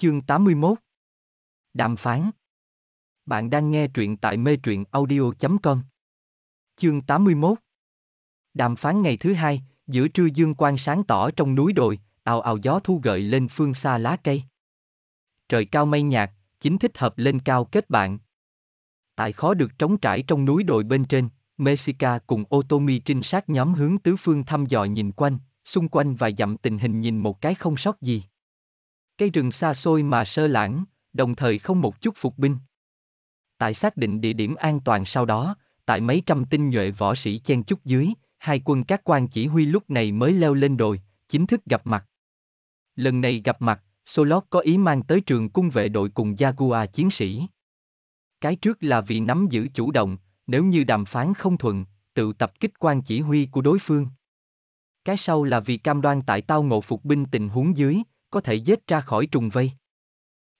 Chương 81 Đàm phán Bạn đang nghe truyện tại mê truyện audio.com Chương 81 Đàm phán ngày thứ hai, giữa trưa dương quang sáng tỏ trong núi đồi, ào ào gió thu gợi lên phương xa lá cây. Trời cao mây nhạt, chính thích hợp lên cao kết bạn. Tại khó được trống trải trong núi đồi bên trên, Mexica cùng Otomi trinh sát nhóm hướng tứ phương thăm dò nhìn quanh, xung quanh và dặm tình hình nhìn một cái không sót gì cây rừng xa xôi mà sơ lãng, đồng thời không một chút phục binh. Tại xác định địa điểm an toàn sau đó, tại mấy trăm tinh nhuệ võ sĩ chen chúc dưới, hai quân các quan chỉ huy lúc này mới leo lên đồi, chính thức gặp mặt. Lần này gặp mặt, Solot có ý mang tới trường cung vệ đội cùng Jaguar chiến sĩ. Cái trước là vì nắm giữ chủ động, nếu như đàm phán không thuận, tự tập kích quan chỉ huy của đối phương. Cái sau là vì cam đoan tại tao ngộ phục binh tình huống dưới, có thể dết ra khỏi trùng vây.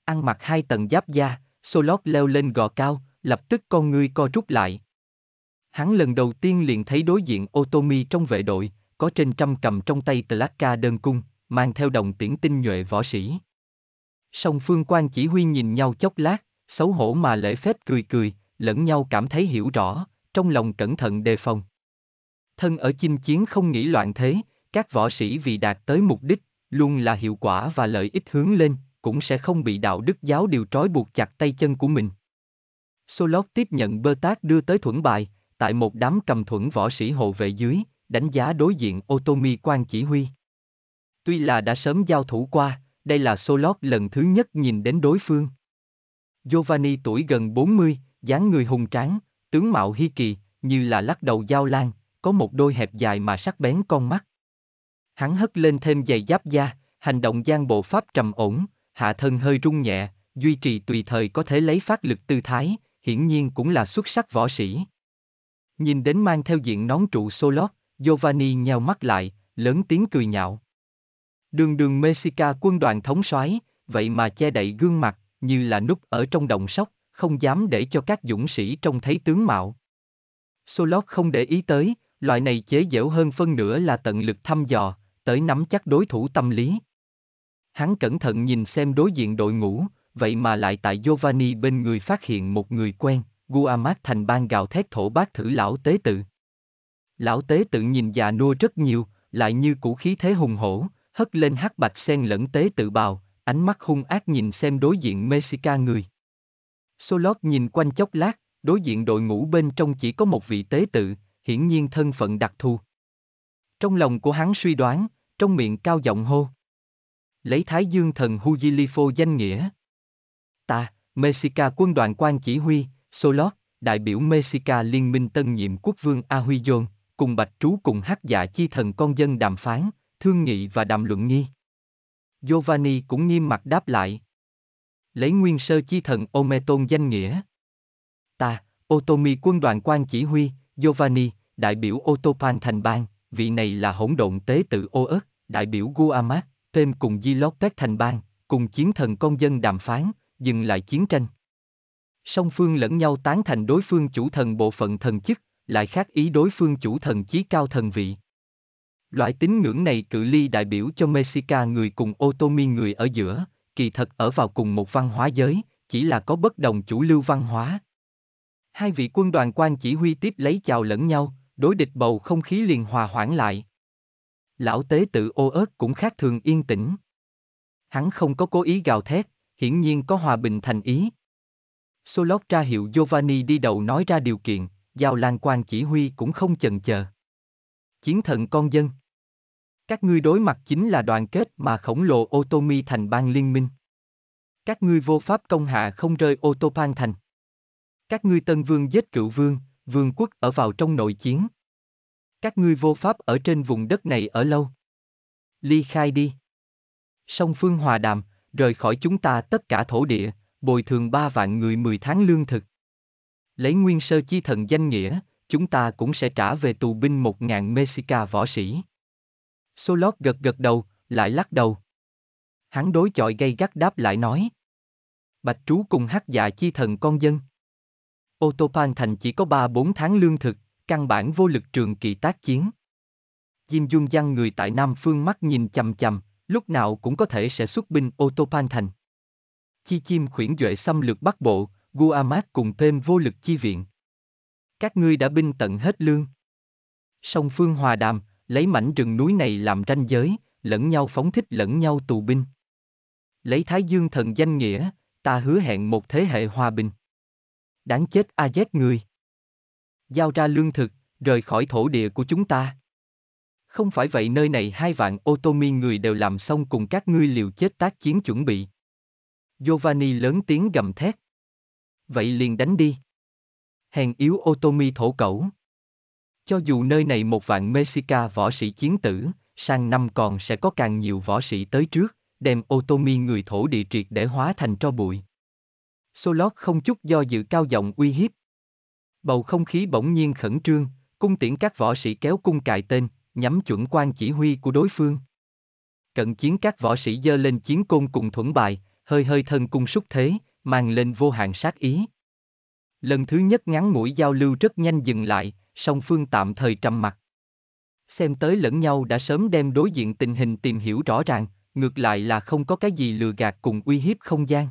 Ăn mặc hai tầng giáp da, Solot leo lên gò cao, lập tức con ngươi co rút lại. Hắn lần đầu tiên liền thấy đối diện Otomi trong vệ đội, có trên trăm cầm trong tay Tlaka đơn cung, mang theo đồng tiễn tinh nhuệ võ sĩ. Song phương quan chỉ huy nhìn nhau chốc lát, xấu hổ mà lễ phép cười cười, lẫn nhau cảm thấy hiểu rõ, trong lòng cẩn thận đề phòng. Thân ở chinh chiến không nghĩ loạn thế, các võ sĩ vì đạt tới mục đích, luôn là hiệu quả và lợi ích hướng lên, cũng sẽ không bị đạo đức giáo điều trói buộc chặt tay chân của mình. Solot tiếp nhận bơ tác đưa tới thuẫn bài, tại một đám cầm thuẫn võ sĩ hộ vệ dưới, đánh giá đối diện Otomi quan chỉ huy. Tuy là đã sớm giao thủ qua, đây là Solot lần thứ nhất nhìn đến đối phương. Giovanni tuổi gần 40, dáng người hùng tráng, tướng mạo hi kỳ, như là lắc đầu giao lan, có một đôi hẹp dài mà sắc bén con mắt. Hắn hất lên thêm giày giáp da, hành động gian bộ pháp trầm ổn, hạ thân hơi rung nhẹ, duy trì tùy thời có thể lấy phát lực tư thái, hiển nhiên cũng là xuất sắc võ sĩ. Nhìn đến mang theo diện nón trụ xô Giovanni nheo mắt lại, lớn tiếng cười nhạo. Đường đường Mexica quân đoàn thống soái, vậy mà che đậy gương mặt, như là núp ở trong động sóc, không dám để cho các dũng sĩ trông thấy tướng mạo. Solot không để ý tới, loại này chế giễu hơn phân nửa là tận lực thăm dò, tới nắm chắc đối thủ tâm lý. Hắn cẩn thận nhìn xem đối diện đội ngũ, vậy mà lại tại Giovanni bên người phát hiện một người quen, Guamat thành ban gào thét thổ bác thử lão tế tự. Lão tế tự nhìn già nua rất nhiều, lại như cũ khí thế hùng hổ, hất lên hát bạch sen lẫn tế tự bào, ánh mắt hung ác nhìn xem đối diện Mexica người. Solot nhìn quanh chốc lát, đối diện đội ngũ bên trong chỉ có một vị tế tự, hiển nhiên thân phận đặc thù. Trong lòng của hắn suy đoán, trong miệng cao giọng hô. Lấy Thái Dương thần Hujilifo danh nghĩa. Ta, Mexica quân đoàn quan chỉ huy, Solot, đại biểu Mexica liên minh tân nhiệm quốc vương Ahuillon, cùng Bạch Trú cùng hát dạ chi thần con dân đàm phán, thương nghị và đàm luận nghi. Giovanni cũng nghiêm mặt đáp lại. Lấy nguyên sơ chi thần Ometon danh nghĩa. Ta, Otomi quân đoàn quan chỉ huy, Giovanni, đại biểu Otopan thành bang, vị này là hỗn độn tế tự ô ớt, đại biểu Guamat, thêm cùng Di Lót Tết thành bang, cùng chiến thần con dân đàm phán, dừng lại chiến tranh. Song phương lẫn nhau tán thành đối phương chủ thần bộ phận thần chức, lại khác ý đối phương chủ thần chí cao thần vị. Loại tín ngưỡng này cự ly đại biểu cho Mexica người cùng Otomi người ở giữa, kỳ thật ở vào cùng một văn hóa giới, chỉ là có bất đồng chủ lưu văn hóa. Hai vị quân đoàn quan chỉ huy tiếp lấy chào lẫn nhau, đối địch bầu không khí liền hòa hoãn lại. Lão tế tự ô ớt cũng khác thường yên tĩnh. Hắn không có cố ý gào thét, hiển nhiên có hòa bình thành ý. Solot ra hiệu Giovanni đi đầu nói ra điều kiện, giao lan quan chỉ huy cũng không chần chờ. Chiến thần con dân. Các ngươi đối mặt chính là đoàn kết mà khổng lồ Otomi thành bang liên minh. Các ngươi vô pháp công hạ không rơi Otopan thành. Các ngươi tân vương giết cựu vương, vương quốc ở vào trong nội chiến. Các ngươi vô pháp ở trên vùng đất này ở lâu. Ly khai đi. Song phương hòa đàm, rời khỏi chúng ta tất cả thổ địa, bồi thường ba vạn người mười tháng lương thực. Lấy nguyên sơ chi thần danh nghĩa, chúng ta cũng sẽ trả về tù binh một ngàn Mexica võ sĩ. Solot gật gật đầu, lại lắc đầu. Hắn đối chọi gay gắt đáp lại nói. Bạch trú cùng hắc dạ chi thần con dân. Otopan thành chỉ có ba bốn tháng lương thực, căn bản vô lực trường kỳ tác chiến. Diêm Dung Giang người tại Nam Phương mắt nhìn chầm chầm, lúc nào cũng có thể sẽ xuất binh ô tô Pan Thành. Chi chim khuyển duệ xâm lược Bắc Bộ, Guamat cùng thêm vô lực chi viện. Các ngươi đã binh tận hết lương. Song Phương hòa đàm, lấy mảnh rừng núi này làm ranh giới, lẫn nhau phóng thích lẫn nhau tù binh. Lấy Thái Dương thần danh nghĩa, ta hứa hẹn một thế hệ hòa bình. Đáng chết a z người giao ra lương thực, rời khỏi thổ địa của chúng ta. Không phải vậy nơi này hai vạn ô người đều làm xong cùng các ngươi liều chết tác chiến chuẩn bị. Giovanni lớn tiếng gầm thét. Vậy liền đánh đi. Hèn yếu ô thổ cẩu. Cho dù nơi này một vạn Mexica võ sĩ chiến tử, sang năm còn sẽ có càng nhiều võ sĩ tới trước, đem ô người thổ địa triệt để hóa thành tro bụi. Solot không chút do dự cao giọng uy hiếp, Bầu không khí bỗng nhiên khẩn trương, cung tiễn các võ sĩ kéo cung cài tên, nhắm chuẩn quan chỉ huy của đối phương. Cận chiến các võ sĩ dơ lên chiến côn cùng thuẫn bài, hơi hơi thân cung xúc thế, mang lên vô hạn sát ý. Lần thứ nhất ngắn mũi giao lưu rất nhanh dừng lại, song phương tạm thời trầm mặt. Xem tới lẫn nhau đã sớm đem đối diện tình hình tìm hiểu rõ ràng, ngược lại là không có cái gì lừa gạt cùng uy hiếp không gian.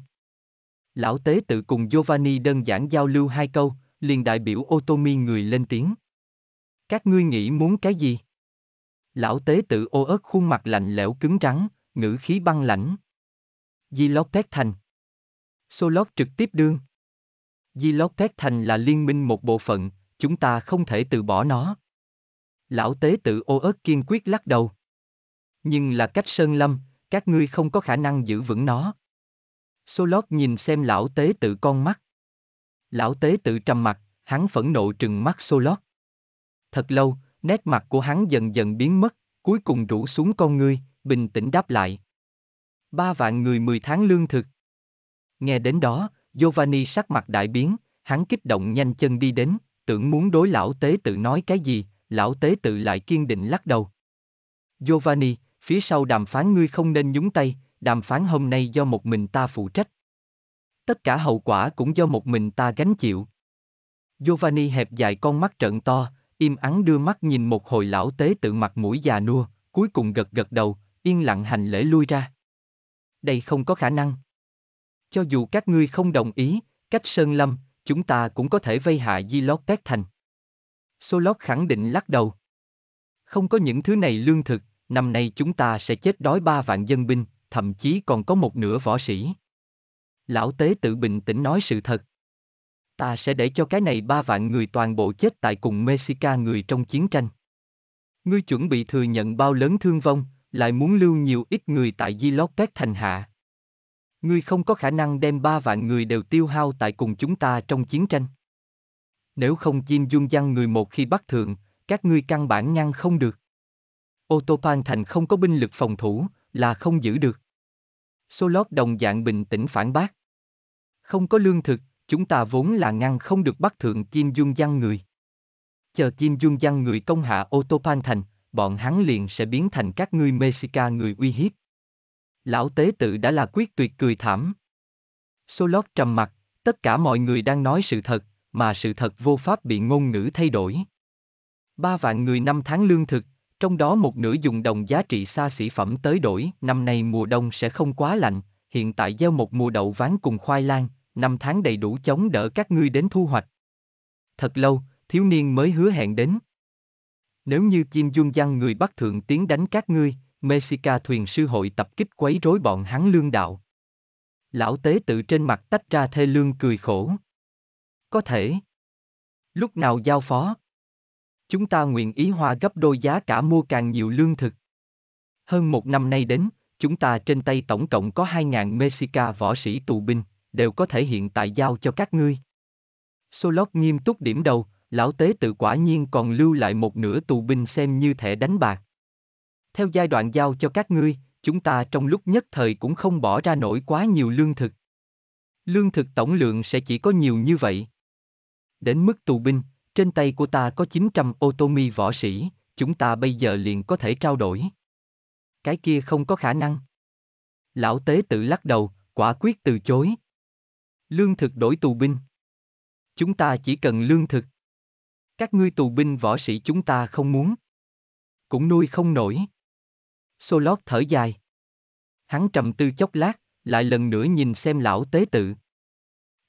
Lão Tế tự cùng Giovanni đơn giản giao lưu hai câu, liền đại biểu ô người lên tiếng. Các ngươi nghĩ muốn cái gì? Lão tế tự ô ớt khuôn mặt lạnh lẽo cứng rắn, ngữ khí băng lãnh. Di lót tét thành. Solot trực tiếp đương. Di lót tét thành là liên minh một bộ phận, chúng ta không thể từ bỏ nó. Lão tế tự ô ớt kiên quyết lắc đầu. Nhưng là cách sơn lâm, các ngươi không có khả năng giữ vững nó. Solot nhìn xem lão tế tự con mắt. Lão tế tự trầm mặt, hắn phẫn nộ trừng mắt xô lót. Thật lâu, nét mặt của hắn dần dần biến mất, cuối cùng rủ xuống con ngươi, bình tĩnh đáp lại. Ba vạn người mười tháng lương thực. Nghe đến đó, Giovanni sắc mặt đại biến, hắn kích động nhanh chân đi đến, tưởng muốn đối lão tế tự nói cái gì, lão tế tự lại kiên định lắc đầu. Giovanni, phía sau đàm phán ngươi không nên nhúng tay, đàm phán hôm nay do một mình ta phụ trách, Tất cả hậu quả cũng do một mình ta gánh chịu. Giovanni hẹp dài con mắt trợn to, im ắng đưa mắt nhìn một hồi lão tế tự mặt mũi già nua, cuối cùng gật gật đầu, yên lặng hành lễ lui ra. Đây không có khả năng. Cho dù các ngươi không đồng ý, cách Sơn Lâm, chúng ta cũng có thể vây hạ Di Lót Tét Thành. Solot khẳng định lắc đầu. Không có những thứ này lương thực, năm nay chúng ta sẽ chết đói ba vạn dân binh, thậm chí còn có một nửa võ sĩ. Lão tế tự bình tĩnh nói sự thật. Ta sẽ để cho cái này ba vạn người toàn bộ chết tại cùng Mexica người trong chiến tranh. Ngươi chuẩn bị thừa nhận bao lớn thương vong, lại muốn lưu nhiều ít người tại Di Lopet thành hạ. Ngươi không có khả năng đem ba vạn người đều tiêu hao tại cùng chúng ta trong chiến tranh. Nếu không Jin Dung Giang người một khi bắt thượng, các ngươi căn bản ngăn không được. Ô Tô Pan Thành không có binh lực phòng thủ, là không giữ được. Solot đồng dạng bình tĩnh phản bác. Không có lương thực, chúng ta vốn là ngăn không được bắt thượng Kim dung Giang người. Chờ Kim dung Giang người công hạ Otopan thành, bọn hắn liền sẽ biến thành các ngươi Mexica người uy hiếp. Lão tế tự đã là quyết tuyệt cười thảm. Solot trầm mặt, tất cả mọi người đang nói sự thật, mà sự thật vô pháp bị ngôn ngữ thay đổi. Ba vạn người năm tháng lương thực, trong đó một nửa dùng đồng giá trị xa xỉ phẩm tới đổi, năm nay mùa đông sẽ không quá lạnh, hiện tại gieo một mùa đậu ván cùng khoai lang, năm tháng đầy đủ chống đỡ các ngươi đến thu hoạch. Thật lâu, thiếu niên mới hứa hẹn đến. Nếu như Kim Dung Giang người Bắc Thượng tiến đánh các ngươi, Mexica thuyền sư hội tập kích quấy rối bọn hắn lương đạo. Lão tế tự trên mặt tách ra thê lương cười khổ. Có thể. Lúc nào giao phó? Chúng ta nguyện ý hoa gấp đôi giá cả mua càng nhiều lương thực. Hơn một năm nay đến, chúng ta trên tay tổng cộng có 2.000 Mexica võ sĩ tù binh, đều có thể hiện tại giao cho các ngươi. Solot nghiêm túc điểm đầu, lão tế tự quả nhiên còn lưu lại một nửa tù binh xem như thể đánh bạc. Theo giai đoạn giao cho các ngươi, chúng ta trong lúc nhất thời cũng không bỏ ra nổi quá nhiều lương thực. Lương thực tổng lượng sẽ chỉ có nhiều như vậy. Đến mức tù binh, trên tay của ta có 900 Otomi võ sĩ, chúng ta bây giờ liền có thể trao đổi. Cái kia không có khả năng. Lão tế tự lắc đầu, quả quyết từ chối. Lương thực đổi tù binh. Chúng ta chỉ cần lương thực. Các ngươi tù binh võ sĩ chúng ta không muốn. Cũng nuôi không nổi. Solot thở dài. Hắn trầm tư chốc lát, lại lần nữa nhìn xem lão tế tự.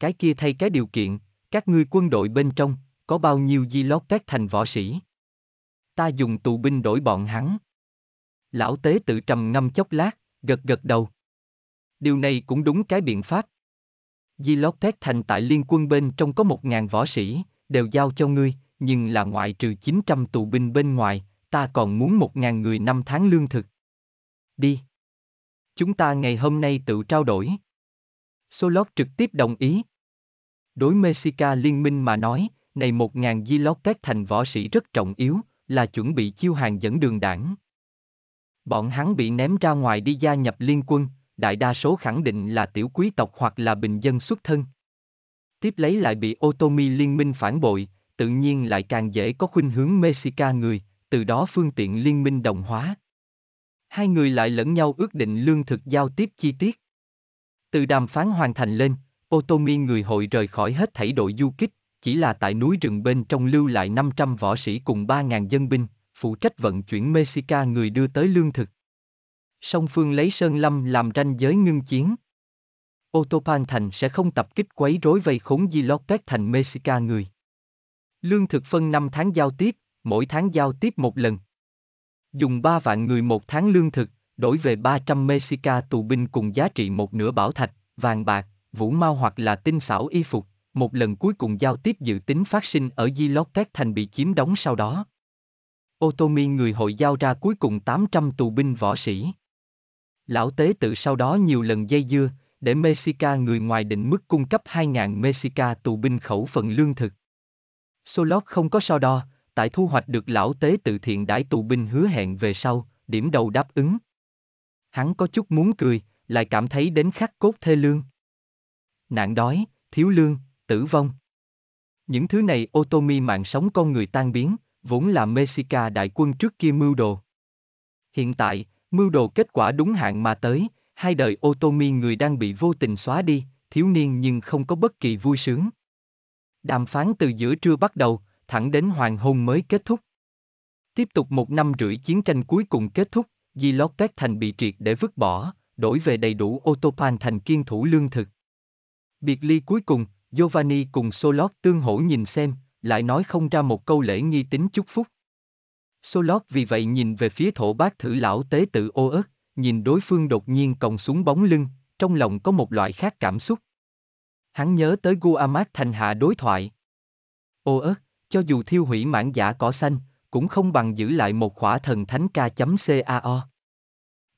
Cái kia thay cái điều kiện, các ngươi quân đội bên trong, có bao nhiêu di lót tét thành võ sĩ. Ta dùng tù binh đổi bọn hắn. Lão tế tự trầm ngâm chốc lát, gật gật đầu. Điều này cũng đúng cái biện pháp. Di lót tét thành tại liên quân bên trong có một ngàn võ sĩ, đều giao cho ngươi, nhưng là ngoại trừ 900 tù binh bên ngoài, ta còn muốn một ngàn người năm tháng lương thực. Đi. Chúng ta ngày hôm nay tự trao đổi. Solot trực tiếp đồng ý. Đối Mexica liên minh mà nói, này 1.000 Gilopet thành võ sĩ rất trọng yếu, là chuẩn bị chiêu hàng dẫn đường đảng. Bọn hắn bị ném ra ngoài đi gia nhập liên quân, đại đa số khẳng định là tiểu quý tộc hoặc là bình dân xuất thân. Tiếp lấy lại bị Otomi liên minh phản bội, tự nhiên lại càng dễ có khuynh hướng Mexica người, từ đó phương tiện liên minh đồng hóa. Hai người lại lẫn nhau ước định lương thực giao tiếp chi tiết. Từ đàm phán hoàn thành lên, Otomi người hội rời khỏi hết thảy đội du kích, chỉ là tại núi rừng bên trong lưu lại 500 võ sĩ cùng 3.000 dân binh, phụ trách vận chuyển Mexica người đưa tới lương thực. Song phương lấy Sơn Lâm làm ranh giới ngưng chiến. Otopan thành sẽ không tập kích quấy rối vây khốn Di Lopez thành Mexica người. Lương thực phân 5 tháng giao tiếp, mỗi tháng giao tiếp một lần. Dùng 3 vạn người một tháng lương thực, đổi về 300 Mexica tù binh cùng giá trị một nửa bảo thạch, vàng bạc, vũ mau hoặc là tinh xảo y phục một lần cuối cùng giao tiếp dự tính phát sinh ở Gilopet thành bị chiếm đóng sau đó. Otomi người hội giao ra cuối cùng 800 tù binh võ sĩ. Lão tế tự sau đó nhiều lần dây dưa, để Mexica người ngoài định mức cung cấp 2.000 Mexica tù binh khẩu phần lương thực. Solot không có so đo, tại thu hoạch được lão tế tự thiện đãi tù binh hứa hẹn về sau, điểm đầu đáp ứng. Hắn có chút muốn cười, lại cảm thấy đến khắc cốt thê lương. Nạn đói, thiếu lương, tử vong. Những thứ này Otomi mạng sống con người tan biến, vốn là Mexica đại quân trước kia mưu đồ. Hiện tại, mưu đồ kết quả đúng hạn mà tới, hai đời Otomi người đang bị vô tình xóa đi, thiếu niên nhưng không có bất kỳ vui sướng. Đàm phán từ giữa trưa bắt đầu, thẳng đến hoàng hôn mới kết thúc. Tiếp tục một năm rưỡi chiến tranh cuối cùng kết thúc, Di Lopec thành bị triệt để vứt bỏ, đổi về đầy đủ Otopan thành kiên thủ lương thực. Biệt ly cuối cùng, Giovanni cùng Solot tương hỗ nhìn xem, lại nói không ra một câu lễ nghi tính chúc phúc. Solot vì vậy nhìn về phía thổ bác thử lão tế tự ô ớt, nhìn đối phương đột nhiên còng xuống bóng lưng, trong lòng có một loại khác cảm xúc. Hắn nhớ tới Guamat thành hạ đối thoại. Ô ớt, cho dù thiêu hủy mãn giả cỏ xanh, cũng không bằng giữ lại một khỏa thần thánh ca.cao.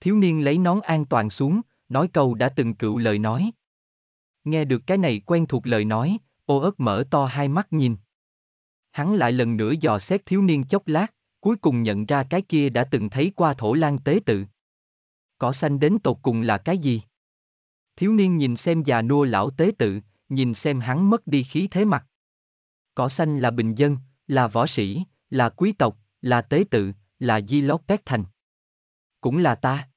Thiếu niên lấy nón an toàn xuống, nói câu đã từng cựu lời nói. Nghe được cái này quen thuộc lời nói, ô ớt mở to hai mắt nhìn. Hắn lại lần nữa dò xét thiếu niên chốc lát, cuối cùng nhận ra cái kia đã từng thấy qua thổ lan tế tự. Cỏ xanh đến tột cùng là cái gì? Thiếu niên nhìn xem già nua lão tế tự, nhìn xem hắn mất đi khí thế mặt. Cỏ xanh là bình dân, là võ sĩ, là quý tộc, là tế tự, là di lót pét thành. Cũng là ta.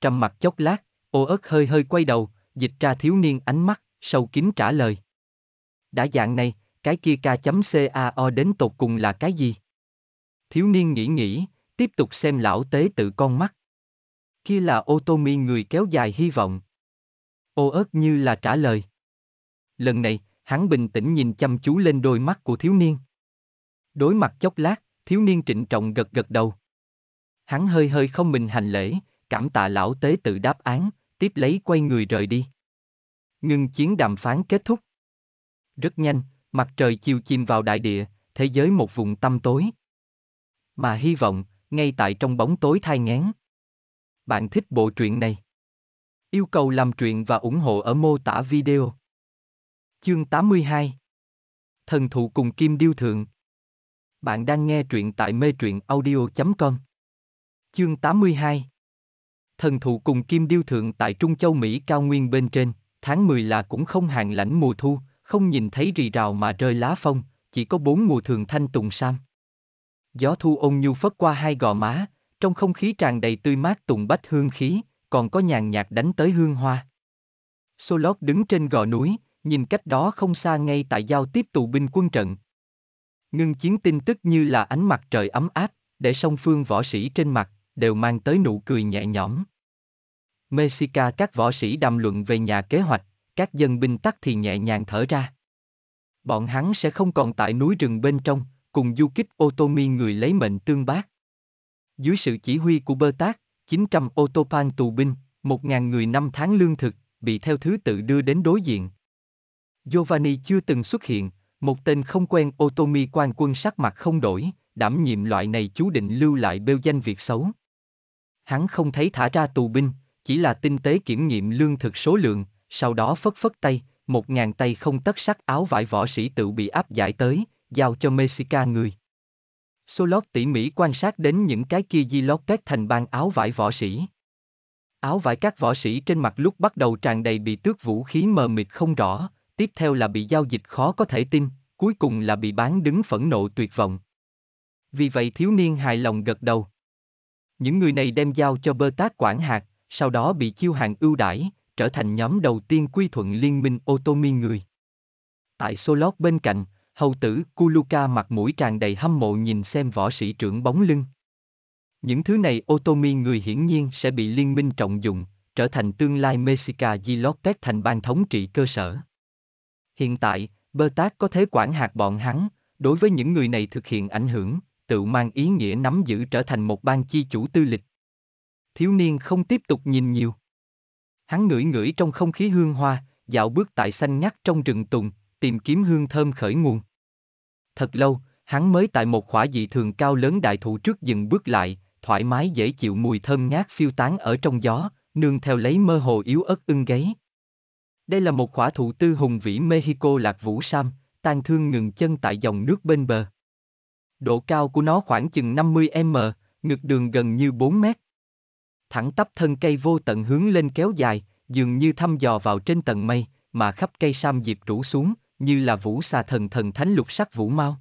Trầm mặt chốc lát, ô ớt hơi hơi quay đầu, dịch ra thiếu niên ánh mắt, sâu kín trả lời. Đã dạng này, cái kia k.cao đến tột cùng là cái gì? Thiếu niên nghĩ nghĩ, tiếp tục xem lão tế tự con mắt. Kia là ô người kéo dài hy vọng. Ô ớt như là trả lời. Lần này, hắn bình tĩnh nhìn chăm chú lên đôi mắt của thiếu niên. Đối mặt chốc lát, thiếu niên trịnh trọng gật gật đầu. Hắn hơi hơi không mình hành lễ, cảm tạ lão tế tự đáp án, tiếp lấy quay người rời đi. Ngưng chiến đàm phán kết thúc. Rất nhanh, mặt trời chiều chìm vào đại địa, thế giới một vùng tăm tối. Mà hy vọng, ngay tại trong bóng tối thai ngén. Bạn thích bộ truyện này? Yêu cầu làm truyện và ủng hộ ở mô tả video. Chương 82 Thần thụ cùng Kim Điêu Thượng Bạn đang nghe truyện tại mê truyện audio.com Chương 82 thần thụ cùng kim điêu thượng tại Trung Châu Mỹ cao nguyên bên trên, tháng 10 là cũng không hàng lãnh mùa thu, không nhìn thấy rì rào mà rơi lá phong, chỉ có bốn mùa thường thanh tùng sam. Gió thu ôn nhu phất qua hai gò má, trong không khí tràn đầy tươi mát tùng bách hương khí, còn có nhàn nhạt đánh tới hương hoa. Solot đứng trên gò núi, nhìn cách đó không xa ngay tại giao tiếp tù binh quân trận. Ngưng chiến tin tức như là ánh mặt trời ấm áp, để song phương võ sĩ trên mặt, đều mang tới nụ cười nhẹ nhõm. Mexica các võ sĩ đàm luận về nhà kế hoạch, các dân binh tắc thì nhẹ nhàng thở ra. Bọn hắn sẽ không còn tại núi rừng bên trong, cùng du kích Otomi người lấy mệnh tương bác. Dưới sự chỉ huy của Bơ Tác, 900 Otopan tù binh, 1.000 người năm tháng lương thực, bị theo thứ tự đưa đến đối diện. Giovanni chưa từng xuất hiện, một tên không quen Otomi quan quân sắc mặt không đổi, đảm nhiệm loại này chú định lưu lại bêu danh việc xấu hắn không thấy thả ra tù binh, chỉ là tinh tế kiểm nghiệm lương thực số lượng, sau đó phất phất tay, một ngàn tay không tất sắc áo vải võ sĩ tự bị áp giải tới, giao cho Mexica người. Solot tỉ mỉ quan sát đến những cái kia di lót kết thành ban áo vải võ sĩ. Áo vải các võ sĩ trên mặt lúc bắt đầu tràn đầy bị tước vũ khí mờ mịt không rõ, tiếp theo là bị giao dịch khó có thể tin, cuối cùng là bị bán đứng phẫn nộ tuyệt vọng. Vì vậy thiếu niên hài lòng gật đầu. Những người này đem giao cho Bơ Tát quản hạt, sau đó bị chiêu hàng ưu đãi, trở thành nhóm đầu tiên quy thuận liên minh Otomi người. Tại Solot bên cạnh, hầu tử Kuluka mặt mũi tràn đầy hâm mộ nhìn xem võ sĩ trưởng bóng lưng. Những thứ này Otomi người hiển nhiên sẽ bị liên minh trọng dụng, trở thành tương lai Mexica Gilopet thành ban thống trị cơ sở. Hiện tại, Bơ Tát có thế quản hạt bọn hắn, đối với những người này thực hiện ảnh hưởng, tự mang ý nghĩa nắm giữ trở thành một ban chi chủ tư lịch. Thiếu niên không tiếp tục nhìn nhiều. Hắn ngửi ngửi trong không khí hương hoa, dạo bước tại xanh ngắt trong rừng tùng, tìm kiếm hương thơm khởi nguồn. Thật lâu, hắn mới tại một khỏa dị thường cao lớn đại thụ trước dừng bước lại, thoải mái dễ chịu mùi thơm ngát phiêu tán ở trong gió, nương theo lấy mơ hồ yếu ớt ưng gáy. Đây là một khỏa thụ tư hùng vĩ Mexico lạc vũ sam, tan thương ngừng chân tại dòng nước bên bờ. Độ cao của nó khoảng chừng 50m, ngực đường gần như 4 mét. Thẳng tắp thân cây vô tận hướng lên kéo dài, dường như thăm dò vào trên tầng mây, mà khắp cây sam diệp rủ xuống, như là vũ xà thần thần thánh lục sắc vũ mau.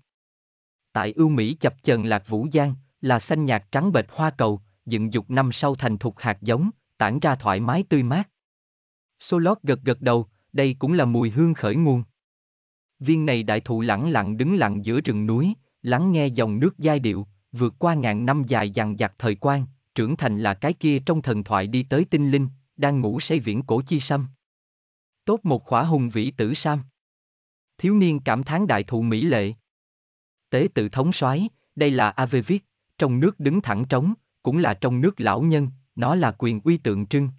Tại ưu Mỹ chập chờn lạc vũ giang, là xanh nhạt trắng bệt hoa cầu, dựng dục năm sau thành thục hạt giống, tản ra thoải mái tươi mát. Solot gật gật đầu, đây cũng là mùi hương khởi nguồn. Viên này đại thụ lẳng lặng đứng lặng giữa rừng núi, lắng nghe dòng nước giai điệu, vượt qua ngàn năm dài dằng dặc thời quan, trưởng thành là cái kia trong thần thoại đi tới tinh linh, đang ngủ say viễn cổ chi sâm. Tốt một khỏa hùng vĩ tử sam. Thiếu niên cảm thán đại thụ mỹ lệ. Tế tự thống soái, đây là AV trong nước đứng thẳng trống, cũng là trong nước lão nhân, nó là quyền uy tượng trưng.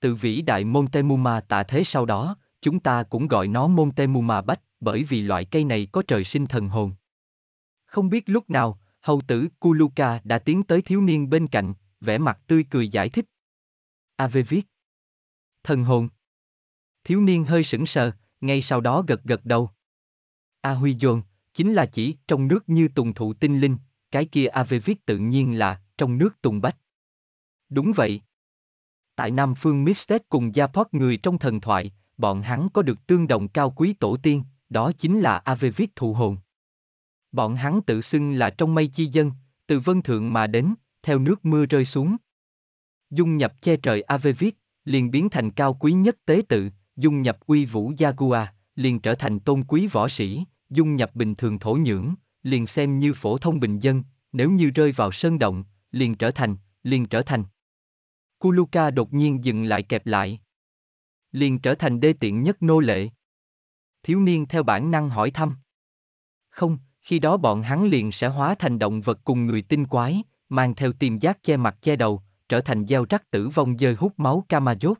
Từ vĩ đại Montezuma tạ thế sau đó, chúng ta cũng gọi nó Montezuma Bách, bởi vì loại cây này có trời sinh thần hồn. Không biết lúc nào, hầu tử Kuluka đã tiến tới thiếu niên bên cạnh, vẻ mặt tươi cười giải thích. AV viết. Thần hồn. Thiếu niên hơi sững sờ, ngay sau đó gật gật đầu. A Huy Dồn, chính là chỉ trong nước như tùng thụ tinh linh, cái kia AV viết tự nhiên là trong nước tùng bách. Đúng vậy. Tại Nam Phương Mystet cùng gia Japot người trong thần thoại, bọn hắn có được tương đồng cao quý tổ tiên, đó chính là AV viết thụ hồn. Bọn hắn tự xưng là trong mây chi dân, từ vân thượng mà đến, theo nước mưa rơi xuống. Dung nhập che trời Avevit, liền biến thành cao quý nhất tế tự, dung nhập uy vũ Jaguar, liền trở thành tôn quý võ sĩ, dung nhập bình thường thổ nhưỡng, liền xem như phổ thông bình dân, nếu như rơi vào sơn động, liền trở thành, liền trở thành. Kuluka đột nhiên dừng lại kẹp lại. Liền trở thành đê tiện nhất nô lệ. Thiếu niên theo bản năng hỏi thăm. Không, khi đó bọn hắn liền sẽ hóa thành động vật cùng người tinh quái, mang theo tiềm giác che mặt che đầu, trở thành gieo rắc tử vong dơi hút máu Kamajot.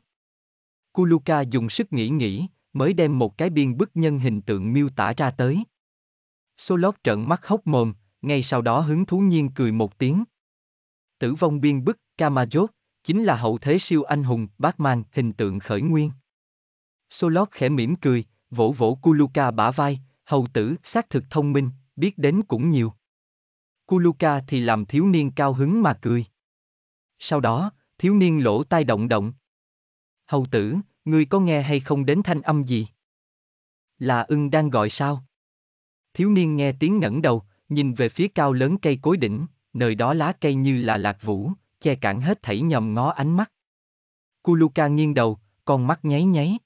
Kuluka dùng sức nghĩ nghĩ, mới đem một cái biên bức nhân hình tượng miêu tả ra tới. Solot trợn mắt hốc mồm, ngay sau đó hứng thú nhiên cười một tiếng. Tử vong biên bức Kamajot chính là hậu thế siêu anh hùng Batman hình tượng khởi nguyên. Solot khẽ mỉm cười, vỗ vỗ Kuluka bả vai, hầu tử xác thực thông minh, biết đến cũng nhiều. Kuluka thì làm thiếu niên cao hứng mà cười. Sau đó, thiếu niên lỗ tai động động. Hầu tử, ngươi có nghe hay không đến thanh âm gì? Là ưng đang gọi sao? Thiếu niên nghe tiếng ngẩng đầu, nhìn về phía cao lớn cây cối đỉnh, nơi đó lá cây như là lạc vũ, che cản hết thảy nhòm ngó ánh mắt. Kuluka nghiêng đầu, con mắt nháy nháy.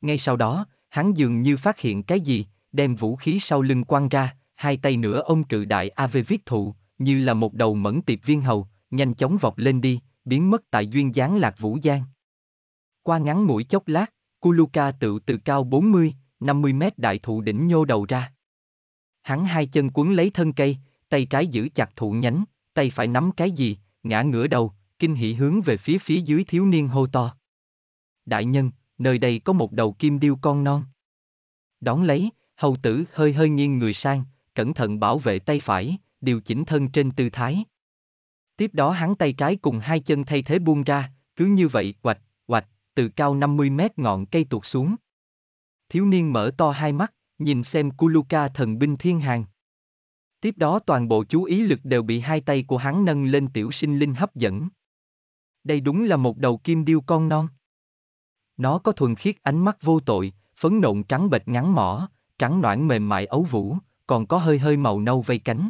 Ngay sau đó, hắn dường như phát hiện cái gì, đem vũ khí sau lưng quăng ra, hai tay nữa ông cự đại AV viết thụ, như là một đầu mẫn tiệp viên hầu, nhanh chóng vọt lên đi, biến mất tại duyên dáng lạc vũ giang. Qua ngắn mũi chốc lát, Kuluka tự từ cao 40, 50 mét đại thụ đỉnh nhô đầu ra. Hắn hai chân cuốn lấy thân cây, tay trái giữ chặt thụ nhánh, tay phải nắm cái gì, ngã ngửa đầu, kinh hỉ hướng về phía phía dưới thiếu niên hô to. Đại nhân, nơi đây có một đầu kim điêu con non. Đón lấy, hầu tử hơi hơi nghiêng người sang, cẩn thận bảo vệ tay phải, điều chỉnh thân trên tư thái. Tiếp đó hắn tay trái cùng hai chân thay thế buông ra, cứ như vậy quạch, quạch từ cao 50 mét ngọn cây tuột xuống. Thiếu niên mở to hai mắt, nhìn xem Kuluka thần binh thiên hàng. Tiếp đó toàn bộ chú ý lực đều bị hai tay của hắn nâng lên tiểu sinh linh hấp dẫn. Đây đúng là một đầu kim điêu con non. Nó có thuần khiết ánh mắt vô tội, phấn nộn trắng bệch ngắn mỏ, trắng noãn mềm mại ấu vũ, còn có hơi hơi màu nâu vây cánh.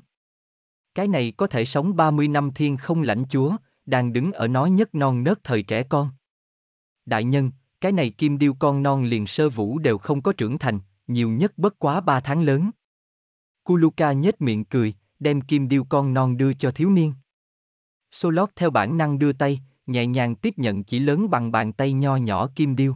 Cái này có thể sống 30 năm thiên không lãnh chúa, đang đứng ở nói nhất non nớt thời trẻ con. Đại nhân, cái này kim điêu con non liền sơ vũ đều không có trưởng thành, nhiều nhất bất quá 3 tháng lớn. Kuluka nhếch miệng cười, đem kim điêu con non đưa cho thiếu niên. Solot theo bản năng đưa tay, nhẹ nhàng tiếp nhận chỉ lớn bằng bàn tay nho nhỏ kim điêu.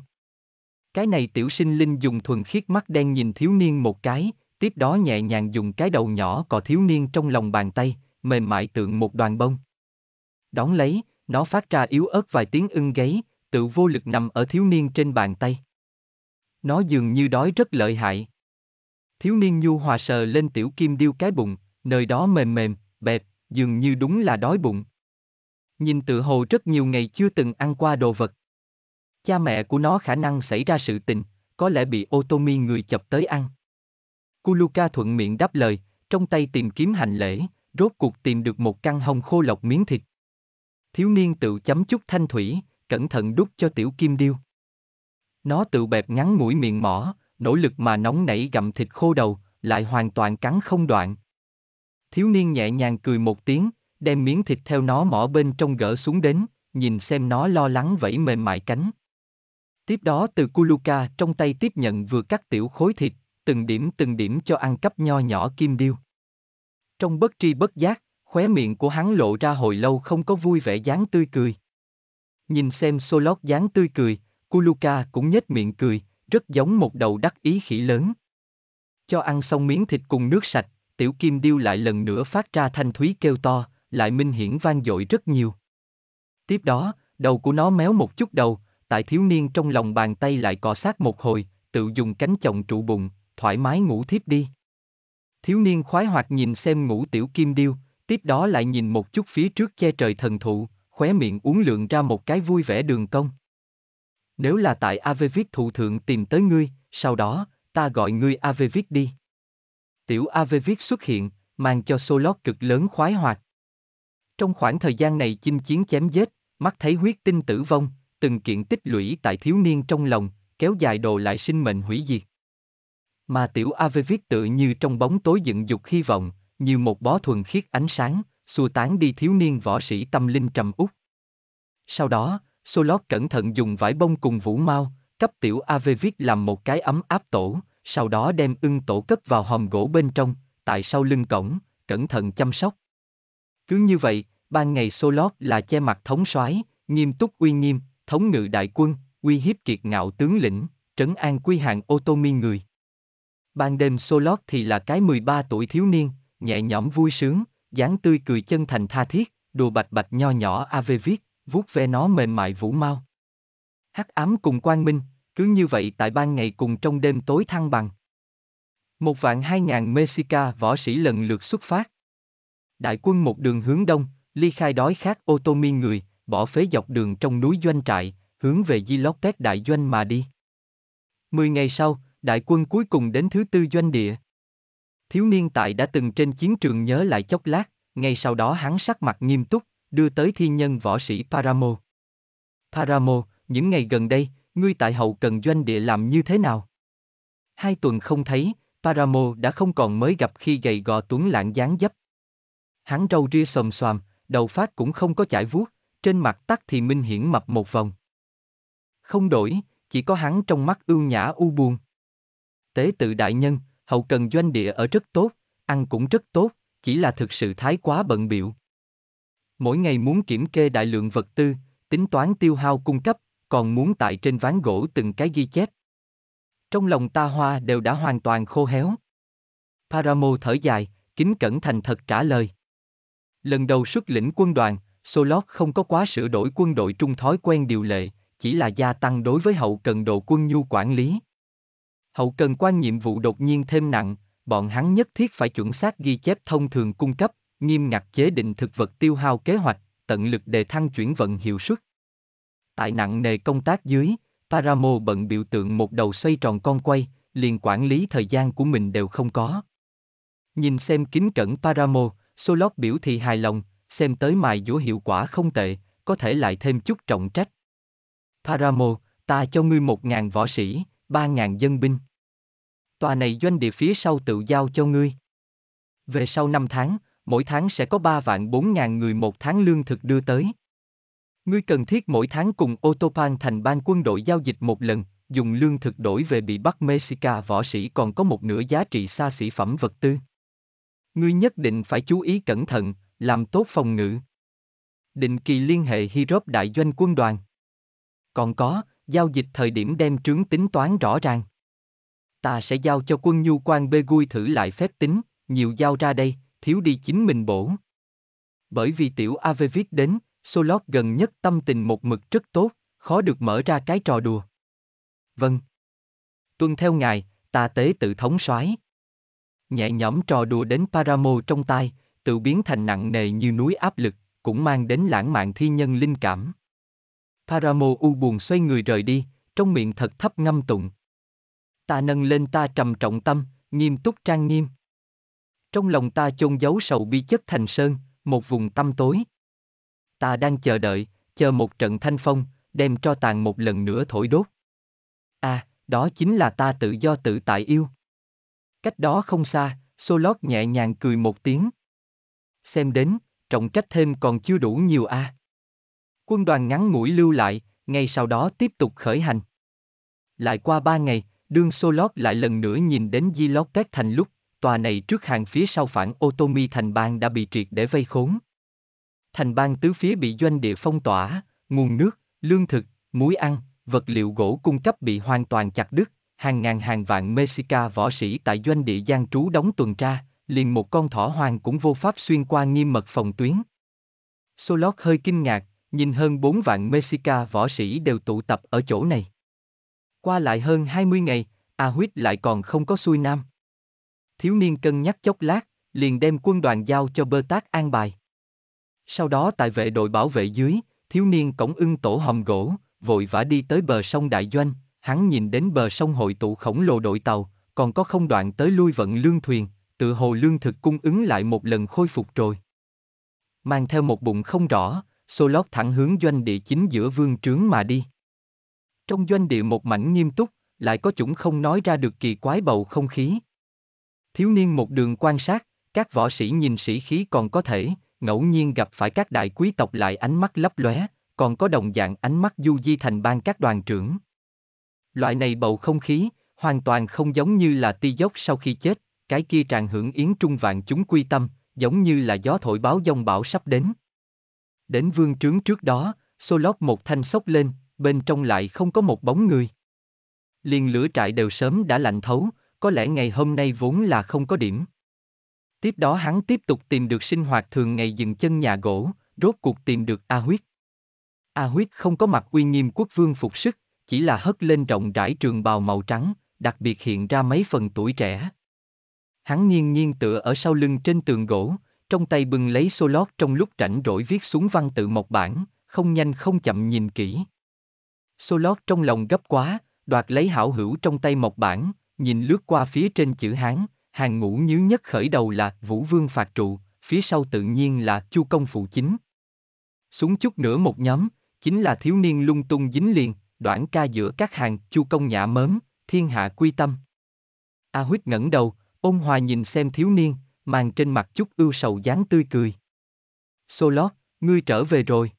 Cái này tiểu sinh linh dùng thuần khiết mắt đen nhìn thiếu niên một cái, tiếp đó nhẹ nhàng dùng cái đầu nhỏ cò thiếu niên trong lòng bàn tay, mềm mại tượng một đoàn bông. Đón lấy, nó phát ra yếu ớt vài tiếng ưng gáy, tự vô lực nằm ở thiếu niên trên bàn tay. Nó dường như đói rất lợi hại. Thiếu niên nhu hòa sờ lên tiểu kim điêu cái bụng, nơi đó mềm mềm, bẹp, dường như đúng là đói bụng. Nhìn tự hồ rất nhiều ngày chưa từng ăn qua đồ vật. Cha mẹ của nó khả năng xảy ra sự tình, có lẽ bị ô tô mi người chập tới ăn. Kuluka thuận miệng đáp lời, trong tay tìm kiếm hành lễ, rốt cuộc tìm được một căn hồng khô lọc miếng thịt. Thiếu niên tự chấm chút thanh thủy, cẩn thận đút cho tiểu kim điêu. Nó tự bẹp ngắn mũi miệng mỏ, nỗ lực mà nóng nảy gặm thịt khô đầu, lại hoàn toàn cắn không đoạn. Thiếu niên nhẹ nhàng cười một tiếng, đem miếng thịt theo nó mỏ bên trong gỡ xuống đến, nhìn xem nó lo lắng vẫy mềm mại cánh. Tiếp đó từ Kuluka trong tay tiếp nhận vừa cắt tiểu khối thịt, từng điểm từng điểm cho ăn cắp nho nhỏ kim điêu. Trong bất tri bất giác, khóe miệng của hắn lộ ra hồi lâu không có vui vẻ dáng tươi cười. Nhìn xem Solot dáng tươi cười, Kuluka cũng nhếch miệng cười, rất giống một đầu đắc ý khỉ lớn. Cho ăn xong miếng thịt cùng nước sạch, tiểu kim điêu lại lần nữa phát ra thanh thúy kêu to, lại minh hiển vang dội rất nhiều. Tiếp đó, đầu của nó méo một chút đầu, tại thiếu niên trong lòng bàn tay lại cọ sát một hồi, tự dùng cánh chồng trụ bụng, thoải mái ngủ thiếp đi. Thiếu niên khoái hoạt nhìn xem ngũ tiểu kim điêu, tiếp đó lại nhìn một chút phía trước che trời thần thụ, khóe miệng uống lượng ra một cái vui vẻ đường công. Nếu là tại Avevit thụ thượng tìm tới ngươi, sau đó, ta gọi ngươi Avevit đi. Tiểu Avevit xuất hiện, mang cho Solot cực lớn khoái hoạt. Trong khoảng thời gian này chinh chiến chém giết, mắt thấy huyết tinh tử vong, từng kiện tích lũy tại thiếu niên trong lòng, kéo dài đồ lại sinh mệnh hủy diệt. Mà tiểu ave viết tự như trong bóng tối dựng dục hy vọng, như một bó thuần khiết ánh sáng, xua tán đi thiếu niên võ sĩ tâm linh trầm út. Sau đó, Solot cẩn thận dùng vải bông cùng vũ mau, cấp tiểu ave viết làm một cái ấm áp tổ, sau đó đem ưng tổ cất vào hòm gỗ bên trong, tại sau lưng cổng, cẩn thận chăm sóc. Cứ như vậy, ban ngày Solot là che mặt thống soái, nghiêm túc uy nghiêm, thống ngự đại quân, uy hiếp kiệt ngạo tướng lĩnh, trấn an quy hàng ô mi người. Ban đêm Solot thì là cái 13 tuổi thiếu niên, nhẹ nhõm vui sướng, dáng tươi cười chân thành tha thiết, đùa bạch bạch nho nhỏ AV viết, vuốt ve nó mềm mại vũ mau. Hắc ám cùng quang minh, cứ như vậy tại ban ngày cùng trong đêm tối thăng bằng. Một vạn hai ngàn Mexica võ sĩ lần lượt xuất phát. Đại quân một đường hướng đông, ly khai đói khát ô tô mi người, bỏ phế dọc đường trong núi doanh trại, hướng về Di López đại doanh mà đi. Mười ngày sau, Đại quân cuối cùng đến thứ tư doanh địa. Thiếu niên tại đã từng trên chiến trường nhớ lại chốc lát, ngay sau đó hắn sắc mặt nghiêm túc, đưa tới thiên nhân võ sĩ Paramo. Paramo, những ngày gần đây, ngươi tại hậu cần doanh địa làm như thế nào? Hai tuần không thấy, Paramo đã không còn mới gặp khi gầy gò tuấn lãng dáng dấp. Hắn râu ria xòm xoàm, đầu phát cũng không có chải vuốt, trên mặt tắt thì minh hiển mập một vòng. Không đổi, chỉ có hắn trong mắt ưu nhã u buồn tế tự đại nhân, hậu cần doanh địa ở rất tốt, ăn cũng rất tốt, chỉ là thực sự thái quá bận biệu. Mỗi ngày muốn kiểm kê đại lượng vật tư, tính toán tiêu hao cung cấp, còn muốn tại trên ván gỗ từng cái ghi chép. Trong lòng ta hoa đều đã hoàn toàn khô héo. Paramo thở dài, kính cẩn thành thật trả lời. Lần đầu xuất lĩnh quân đoàn, Solot không có quá sửa đổi quân đội trung thói quen điều lệ, chỉ là gia tăng đối với hậu cần độ quân nhu quản lý hậu cần quan nhiệm vụ đột nhiên thêm nặng, bọn hắn nhất thiết phải chuẩn xác ghi chép thông thường cung cấp, nghiêm ngặt chế định thực vật tiêu hao kế hoạch, tận lực đề thăng chuyển vận hiệu suất. Tại nặng nề công tác dưới, Paramo bận biểu tượng một đầu xoay tròn con quay, liền quản lý thời gian của mình đều không có. Nhìn xem kính cẩn Paramo, Solot biểu thị hài lòng, xem tới mài dũa hiệu quả không tệ, có thể lại thêm chút trọng trách. Paramo, ta cho ngươi một ngàn võ sĩ, 3.000 dân binh. Tòa này doanh địa phía sau tự giao cho ngươi. Về sau 5 tháng, mỗi tháng sẽ có 3 vạn 4 ngàn người một tháng lương thực đưa tới. Ngươi cần thiết mỗi tháng cùng Otopan thành ban quân đội giao dịch một lần, dùng lương thực đổi về bị bắt Mexica võ sĩ còn có một nửa giá trị xa xỉ phẩm vật tư. Ngươi nhất định phải chú ý cẩn thận, làm tốt phòng ngự. Định kỳ liên hệ Hirop đại doanh quân đoàn. Còn có, giao dịch thời điểm đem trướng tính toán rõ ràng. Ta sẽ giao cho quân nhu quan bê gui thử lại phép tính, nhiều giao ra đây, thiếu đi chính mình bổ. Bởi vì tiểu Avevit đến, Solot gần nhất tâm tình một mực rất tốt, khó được mở ra cái trò đùa. Vâng. Tuân theo ngài, ta tế tự thống soái. Nhẹ nhõm trò đùa đến Paramo trong tai, tự biến thành nặng nề như núi áp lực, cũng mang đến lãng mạn thi nhân linh cảm. Paramo u buồn xoay người rời đi, trong miệng thật thấp ngâm tụng. Ta nâng lên ta trầm trọng tâm, nghiêm túc trang nghiêm. Trong lòng ta chôn giấu sầu bi chất thành sơn, một vùng tâm tối. Ta đang chờ đợi, chờ một trận thanh phong, đem cho tàn một lần nữa thổi đốt. À, đó chính là ta tự do tự tại yêu. Cách đó không xa, Solot nhẹ nhàng cười một tiếng. Xem đến, trọng trách thêm còn chưa đủ nhiều a. À. Quân đoàn ngắn ngủi lưu lại, ngay sau đó tiếp tục khởi hành. Lại qua ba ngày, đương Solot lại lần nữa nhìn đến Di Lotet thành lúc, tòa này trước hàng phía sau phản Otomi thành bang đã bị triệt để vây khốn. Thành bang tứ phía bị doanh địa phong tỏa, nguồn nước, lương thực, muối ăn, vật liệu gỗ cung cấp bị hoàn toàn chặt đứt, hàng ngàn hàng vạn Mexica võ sĩ tại doanh địa gian trú đóng tuần tra, liền một con thỏ hoàng cũng vô pháp xuyên qua nghiêm mật phòng tuyến. Solot hơi kinh ngạc, nhìn hơn 4 vạn Mexica võ sĩ đều tụ tập ở chỗ này. Qua lại hơn 20 ngày, A Huyết lại còn không có xuôi nam. Thiếu niên cân nhắc chốc lát, liền đem quân đoàn giao cho bơ tác an bài. Sau đó tại vệ đội bảo vệ dưới, thiếu niên cổng ưng tổ hòm gỗ, vội vã đi tới bờ sông Đại Doanh, hắn nhìn đến bờ sông hội tụ khổng lồ đội tàu, còn có không đoạn tới lui vận lương thuyền, tự hồ lương thực cung ứng lại một lần khôi phục rồi. Mang theo một bụng không rõ, xô lót thẳng hướng doanh địa chính giữa vương trướng mà đi. Trong doanh địa một mảnh nghiêm túc, lại có chủng không nói ra được kỳ quái bầu không khí. Thiếu niên một đường quan sát, các võ sĩ nhìn sĩ khí còn có thể, ngẫu nhiên gặp phải các đại quý tộc lại ánh mắt lấp lóe, còn có đồng dạng ánh mắt du di thành ban các đoàn trưởng. Loại này bầu không khí, hoàn toàn không giống như là ti dốc sau khi chết, cái kia tràn hưởng yến trung vạn chúng quy tâm, giống như là gió thổi báo dông bão sắp đến. Đến vương trướng trước đó, Solot một thanh sốc lên, bên trong lại không có một bóng người. Liền lửa trại đều sớm đã lạnh thấu, có lẽ ngày hôm nay vốn là không có điểm. Tiếp đó hắn tiếp tục tìm được sinh hoạt thường ngày dừng chân nhà gỗ, rốt cuộc tìm được A Huyết. A Huyết không có mặt uy nghiêm quốc vương phục sức, chỉ là hất lên rộng rãi trường bào màu trắng, đặc biệt hiện ra mấy phần tuổi trẻ. Hắn nghiêng nghiêng tựa ở sau lưng trên tường gỗ, trong tay bưng lấy xô lót trong lúc rảnh rỗi viết xuống văn tự mộc bản, không nhanh không chậm nhìn kỹ. Xô lót trong lòng gấp quá, đoạt lấy hảo hữu trong tay mộc bản, nhìn lướt qua phía trên chữ Hán, hàng ngũ nhứ nhất khởi đầu là Vũ Vương Phạt Trụ, phía sau tự nhiên là Chu Công Phụ Chính. Xuống chút nữa một nhóm, chính là thiếu niên lung tung dính liền, đoạn ca giữa các hàng Chu Công Nhã Mớm, Thiên Hạ Quy Tâm. A Huyết ngẩng đầu, ôn hòa nhìn xem thiếu niên, mang trên mặt chút ưu sầu dáng tươi cười. Solot, ngươi trở về rồi.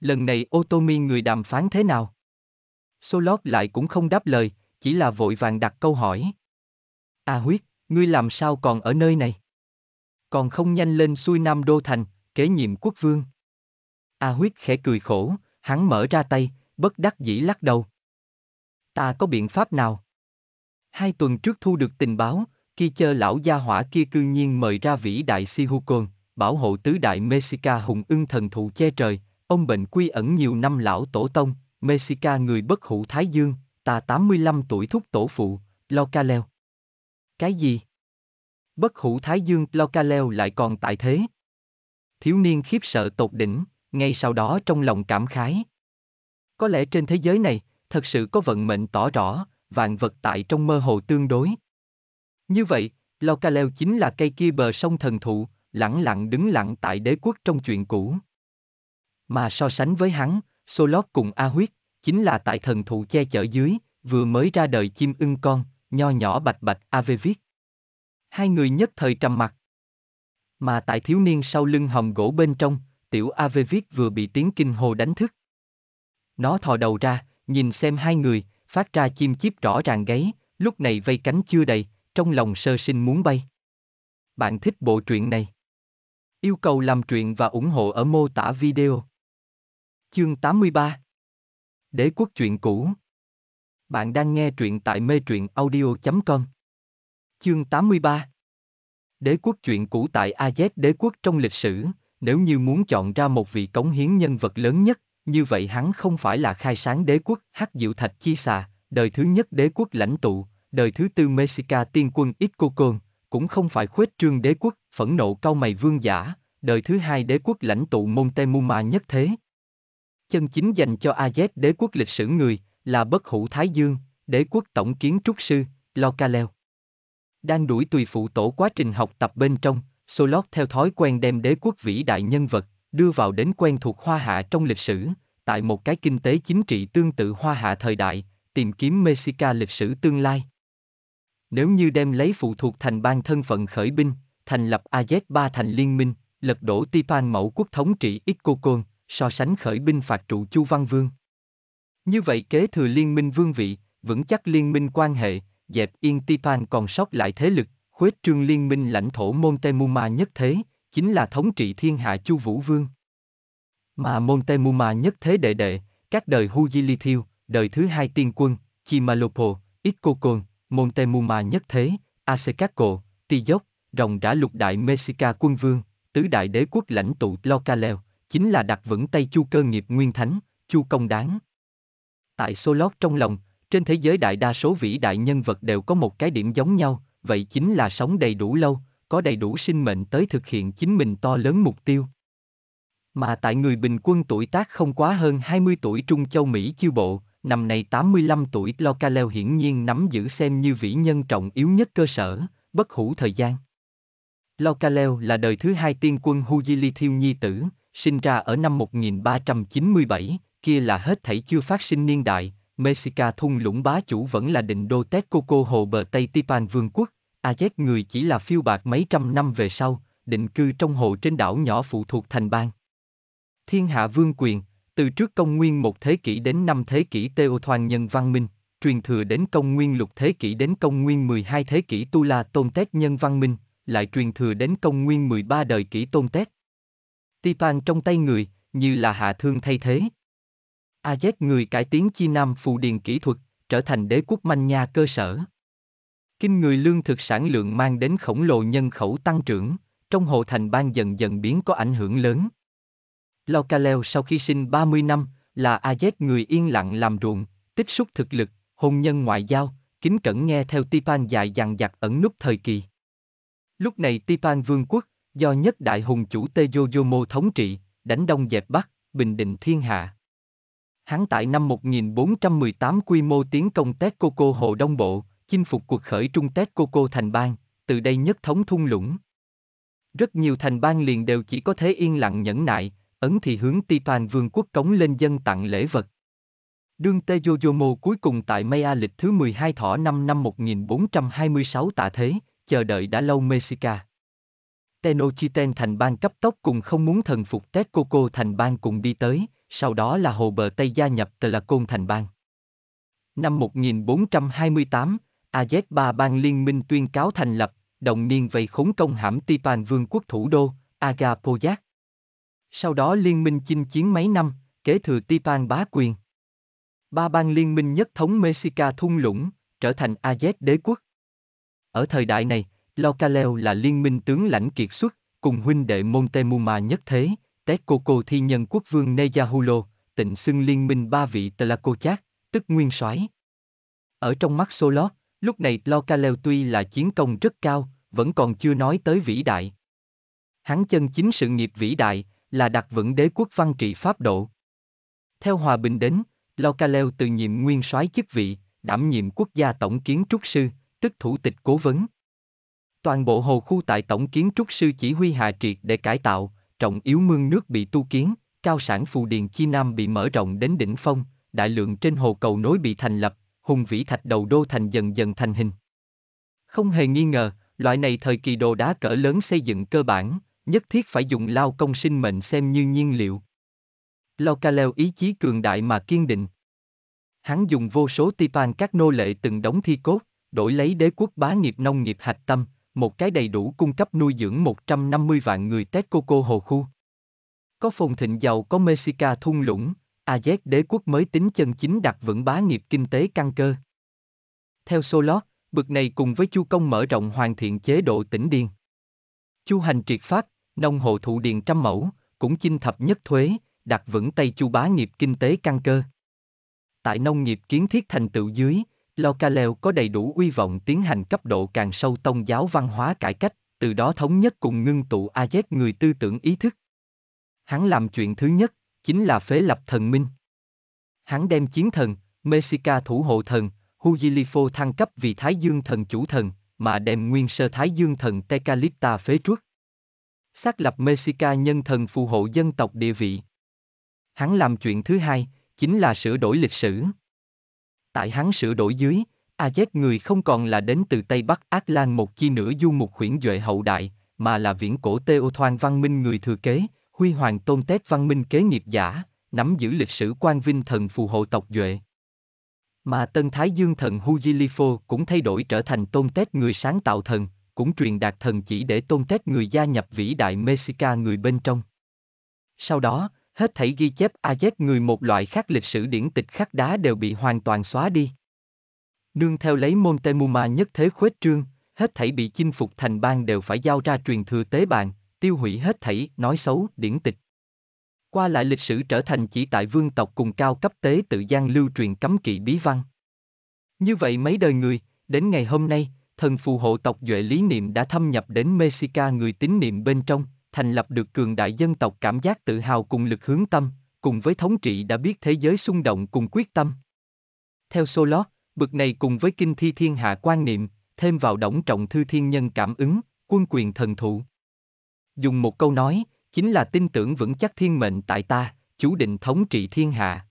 Lần này Otomi người đàm phán thế nào? Solot lại cũng không đáp lời, chỉ là vội vàng đặt câu hỏi. A à huyết, ngươi làm sao còn ở nơi này? Còn không nhanh lên xuôi Nam Đô Thành, kế nhiệm quốc vương. A à huyết khẽ cười khổ, hắn mở ra tay, bất đắc dĩ lắc đầu. Ta có biện pháp nào? Hai tuần trước thu được tình báo, khi chơ lão gia hỏa kia cư nhiên mời ra vĩ đại Sihukon, bảo hộ tứ đại Mexica hùng ưng thần thụ che trời, ông bệnh quy ẩn nhiều năm lão tổ tông, Mexica người bất hủ Thái Dương, ta 85 tuổi thúc tổ phụ, Lo ca leo. Cái gì? Bất hủ Thái Dương Lo ca leo lại còn tại thế. Thiếu niên khiếp sợ tột đỉnh, ngay sau đó trong lòng cảm khái. Có lẽ trên thế giới này, thật sự có vận mệnh tỏ rõ, vạn vật tại trong mơ hồ tương đối. Như vậy, Lao Leo chính là cây kia bờ sông thần thụ, lẳng lặng đứng lặng tại đế quốc trong chuyện cũ. Mà so sánh với hắn, Solot cùng A Huyết, chính là tại thần thụ che chở dưới, vừa mới ra đời chim ưng con, nho nhỏ bạch bạch AV viết. Hai người nhất thời trầm mặt. Mà tại thiếu niên sau lưng hồng gỗ bên trong, tiểu AV viết vừa bị tiếng kinh hồ đánh thức. Nó thò đầu ra, nhìn xem hai người, phát ra chim chip rõ ràng gáy, lúc này vây cánh chưa đầy, trong lòng sơ sinh muốn bay. Bạn thích bộ truyện này? Yêu cầu làm truyện và ủng hộ ở mô tả video. Chương 83 Đế quốc truyện cũ Bạn đang nghe truyện tại mê truyện audio.com Chương 83 Đế quốc truyện cũ tại AZ đế quốc trong lịch sử, nếu như muốn chọn ra một vị cống hiến nhân vật lớn nhất, như vậy hắn không phải là khai sáng đế quốc hắc diệu thạch chi xà, đời thứ nhất đế quốc lãnh tụ, đời thứ tư Mexica tiên quân Icocon, cũng không phải khuếch trương đế quốc, phẫn nộ cao mày vương giả, đời thứ hai đế quốc lãnh tụ Montezuma nhất thế. Chân chính dành cho AZ đế quốc lịch sử người, là bất hủ Thái Dương, đế quốc tổng kiến trúc sư, Lo Localeo. Đang đuổi tùy phụ tổ quá trình học tập bên trong, Solot theo thói quen đem đế quốc vĩ đại nhân vật, đưa vào đến quen thuộc hoa hạ trong lịch sử, tại một cái kinh tế chính trị tương tự hoa hạ thời đại, tìm kiếm Mexica lịch sử tương lai. Nếu như đem lấy phụ thuộc thành ban thân phận khởi binh, thành lập AZ3 thành liên minh, lật đổ Tipan mẫu quốc thống trị Iskokon, so sánh khởi binh phạt trụ Chu Văn Vương. Như vậy kế thừa liên minh vương vị, vững chắc liên minh quan hệ, dẹp yên Tipan còn sót lại thế lực, khuếch trương liên minh lãnh thổ Montemuma nhất thế, chính là thống trị thiên hạ Chu Vũ Vương. Mà Montemuma nhất thế đệ đệ, các đời Hujilithiu, đời thứ hai tiên quân, Chimalopo, Iskokon, Montezuma nhất thế, Asecaco, Tijoc, rồng rã lục đại Mexica quân vương, tứ đại đế quốc lãnh tụ Localeo, chính là đặt vững tay chu cơ nghiệp nguyên thánh, chu công đáng. Tại Solot trong lòng, trên thế giới đại đa số vĩ đại nhân vật đều có một cái điểm giống nhau, vậy chính là sống đầy đủ lâu, có đầy đủ sinh mệnh tới thực hiện chính mình to lớn mục tiêu. Mà tại người bình quân tuổi tác không quá hơn 20 tuổi Trung Châu Mỹ chiêu bộ, năm nay 85 tuổi Lo Localeo hiển nhiên nắm giữ xem như vĩ nhân trọng yếu nhất cơ sở, bất hủ thời gian. Lo Localeo là đời thứ hai tiên quân Hujili Thiêu Nhi Tử, sinh ra ở năm 1397, kia là hết thảy chưa phát sinh niên đại, Mexica thung lũng bá chủ vẫn là định đô Texcoco hồ bờ Tây Tipan Vương quốc, Azek người chỉ là phiêu bạc mấy trăm năm về sau, định cư trong hồ trên đảo nhỏ phụ thuộc thành bang. Thiên hạ vương quyền, từ trước công nguyên một thế kỷ đến năm thế kỷ Têu Thoàn nhân văn minh, truyền thừa đến công nguyên lục thế kỷ đến công nguyên 12 thế kỷ Tu La Tôn Tét nhân văn minh, lại truyền thừa đến công nguyên 13 đời kỷ Tôn Tét. Ti Pan trong tay người, như là hạ thương thay thế. A AZ người cải tiến chi nam phù điền kỹ thuật, trở thành đế quốc manh nha cơ sở. Kinh người lương thực sản lượng mang đến khổng lồ nhân khẩu tăng trưởng, trong hồ thành bang dần dần biến có ảnh hưởng lớn. Localeo sau khi sinh 30 năm, là AZ người yên lặng làm ruộng, tích xúc thực lực, hôn nhân ngoại giao, kính cẩn nghe theo Tipan dài dằng dặc ẩn nút thời kỳ. Lúc này Tipan Vương quốc, do nhất đại hùng chủ Tê Teyoyomo thống trị, đánh đông dẹp bắc, bình định thiên hạ. Hắn tại năm 1418 quy mô tiến công Tết Cô Hồ Đông Bộ, chinh phục cuộc khởi trung Tết Cô thành bang, từ đây nhất thống thung lũng. Rất nhiều thành bang liền đều chỉ có thế yên lặng nhẫn nại, ấn thì hướng Tipan vương quốc cống lên dân tặng lễ vật. Đương Tê Mô cuối cùng tại Maya lịch thứ 12 thỏ năm năm 1426 tạ thế, chờ đợi đã lâu Mexica. Tenochiten thành bang cấp tốc cùng không muốn thần phục Texcoco thành bang cùng đi tới, sau đó là hồ bờ Tây gia nhập Tlacon thành bang. Năm 1428, AZ3 bang liên minh tuyên cáo thành lập, đồng niên vây khốn công hãm Tipan vương quốc thủ đô, Agapoyac sau đó liên minh chinh chiến mấy năm, kế thừa Tipan bá quyền. Ba bang liên minh nhất thống Mexica thung lũng, trở thành AZ đế quốc. Ở thời đại này, Localeo là liên minh tướng lãnh kiệt xuất, cùng huynh đệ Montezuma nhất thế, Texcoco thi nhân quốc vương Nejahulo, tịnh xưng liên minh ba vị Tlacochac, tức nguyên soái. Ở trong mắt Solot, lúc này Localeo tuy là chiến công rất cao, vẫn còn chưa nói tới vĩ đại. Hắn chân chính sự nghiệp vĩ đại, là đặt vững đế quốc văn trị Pháp độ. Theo hòa bình đến, Localeo từ nhiệm nguyên soái chức vị, đảm nhiệm quốc gia tổng kiến trúc sư, tức thủ tịch cố vấn. Toàn bộ hồ khu tại tổng kiến trúc sư chỉ huy hạ triệt để cải tạo, trọng yếu mương nước bị tu kiến, cao sản phù điền chi nam bị mở rộng đến đỉnh phong, đại lượng trên hồ cầu nối bị thành lập, hùng vĩ thạch đầu đô thành dần dần thành hình. Không hề nghi ngờ, loại này thời kỳ đồ đá cỡ lớn xây dựng cơ bản, nhất thiết phải dùng lao công sinh mệnh xem như nhiên liệu. Localeo ý chí cường đại mà kiên định. Hắn dùng vô số tipan các nô lệ từng đóng thi cốt, đổi lấy đế quốc bá nghiệp nông nghiệp hạch tâm, một cái đầy đủ cung cấp nuôi dưỡng 150 vạn người Texcoco hồ khu. Có phồn thịnh giàu có Mexica thung lũng, AZ đế quốc mới tính chân chính đặt vững bá nghiệp kinh tế căn cơ. Theo Solot, bực này cùng với Chu Công mở rộng hoàn thiện chế độ tỉnh điên. Chu Hành triệt phát, nông hộ thụ điền trăm mẫu, cũng chinh thập nhất thuế, đặt vững tay Chu bá nghiệp kinh tế căn cơ. Tại nông nghiệp kiến thiết thành tựu dưới, Lo Ca Leo có đầy đủ uy vọng tiến hành cấp độ càng sâu tôn giáo văn hóa cải cách, từ đó thống nhất cùng ngưng tụ AZ người tư tưởng ý thức. Hắn làm chuyện thứ nhất, chính là phế lập thần minh. Hắn đem chiến thần, Mexica thủ hộ thần, Hujilifo thăng cấp vì Thái Dương thần chủ thần, mà đem nguyên sơ Thái Dương thần Tecalipta phế truất xác lập Mexica nhân thần phù hộ dân tộc địa vị. Hắn làm chuyện thứ hai, chính là sửa đổi lịch sử. Tại hắn sửa đổi dưới, AZ người không còn là đến từ Tây Bắc Ác Lan một chi nửa du mục huyển duệ hậu đại, mà là viễn cổ TEO Thoan văn minh người thừa kế, huy hoàng tôn tết văn minh kế nghiệp giả, nắm giữ lịch sử quan vinh thần phù hộ tộc duệ. Mà Tân Thái Dương thần Hujilifo cũng thay đổi trở thành tôn tết người sáng tạo thần, cũng truyền đạt thần chỉ để tôn tết người gia nhập vĩ đại Mexica người bên trong. Sau đó, hết thảy ghi chép AZ người một loại khác lịch sử điển tịch khắc đá đều bị hoàn toàn xóa đi. Nương theo lấy Montezuma nhất thế khuếch trương, hết thảy bị chinh phục thành bang đều phải giao ra truyền thừa tế bàn, tiêu hủy hết thảy, nói xấu, điển tịch. Qua lại lịch sử trở thành chỉ tại vương tộc cùng cao cấp tế tự gian lưu truyền cấm kỵ bí văn. Như vậy mấy đời người, đến ngày hôm nay, thần phù hộ tộc Duệ lý niệm đã thâm nhập đến Mexica người tín niệm bên trong, thành lập được cường đại dân tộc cảm giác tự hào cùng lực hướng tâm, cùng với thống trị đã biết thế giới xung động cùng quyết tâm. Theo Solot, bực này cùng với kinh thi thiên hạ quan niệm, thêm vào đổng trọng thư thiên nhân cảm ứng, quân quyền thần thụ. Dùng một câu nói, chính là tin tưởng vững chắc thiên mệnh tại ta, chủ định thống trị thiên hạ.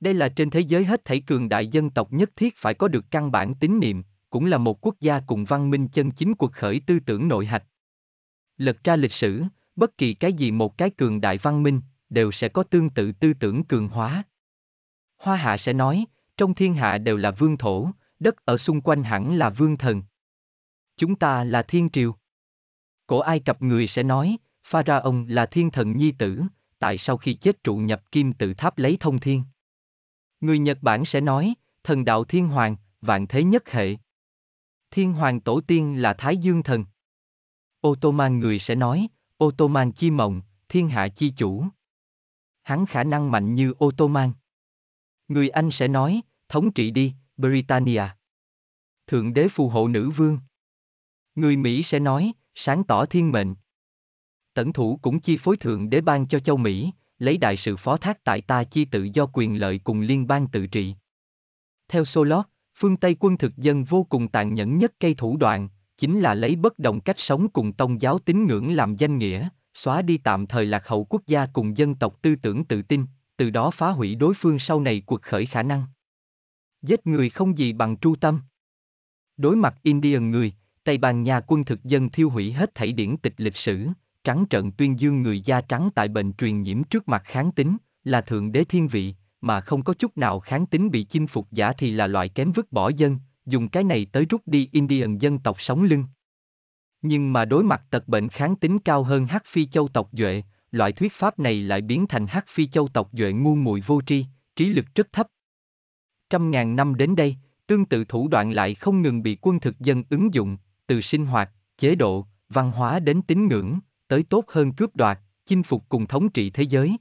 Đây là trên thế giới hết thảy cường đại dân tộc nhất thiết phải có được căn bản tín niệm, cũng là một quốc gia cùng văn minh chân chính cuộc khởi tư tưởng nội hạch. Lật ra lịch sử, bất kỳ cái gì một cái cường đại văn minh, đều sẽ có tương tự tư tưởng cường hóa. Hoa hạ sẽ nói, trong thiên hạ đều là vương thổ, đất ở xung quanh hẳn là vương thần. Chúng ta là thiên triều. Cổ Ai Cập người sẽ nói, Pharaon là thiên thần nhi tử, tại sau khi chết trụ nhập kim tự tháp lấy thông thiên. Người Nhật Bản sẽ nói, thần đạo thiên hoàng, vạn thế nhất hệ. Thiên Hoàng Tổ Tiên là Thái Dương Thần. Ottoman người sẽ nói, Ottoman chi mộng, thiên hạ chi chủ. Hắn khả năng mạnh như Ottoman. Người Anh sẽ nói, thống trị đi, Britannia. Thượng đế phù hộ nữ vương. Người Mỹ sẽ nói, sáng tỏ thiên mệnh. Tẩn thủ cũng chi phối thượng đế ban cho châu Mỹ, lấy đại sự phó thác tại ta chi tự do quyền lợi cùng liên bang tự trị. Theo Solot, Phương Tây quân thực dân vô cùng tàn nhẫn nhất cây thủ đoạn, chính là lấy bất đồng cách sống cùng tôn giáo tín ngưỡng làm danh nghĩa, xóa đi tạm thời lạc hậu quốc gia cùng dân tộc tư tưởng tự tin, từ đó phá hủy đối phương sau này cuộc khởi khả năng. Giết người không gì bằng tru tâm. Đối mặt Indian người, Tây Ban Nha quân thực dân thiêu hủy hết thảy điển tịch lịch sử, trắng trận tuyên dương người da trắng tại bệnh truyền nhiễm trước mặt kháng tính, là thượng đế thiên vị, mà không có chút nào kháng tính bị chinh phục giả thì là loại kém vứt bỏ dân, dùng cái này tới rút đi Indian dân tộc sống lưng. Nhưng mà đối mặt tật bệnh kháng tính cao hơn hắc phi châu tộc duệ, loại thuyết pháp này lại biến thành hắc phi châu tộc duệ ngu muội vô tri, trí lực rất thấp. Trăm ngàn năm đến đây, tương tự thủ đoạn lại không ngừng bị quân thực dân ứng dụng, từ sinh hoạt, chế độ, văn hóa đến tín ngưỡng, tới tốt hơn cướp đoạt, chinh phục cùng thống trị thế giới.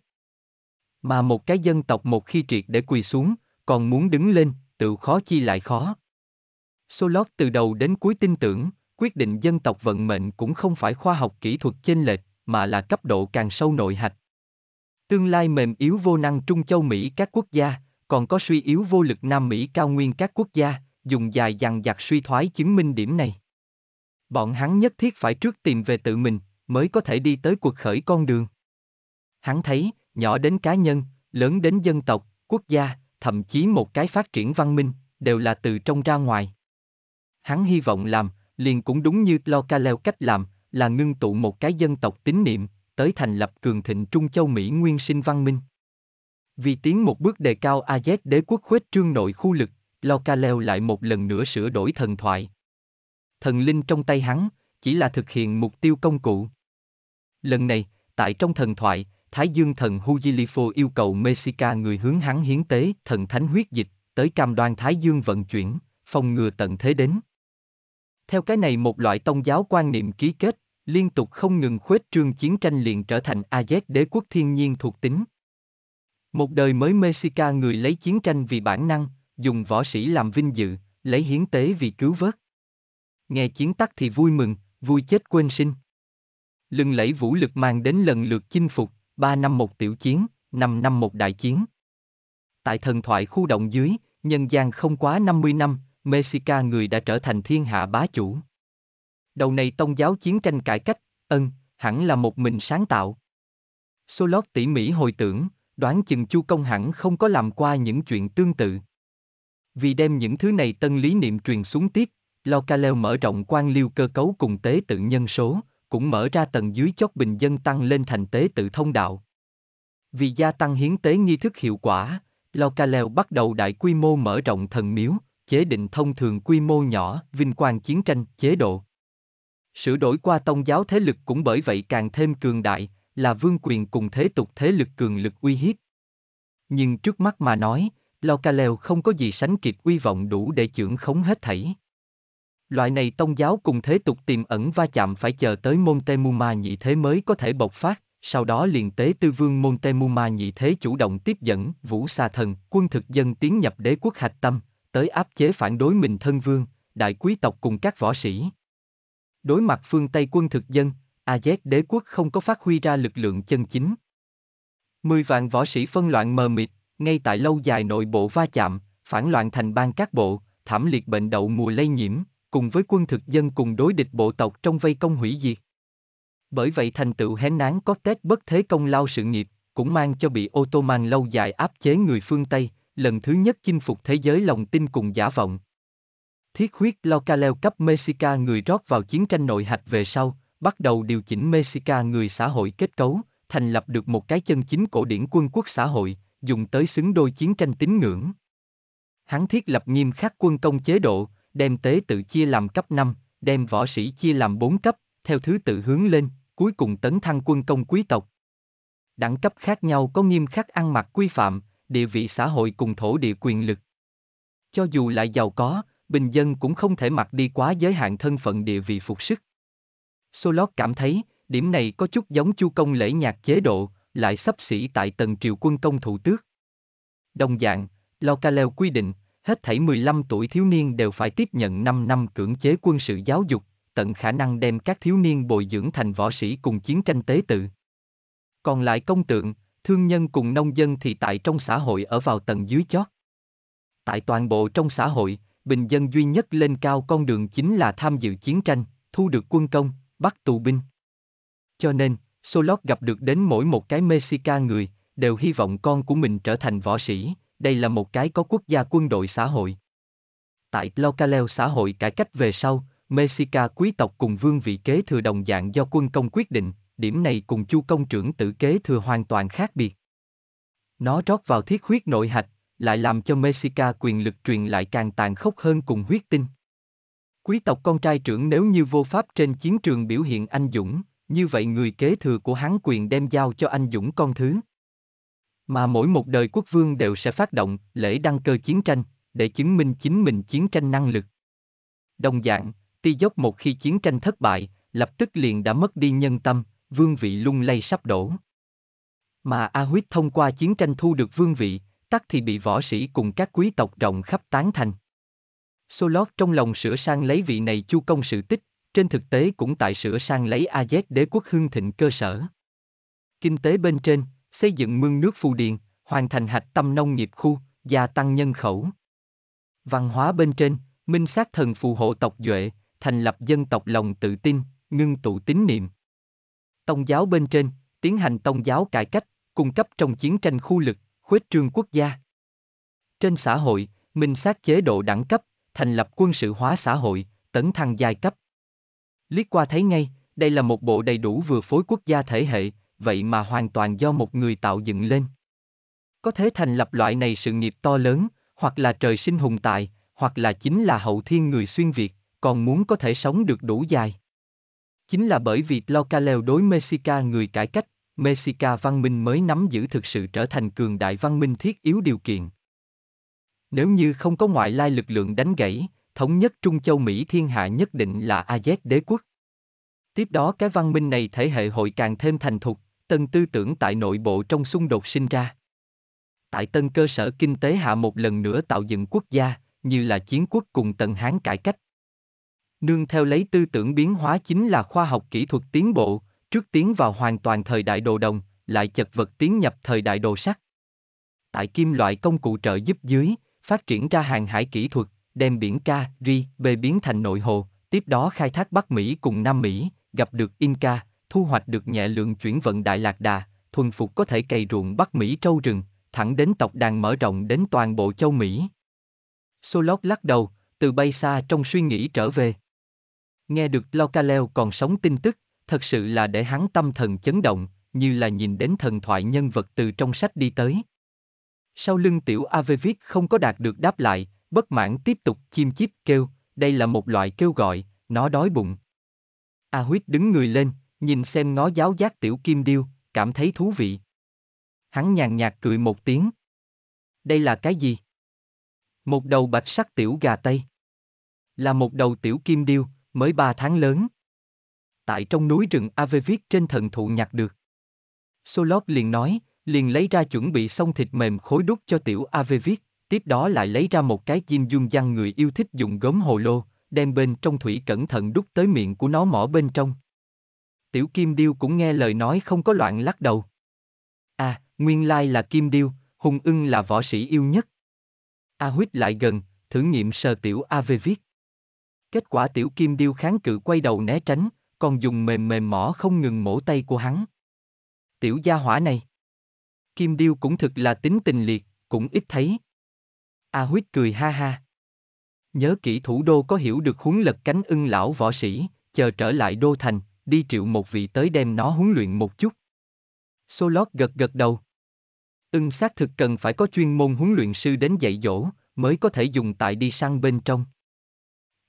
Mà một cái dân tộc một khi triệt để quỳ xuống, còn muốn đứng lên, tự khó chi lại khó. Solot từ đầu đến cuối tin tưởng, quyết định dân tộc vận mệnh cũng không phải khoa học kỹ thuật chênh lệch, mà là cấp độ càng sâu nội hạch. Tương lai mềm yếu vô năng Trung Châu Mỹ các quốc gia, còn có suy yếu vô lực Nam Mỹ cao nguyên các quốc gia, dùng dài dằng dặc suy thoái chứng minh điểm này. Bọn hắn nhất thiết phải trước tìm về tự mình, mới có thể đi tới cuộc khởi con đường. Hắn thấy, nhỏ đến cá nhân, lớn đến dân tộc, quốc gia, thậm chí một cái phát triển văn minh, đều là từ trong ra ngoài. Hắn hy vọng làm, liền cũng đúng như lo ca leo cách làm, là ngưng tụ một cái dân tộc tín niệm, tới thành lập cường thịnh Trung Châu Mỹ nguyên sinh văn minh. Vì tiến một bước đề cao AZ đế quốc khuếch trương nội khu lực, lo ca leo lại một lần nữa sửa đổi thần thoại. Thần linh trong tay hắn, chỉ là thực hiện mục tiêu công cụ. Lần này, tại trong thần thoại, Thái Dương thần Hujilifo yêu cầu Mexica người hướng hắn hiến tế thần thánh huyết dịch, tới cam đoan Thái Dương vận chuyển, phòng ngừa tận thế đến. Theo cái này một loại tông giáo quan niệm ký kết, liên tục không ngừng khuếch trương chiến tranh liền trở thành AZ đế quốc thiên nhiên thuộc tính. Một đời mới Mexica người lấy chiến tranh vì bản năng, dùng võ sĩ làm vinh dự, lấy hiến tế vì cứu vớt. Nghe chiến tắc thì vui mừng, vui chết quên sinh. Lừng lẫy vũ lực mang đến lần lượt chinh phục, 3 năm một tiểu chiến, 5 năm một đại chiến. Tại thần thoại khu động dưới, nhân gian không quá 50 năm, Mexica người đã trở thành thiên hạ bá chủ. Đầu này tôn giáo chiến tranh cải cách, ân, hẳn là một mình sáng tạo. Solot tỉ mỉ hồi tưởng, đoán chừng Chu Công hẳn không có làm qua những chuyện tương tự. Vì đem những thứ này tân lý niệm truyền xuống tiếp, Localeo mở rộng quan liêu cơ cấu cùng tế tự nhân số, cũng mở ra tầng dưới chót bình dân tăng lên thành tế tự thông đạo. Vì gia tăng hiến tế nghi thức hiệu quả, Localeo bắt đầu đại quy mô mở rộng thần miếu, chế định thông thường quy mô nhỏ, vinh quang chiến tranh, chế độ. Sửa đổi qua tông giáo thế lực cũng bởi vậy càng thêm cường đại, là vương quyền cùng thế tục thế lực cường lực uy hiếp. Nhưng trước mắt mà nói, Localeo không có gì sánh kịp uy vọng đủ để trưởng khống hết thảy. Loại này tôn giáo cùng thế tục tiềm ẩn va chạm phải chờ tới Montezuma nhị thế mới có thể bộc phát, sau đó liền tế tư vương Montezuma nhị thế chủ động tiếp dẫn, vũ xà thần, quân thực dân tiến nhập đế quốc hạch tâm, tới áp chế phản đối mình thân vương, đại quý tộc cùng các võ sĩ. Đối mặt phương Tây quân thực dân, AZ đế quốc không có phát huy ra lực lượng chân chính. Mười vạn võ sĩ phân loạn mờ mịt, ngay tại lâu dài nội bộ va chạm, phản loạn thành bang các bộ, thảm liệt bệnh đậu mùa lây nhiễm, cùng với quân thực dân cùng đối địch bộ tộc trong vây công hủy diệt. Bởi vậy thành tựu hén nán có Tết bất thế công lao sự nghiệp, cũng mang cho bị Ottoman lâu dài áp chế người phương Tây, lần thứ nhất chinh phục thế giới lòng tin cùng giả vọng. Thiết huyết lo ca cấp Mexica người rót vào chiến tranh nội hạch về sau, bắt đầu điều chỉnh Mexica người xã hội kết cấu, thành lập được một cái chân chính cổ điển quân quốc xã hội, dùng tới xứng đôi chiến tranh tín ngưỡng. Hắn thiết lập nghiêm khắc quân công chế độ, đem tế tự chia làm cấp 5, đem võ sĩ chia làm 4 cấp, theo thứ tự hướng lên, cuối cùng tấn thăng quân công quý tộc. Đẳng cấp khác nhau có nghiêm khắc ăn mặc quy phạm, địa vị xã hội cùng thổ địa quyền lực. Cho dù lại giàu có, bình dân cũng không thể mặc đi quá giới hạn thân phận địa vị phục sức. Solot cảm thấy, điểm này có chút giống chu công lễ nhạc chế độ, lại sắp xỉ tại tầng triều quân công thủ tước. Đồng dạng, Lo Ca Leo quy định, hết thảy 15 tuổi thiếu niên đều phải tiếp nhận 5 năm cưỡng chế quân sự giáo dục, tận khả năng đem các thiếu niên bồi dưỡng thành võ sĩ cùng chiến tranh tế tự. Còn lại công tượng, thương nhân cùng nông dân thì tại trong xã hội ở vào tầng dưới chót. Tại toàn bộ trong xã hội, bình dân duy nhất lên cao con đường chính là tham dự chiến tranh, thu được quân công, bắt tù binh. Cho nên, Solot gặp được đến mỗi một cái Mexica người, đều hy vọng con của mình trở thành võ sĩ, đây là một cái có quốc gia quân đội xã hội. Tại Localeo xã hội cải cách về sau, Mexica quý tộc cùng vương vị kế thừa đồng dạng do quân công quyết định, điểm này cùng chu công trưởng tử kế thừa hoàn toàn khác biệt. Nó rót vào thiết huyết nội hạch, lại làm cho Mexica quyền lực truyền lại càng tàn khốc hơn cùng huyết tinh. Quý tộc con trai trưởng nếu như vô pháp trên chiến trường biểu hiện anh dũng, như vậy người kế thừa của hắn quyền đem giao cho anh dũng con thứ. Mà mỗi một đời quốc vương đều sẽ phát động lễ đăng cơ chiến tranh, để chứng minh chính mình chiến tranh năng lực. Đồng dạng, ti dốc một khi chiến tranh thất bại, lập tức liền đã mất đi nhân tâm, vương vị lung lay sắp đổ. Mà A Huyết thông qua chiến tranh thu được vương vị, tắc thì bị võ sĩ cùng các quý tộc rộng khắp tán thành. Solot trong lòng sửa sang lấy vị này chu công sự tích, trên thực tế cũng tại sửa sang lấy AZ đế quốc hương thịnh cơ sở. Kinh tế bên trên, xây dựng mương nước phù điền, hoàn thành hạch tâm nông nghiệp khu, gia tăng nhân khẩu. Văn hóa bên trên, minh sát thần phù hộ tộc Duệ, thành lập dân tộc lòng tự tin, ngưng tụ tín niệm. Tôn giáo bên trên, tiến hành tôn giáo cải cách, cung cấp trong chiến tranh khu lực, khuếch trương quốc gia. Trên xã hội, minh sát chế độ đẳng cấp, thành lập quân sự hóa xã hội, tấn thăng giai cấp. Liếc qua thấy ngay, đây là một bộ đầy đủ vừa phối quốc gia thể hệ, vậy mà hoàn toàn do một người tạo dựng lên. Có thể thành lập loại này sự nghiệp to lớn, hoặc là trời sinh hùng tài, hoặc là chính là hậu thiên người xuyên Việt, còn muốn có thể sống được đủ dài. Chính là bởi vì Tlocaleo đối Mexica người cải cách, Mexica văn minh mới nắm giữ thực sự trở thành cường đại văn minh thiết yếu điều kiện. Nếu như không có ngoại lai lực lượng đánh gãy, thống nhất Trung Châu Mỹ thiên hạ nhất định là AZ đế quốc. Tiếp đó cái văn minh này thể hệ hội càng thêm thành thục, tân tư tưởng tại nội bộ trong xung đột sinh ra. Tại tân cơ sở kinh tế hạ một lần nữa tạo dựng quốc gia, như là chiến quốc cùng tần hán cải cách. Nương theo lấy tư tưởng biến hóa chính là khoa học kỹ thuật tiến bộ, trước tiến vào hoàn toàn thời đại đồ đồng, lại chật vật tiến nhập thời đại đồ sắt. Tại kim loại công cụ trợ giúp dưới, phát triển ra hàng hải kỹ thuật, đem biển Ca, Ri, bề biến thành nội hồ, tiếp đó khai thác Bắc Mỹ cùng Nam Mỹ, gặp được Inca, thu hoạch được nhẹ lượng chuyển vận Đại Lạc Đà, thuần phục có thể cày ruộng Bắc Mỹ trâu rừng, thẳng đến tộc đàn mở rộng đến toàn bộ châu Mỹ. Solot lắc đầu, từ bay xa trong suy nghĩ trở về. Nghe được Localeo còn sống tin tức, thật sự là để hắn tâm thần chấn động, như là nhìn đến thần thoại nhân vật từ trong sách đi tới. Sau lưng tiểu Avevit không có đạt được đáp lại, bất mãn tiếp tục chim chiếp kêu, đây là một loại kêu gọi, nó đói bụng. A đứng người lên, nhìn xem nó giáo giác tiểu kim điêu, cảm thấy thú vị. Hắn nhàn nhạt cười một tiếng. Đây là cái gì? Một đầu bạch sắc tiểu gà Tây. Là một đầu tiểu kim điêu, mới ba tháng lớn. Tại trong núi rừng Avevit trên thần thụ nhặt được. Solop liền nói, liền lấy ra chuẩn bị xong thịt mềm khối đút cho tiểu Avevit, tiếp đó lại lấy ra một cái diêm dung răng người yêu thích dùng gốm hồ lô, đem bên trong thủy cẩn thận đút tới miệng của nó mỏ bên trong. Tiểu Kim Điêu cũng nghe lời nói không có loạn lắc đầu. À, nguyên lai là Kim Điêu, Hùng ưng là võ sĩ yêu nhất. A Huyết lại gần, thử nghiệm sờ tiểu AV viết. Kết quả tiểu Kim Điêu kháng cự quay đầu né tránh, còn dùng mềm mềm mỏ không ngừng mổ tay của hắn. Tiểu gia hỏa này. Kim Điêu cũng thực là tính tình liệt, cũng ít thấy. A Huyết cười ha ha. Nhớ kỹ thủ đô có hiểu được huấn lật cánh ưng lão võ sĩ, chờ trở lại đô thành, đi triệu một vị tới đem nó huấn luyện một chút. Solot gật gật đầu. Ưng ừ, xác thực cần phải có chuyên môn huấn luyện sư đến dạy dỗ, mới có thể dùng tại đi sang bên trong.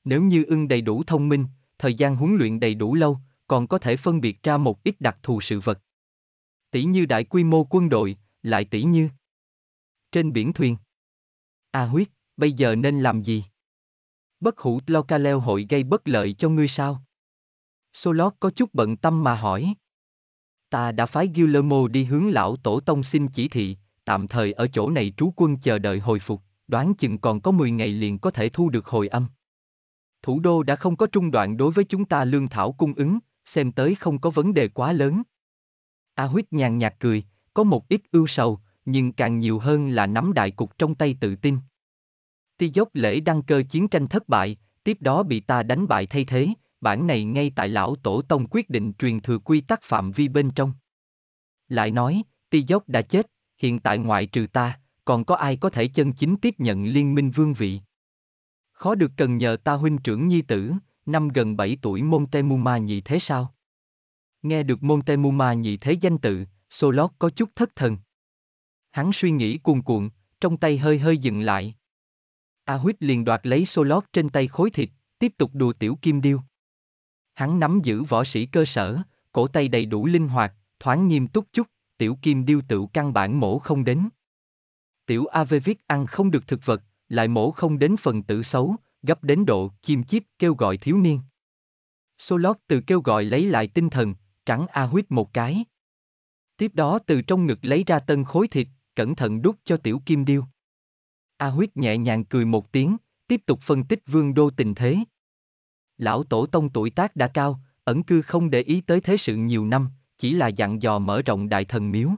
Nếu như ưng đầy đủ thông minh, thời gian huấn luyện đầy đủ lâu, còn có thể phân biệt ra một ít đặc thù sự vật. Tỷ như đại quy mô quân đội, lại tỷ như trên biển thuyền. A à huyết, bây giờ nên làm gì? Bất hủ Tlocaleo hội gây bất lợi cho ngươi sao? Solot có chút bận tâm mà hỏi. Ta đã phái Guillermo đi hướng lão tổ tông xin chỉ thị, tạm thời ở chỗ này trú quân chờ đợi hồi phục, đoán chừng còn có 10 ngày liền có thể thu được hồi âm. Thủ đô đã không có trung đoạn đối với chúng ta lương thảo cung ứng, xem tới không có vấn đề quá lớn. A Huyết nhàn nhạt cười, có một ít ưu sầu, nhưng càng nhiều hơn là nắm đại cục trong tay tự tin. Ti dốc lễ đăng cơ chiến tranh thất bại, tiếp đó bị ta đánh bại thay thế, bản này ngay tại lão tổ tông quyết định truyền thừa quy tắc phạm vi bên trong. Lại nói, ti dốc đã chết, hiện tại ngoại trừ ta, còn có ai có thể chân chính tiếp nhận liên minh vương vị. Khó được cần nhờ ta huynh trưởng nhi tử, năm gần 7 tuổi Montezuma nhị thế sao? Nghe được Montezuma nhị thế danh tự, Solot có chút thất thần. Hắn suy nghĩ cuồn cuộn, trong tay hơi hơi dừng lại. A huyết liền đoạt lấy Solot trên tay khối thịt, tiếp tục đùa tiểu kim điêu. Hắn nắm giữ võ sĩ cơ sở, cổ tay đầy đủ linh hoạt, thoáng nghiêm túc chút, tiểu kim điêu tựu căn bản mổ không đến. Tiểu Avevik ăn không được thực vật, lại mổ không đến phần tử xấu, gấp đến độ chim chiếp kêu gọi thiếu niên. Solot từ kêu gọi lấy lại tinh thần, trắng A huyết một cái. Tiếp đó từ trong ngực lấy ra tân khối thịt, cẩn thận đút cho tiểu kim điêu. A huyết nhẹ nhàng cười một tiếng, tiếp tục phân tích vương đô tình thế. Lão tổ tông tuổi tác đã cao, ẩn cư không để ý tới thế sự nhiều năm, chỉ là dặn dò mở rộng đại thần miếu.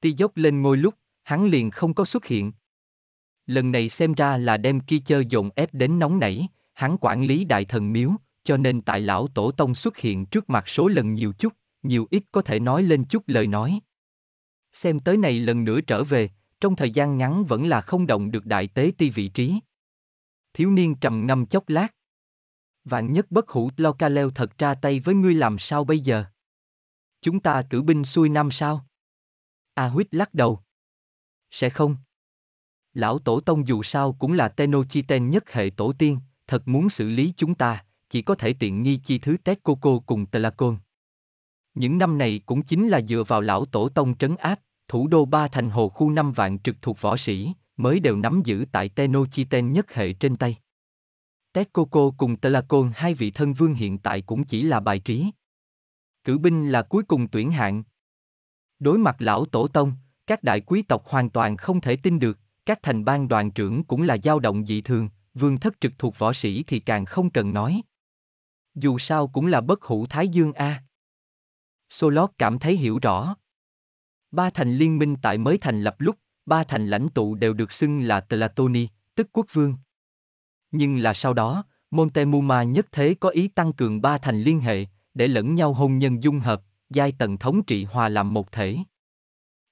Ti dốc lên ngôi lúc, hắn liền không có xuất hiện. Lần này xem ra là đem kia chơi dồn ép đến nóng nảy, hắn quản lý đại thần miếu, cho nên tại lão tổ tông xuất hiện trước mặt số lần nhiều chút, nhiều ít có thể nói lên chút lời nói. Xem tới này lần nữa trở về, trong thời gian ngắn vẫn là không động được đại tế ti vị trí. Thiếu niên trầm ngâm chốc lát, vạn nhất bất hủ lo ca leo thật ra tay với ngươi làm sao bây giờ? Chúng ta cử binh xuôi năm sao? A à huyết lắc đầu. Sẽ không. Lão Tổ Tông dù sao cũng là Tenochiten nhất hệ tổ tiên, thật muốn xử lý chúng ta, chỉ có thể tiện nghi chi thứ tét cô cùng Telacon. Những năm này cũng chính là dựa vào lão Tổ Tông trấn áp, thủ đô ba thành hồ khu năm vạn trực thuộc võ sĩ, mới đều nắm giữ tại Tenochiten nhất hệ trên tay. Coco cùng Telacon hai vị thân vương hiện tại cũng chỉ là bài trí. Cử binh là cuối cùng tuyển hạng. Đối mặt lão tổ tông, các đại quý tộc hoàn toàn không thể tin được, các thành ban đoàn trưởng cũng là dao động dị thường, vương thất trực thuộc võ sĩ thì càng không cần nói. Dù sao cũng là bất hủ Thái Dương A. Solot cảm thấy hiểu rõ. Ba thành liên minh tại mới thành lập lúc, ba thành lãnh tụ đều được xưng là Tlatoni, tức quốc vương. Nhưng là sau đó, Montemuma nhất thế có ý tăng cường ba thành liên hệ, để lẫn nhau hôn nhân dung hợp, giai tầng thống trị hòa làm một thể.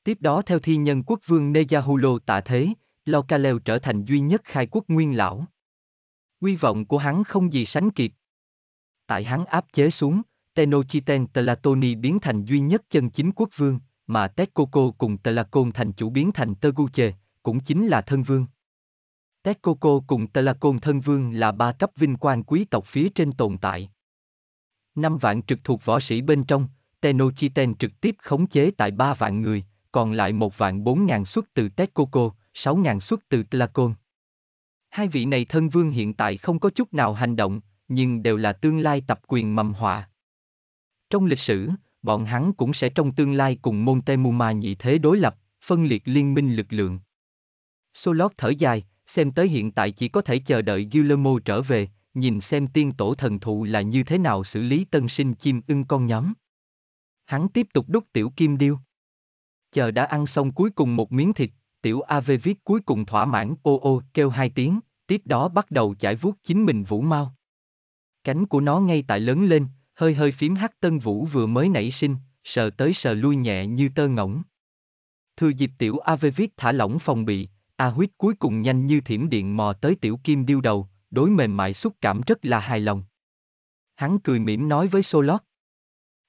Tiếp đó theo thi nhân quốc vương Nejahulo tạ thế, Localeo trở thành duy nhất khai quốc nguyên lão. Quy vọng của hắn không gì sánh kịp. Tại hắn áp chế xuống, Tenochiten Tlatoni biến thành duy nhất chân chính quốc vương, mà Texcoco cùng Tlacon thành chủ biến thành Teguche, cũng chính là thân vương. Tecoco cùng Telacon thân vương là ba cấp vinh quang quý tộc phía trên tồn tại. Năm vạn trực thuộc võ sĩ bên trong, Tenochiten trực tiếp khống chế tại ba vạn người, còn lại một vạn bốn ngàn xuất từ Tecoco, sáu ngàn xuất từ Telacon. Hai vị này thân vương hiện tại không có chút nào hành động, nhưng đều là tương lai tập quyền mầm họa. Trong lịch sử, bọn hắn cũng sẽ trong tương lai cùng Montemuma nhị thế đối lập, phân liệt liên minh lực lượng. Solot thở dài, xem tới hiện tại chỉ có thể chờ đợi Guillermo trở về, nhìn xem tiên tổ thần thụ là như thế nào xử lý tân sinh chim ưng con nhóm. Hắn tiếp tục đúc tiểu kim điêu. Chờ đã ăn xong cuối cùng một miếng thịt, tiểu AV viết cuối cùng thỏa mãn ô ô kêu hai tiếng, tiếp đó bắt đầu chải vuốt chính mình vũ mau. Cánh của nó ngay tại lớn lên, hơi hơi phím hắc tân vũ vừa mới nảy sinh, sờ tới sờ lui nhẹ như tơ ngỗng. thừa dịp tiểu AV viết thả lỏng phòng bị, A huyết cuối cùng nhanh như thiểm điện mò tới tiểu kim điêu đầu, đối mềm mại xúc cảm rất là hài lòng. Hắn cười mỉm nói với Solot.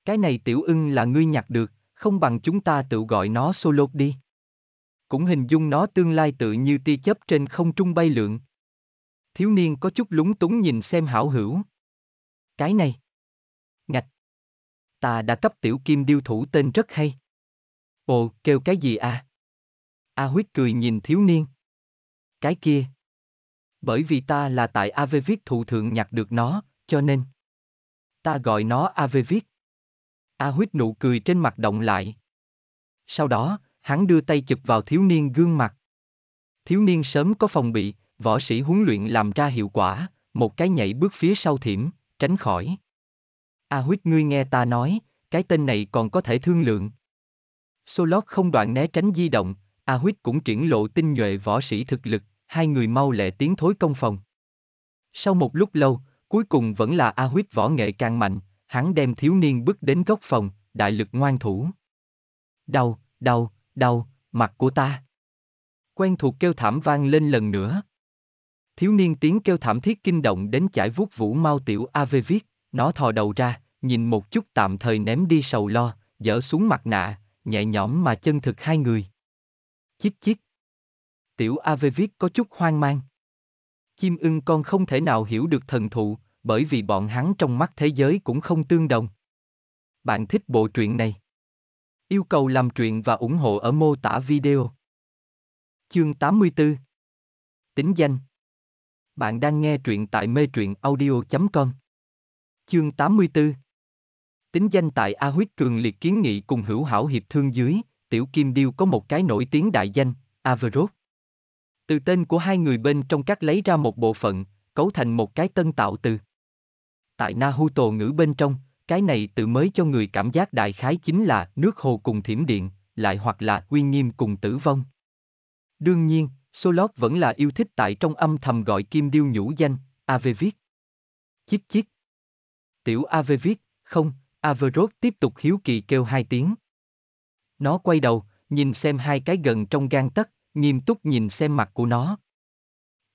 Cái này tiểu ưng là ngươi nhặt được, không bằng chúng ta tự gọi nó Solot đi. Cũng hình dung nó tương lai tự như tia chấp trên không trung bay lượn. Thiếu niên có chút lúng túng nhìn xem hảo hữu. Cái này. Ngạch. Ta đã cấp tiểu kim điêu thủ tên rất hay. Ồ, kêu cái gì à? A Huyết cười nhìn thiếu niên. Cái kia. Bởi vì ta là tại AV viết thụ thượng nhặt được nó, cho nên. Ta gọi nó AV viết. A Huyết nụ cười trên mặt động lại. Sau đó, hắn đưa tay chụp vào thiếu niên gương mặt. Thiếu niên sớm có phòng bị, võ sĩ huấn luyện làm ra hiệu quả, một cái nhảy bước phía sau thiểm, tránh khỏi. A Huyết ngươi nghe ta nói, cái tên này còn có thể thương lượng. Solot không đoạn né tránh di động, A Huyết cũng triển lộ tinh nhuệ võ sĩ thực lực, hai người mau lẹ tiến thối công phòng. Sau một lúc lâu, cuối cùng vẫn là A Huyết võ nghệ càng mạnh, hắn đem thiếu niên bước đến góc phòng, đại lực ngoan thủ. Đau, đau, đau, mặt của ta. Quen thuộc kêu thảm vang lên lần nữa. Thiếu niên tiếng kêu thảm thiết kinh động đến chải vuốt vũ mau tiểu AV viết, nó thò đầu ra, nhìn một chút tạm thời ném đi sầu lo, dỡ xuống mặt nạ, nhẹ nhõm mà chân thực hai người. Chíp chíp. Tiểu AV có chút hoang mang. Chim ưng con không thể nào hiểu được thần thụ, bởi vì bọn hắn trong mắt thế giới cũng không tương đồng. Bạn thích bộ truyện này? Yêu cầu làm truyện và ủng hộ ở mô tả video. Chương 84 Tính danh Bạn đang nghe truyện tại mê truyện audio.com Chương 84 Tính danh tại A Huyết Cường liệt kiến nghị cùng hữu hảo hiệp thương dưới, Tiểu Kim Điêu có một cái nổi tiếng đại danh, Averroes. Từ tên của hai người bên trong các lấy ra một bộ phận, cấu thành một cái tân tạo từ. Tại Nahuto ngữ bên trong, cái này tự mới cho người cảm giác đại khái chính là nước hồ cùng thiểm điện, lại hoặc là uy nghiêm cùng tử vong. Đương nhiên, Solot vẫn là yêu thích tại trong âm thầm gọi Kim Điêu nhũ danh, AV viết. Chiếc chiếc. Tiểu AV không, Averroes tiếp tục hiếu kỳ kêu hai tiếng. Nó quay đầu, nhìn xem hai cái gần trong gan tấc, nghiêm túc nhìn xem mặt của nó.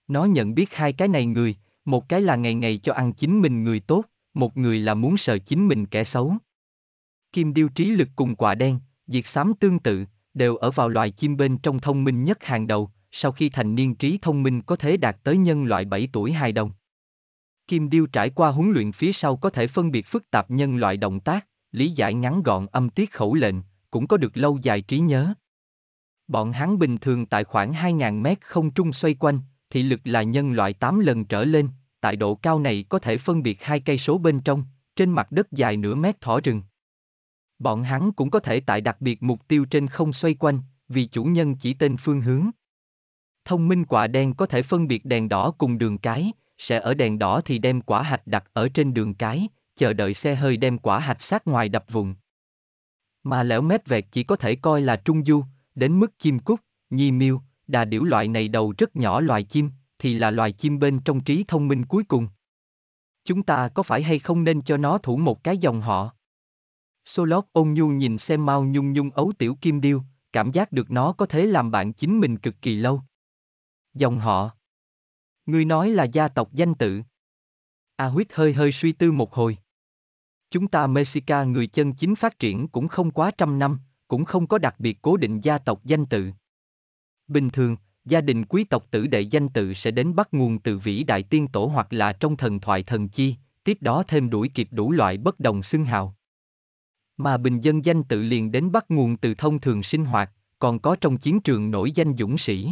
Nó nhận biết hai cái này người, một cái là ngày ngày cho ăn chính mình người tốt, một người là muốn sợ chính mình kẻ xấu. Kim điêu trí lực cùng quả đen, diệt xám tương tự, đều ở vào loài chim bên trong thông minh nhất hàng đầu, sau khi thành niên trí thông minh có thể đạt tới nhân loại 7 tuổi hài đồng. Kim điêu trải qua huấn luyện phía sau có thể phân biệt phức tạp nhân loại động tác, lý giải ngắn gọn âm tiết khẩu lệnh, cũng có được lâu dài trí nhớ. Bọn hắn bình thường tại khoảng 2.000 mét không trung xoay quanh, thị lực là nhân loại 8 lần trở lên, tại độ cao này có thể phân biệt hai cây số bên trong, trên mặt đất dài nửa mét thỏ rừng. Bọn hắn cũng có thể tại đặc biệt mục tiêu trên không xoay quanh, vì chủ nhân chỉ tên phương hướng. Thông minh quả đen có thể phân biệt đèn đỏ cùng đường cái, sẽ ở đèn đỏ thì đem quả hạch đặt ở trên đường cái, chờ đợi xe hơi đem quả hạch sát ngoài đập vùng mà lẻo mép vẹt chỉ có thể coi là trung du, đến mức chim cút, nhi miêu, đà điểu loại này đầu rất nhỏ loài chim, thì là loài chim bên trong trí thông minh cuối cùng. Chúng ta có phải hay không nên cho nó thủ một cái dòng họ? Solot ôn nhu nhìn xem mau nhung nhung ấu tiểu kim điêu, cảm giác được nó có thể làm bạn chính mình cực kỳ lâu. Dòng họ. Ngươi nói là gia tộc danh tự. A à huyết hơi hơi suy tư một hồi. Chúng ta Mexica người chân chính phát triển cũng không quá trăm năm, cũng không có đặc biệt cố định gia tộc danh tự. Bình thường, gia đình quý tộc tử đệ danh tự sẽ đến bắt nguồn từ vĩ đại tiên tổ hoặc là trong thần thoại thần chi, tiếp đó thêm đuổi kịp đủ loại bất đồng xưng hào. Mà bình dân danh tự liền đến bắt nguồn từ thông thường sinh hoạt, còn có trong chiến trường nổi danh dũng sĩ.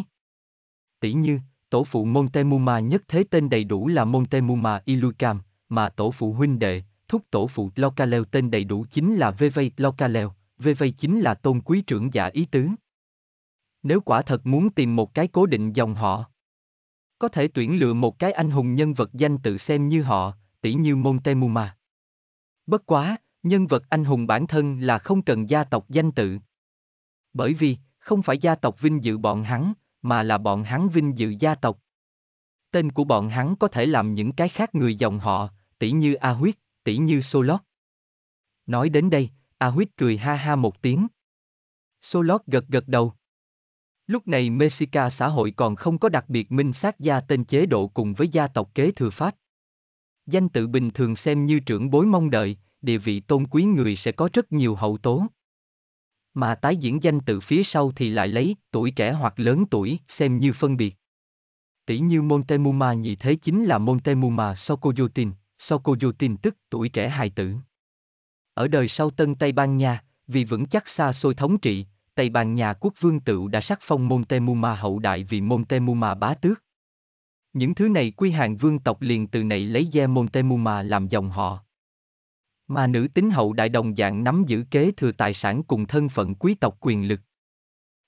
Tỷ như, tổ phụ Montezuma nhất thế tên đầy đủ là Montezuma Ilucam, mà tổ phụ huynh đệ, thúc tổ phụ Localeo tên đầy đủ chính là Vevey Localeo, Vevey chính là tôn quý trưởng giả ý tứ. Nếu quả thật muốn tìm một cái cố định dòng họ, có thể tuyển lựa một cái anh hùng nhân vật danh tự xem như họ, tỷ như Montemuma. Bất quá, nhân vật anh hùng bản thân là không cần gia tộc danh tự. Bởi vì, không phải gia tộc vinh dự bọn hắn, mà là bọn hắn vinh dự gia tộc. Tên của bọn hắn có thể làm những cái khác người dòng họ, tỷ như A Huyết, tỷ như Solot. Nói đến đây, A Huyết cười ha ha một tiếng. Solot gật gật đầu. Lúc này Mexica xã hội còn không có đặc biệt minh xác gia tên chế độ cùng với gia tộc kế thừa pháp. Danh tự bình thường xem như trưởng bối mong đợi, địa vị tôn quý người sẽ có rất nhiều hậu tố. Mà tái diễn danh tự phía sau thì lại lấy tuổi trẻ hoặc lớn tuổi xem như phân biệt. Tỷ như Montezuma nhị thế chính là Montezuma Sokoyotin. Sokoju tin tức tuổi trẻ hài tử. Ở đời sau tân Tây Ban Nha, vì vững chắc xa xôi thống trị, Tây Ban Nha quốc vương tựu đã sắc phong Montezuma hậu đại vì Montezuma bá tước. Những thứ này quy hàng vương tộc liền từ nảy lấy gia Montezuma làm dòng họ. Mà nữ tính hậu đại đồng dạng nắm giữ kế thừa tài sản cùng thân phận quý tộc quyền lực.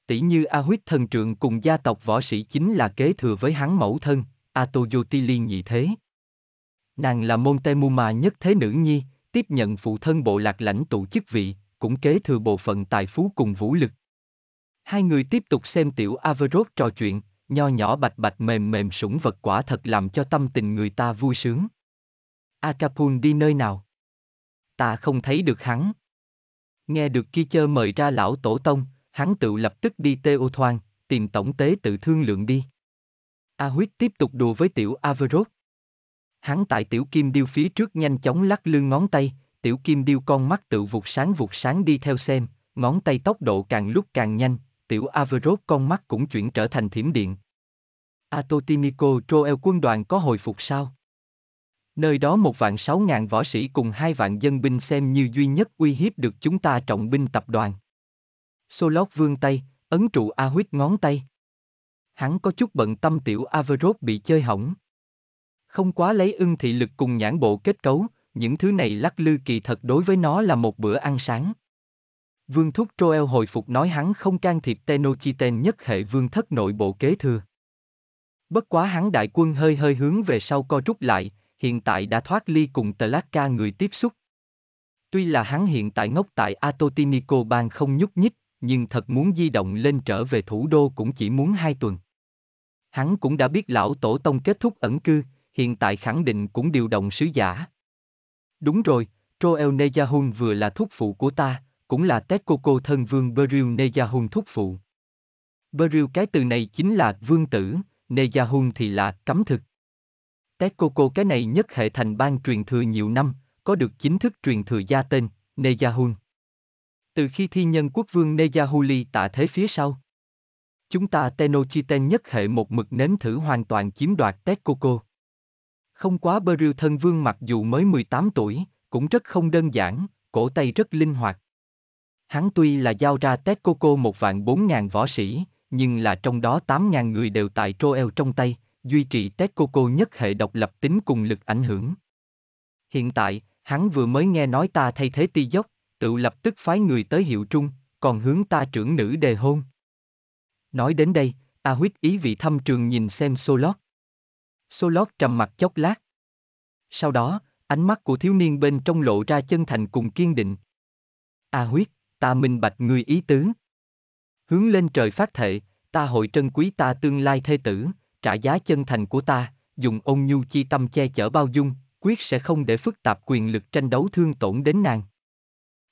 Tỷ như A Huyết thân trượng cùng gia tộc võ sĩ chính là kế thừa với hắn mẫu thân, Atoyotili nhị thế. Nàng là Montemuma nhất thế nữ nhi, tiếp nhận phụ thân bộ lạc lãnh tụ chức vị, cũng kế thừa bộ phận tài phú cùng vũ lực. Hai người tiếp tục xem tiểu Averroes trò chuyện, nho nhỏ bạch bạch mềm mềm sủng vật quả thật làm cho tâm tình người ta vui sướng. Acapun đi nơi nào? Ta không thấy được hắn. Nghe được kia chơ mời ra lão tổ tông, hắn tự lập tức đi tê ô thoang, tìm tổng tế tự thương lượng đi. A huyết tiếp tục đùa với tiểu Averroes, Hắn tại tiểu kim điêu phía trước nhanh chóng lắc lưng ngón tay, tiểu kim điêu con mắt tự vụt sáng vụt sáng đi theo xem, ngón tay tốc độ càng lúc càng nhanh, tiểu Averrốt con mắt cũng chuyển trở thành thiểm điện. Atotinico Troel quân đoàn có hồi phục sao? Nơi đó một vạn sáu ngàn võ sĩ cùng hai vạn dân binh xem như duy nhất uy hiếp được chúng ta trọng binh tập đoàn. Solot vương tay, ấn trụ Ahuit ngón tay. Hắn có chút bận tâm tiểu Averrốt bị chơi hỏng không quá lấy ưng thị lực cùng nhãn bộ kết cấu, những thứ này lắc lư kỳ thật đối với nó là một bữa ăn sáng. Vương Thúc Troel hồi phục nói hắn không can thiệp Tenochiten nhất hệ vương thất nội bộ kế thừa. Bất quá hắn đại quân hơi hơi hướng về sau co rút lại, hiện tại đã thoát ly cùng Tlacca người tiếp xúc. Tuy là hắn hiện tại ngốc tại Atotinico bang không nhúc nhích, nhưng thật muốn di động lên trở về thủ đô cũng chỉ muốn hai tuần. Hắn cũng đã biết lão tổ tông kết thúc ẩn cư, hiện tại khẳng định cũng điều động sứ giả. Đúng rồi, Troel Nejahun vừa là thúc phụ của ta, cũng là Texcoco thân vương Beryl Nejahun thúc phụ. Beryl cái từ này chính là vương tử, Nejahun thì là cấm thực. Texcoco cái này nhất hệ thành ban truyền thừa nhiều năm, có được chính thức truyền thừa gia tên, Nejahun. Từ khi thi nhân quốc vương Nejahuli tạ thế phía sau, chúng ta Tenochiten nhất hệ một mực nếm thử hoàn toàn chiếm đoạt Texcoco. Không quá Beryl thân vương mặc dù mới 18 tuổi, cũng rất không đơn giản, cổ tay rất linh hoạt. Hắn tuy là giao ra Tết Coco một vạn bốn ngàn võ sĩ, nhưng là trong đó tám ngàn người đều tại Troel trong tay, duy trì Tết Coco nhất hệ độc lập tính cùng lực ảnh hưởng. Hiện tại, hắn vừa mới nghe nói ta thay thế ti dốc, tự lập tức phái người tới hiệu trung, còn hướng ta trưởng nữ đề hôn. Nói đến đây, A huyết ý vị thăm trường nhìn xem Solot. Solot trầm mặt chốc lát. Sau đó, ánh mắt của thiếu niên bên trong lộ ra chân thành cùng kiên định. A à huyết, ta minh bạch người ý tứ. Hướng lên trời phát thệ, ta hội trân quý ta tương lai thê tử, trả giá chân thành của ta, dùng ôn nhu chi tâm che chở bao dung, quyết sẽ không để phức tạp quyền lực tranh đấu thương tổn đến nàng.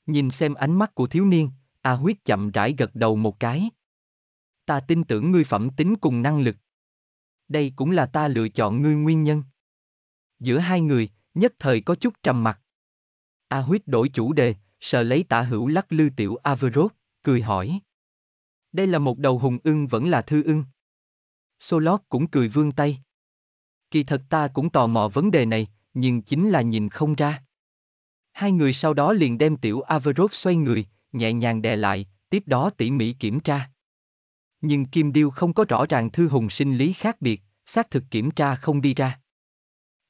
Nhìn xem ánh mắt của thiếu niên, A à huyết chậm rãi gật đầu một cái. Ta tin tưởng ngươi phẩm tính cùng năng lực đây cũng là ta lựa chọn ngươi nguyên nhân. Giữa hai người, nhất thời có chút trầm mặt. A Huyết đổi chủ đề, sợ lấy tả hữu lắc lư tiểu averroth cười hỏi. Đây là một đầu hùng ưng vẫn là thư ưng. Solot cũng cười vương tay. Kỳ thật ta cũng tò mò vấn đề này, nhưng chính là nhìn không ra. Hai người sau đó liền đem tiểu averroth xoay người, nhẹ nhàng đè lại, tiếp đó tỉ mỉ kiểm tra. Nhưng Kim Điêu không có rõ ràng thư hùng sinh lý khác biệt, xác thực kiểm tra không đi ra.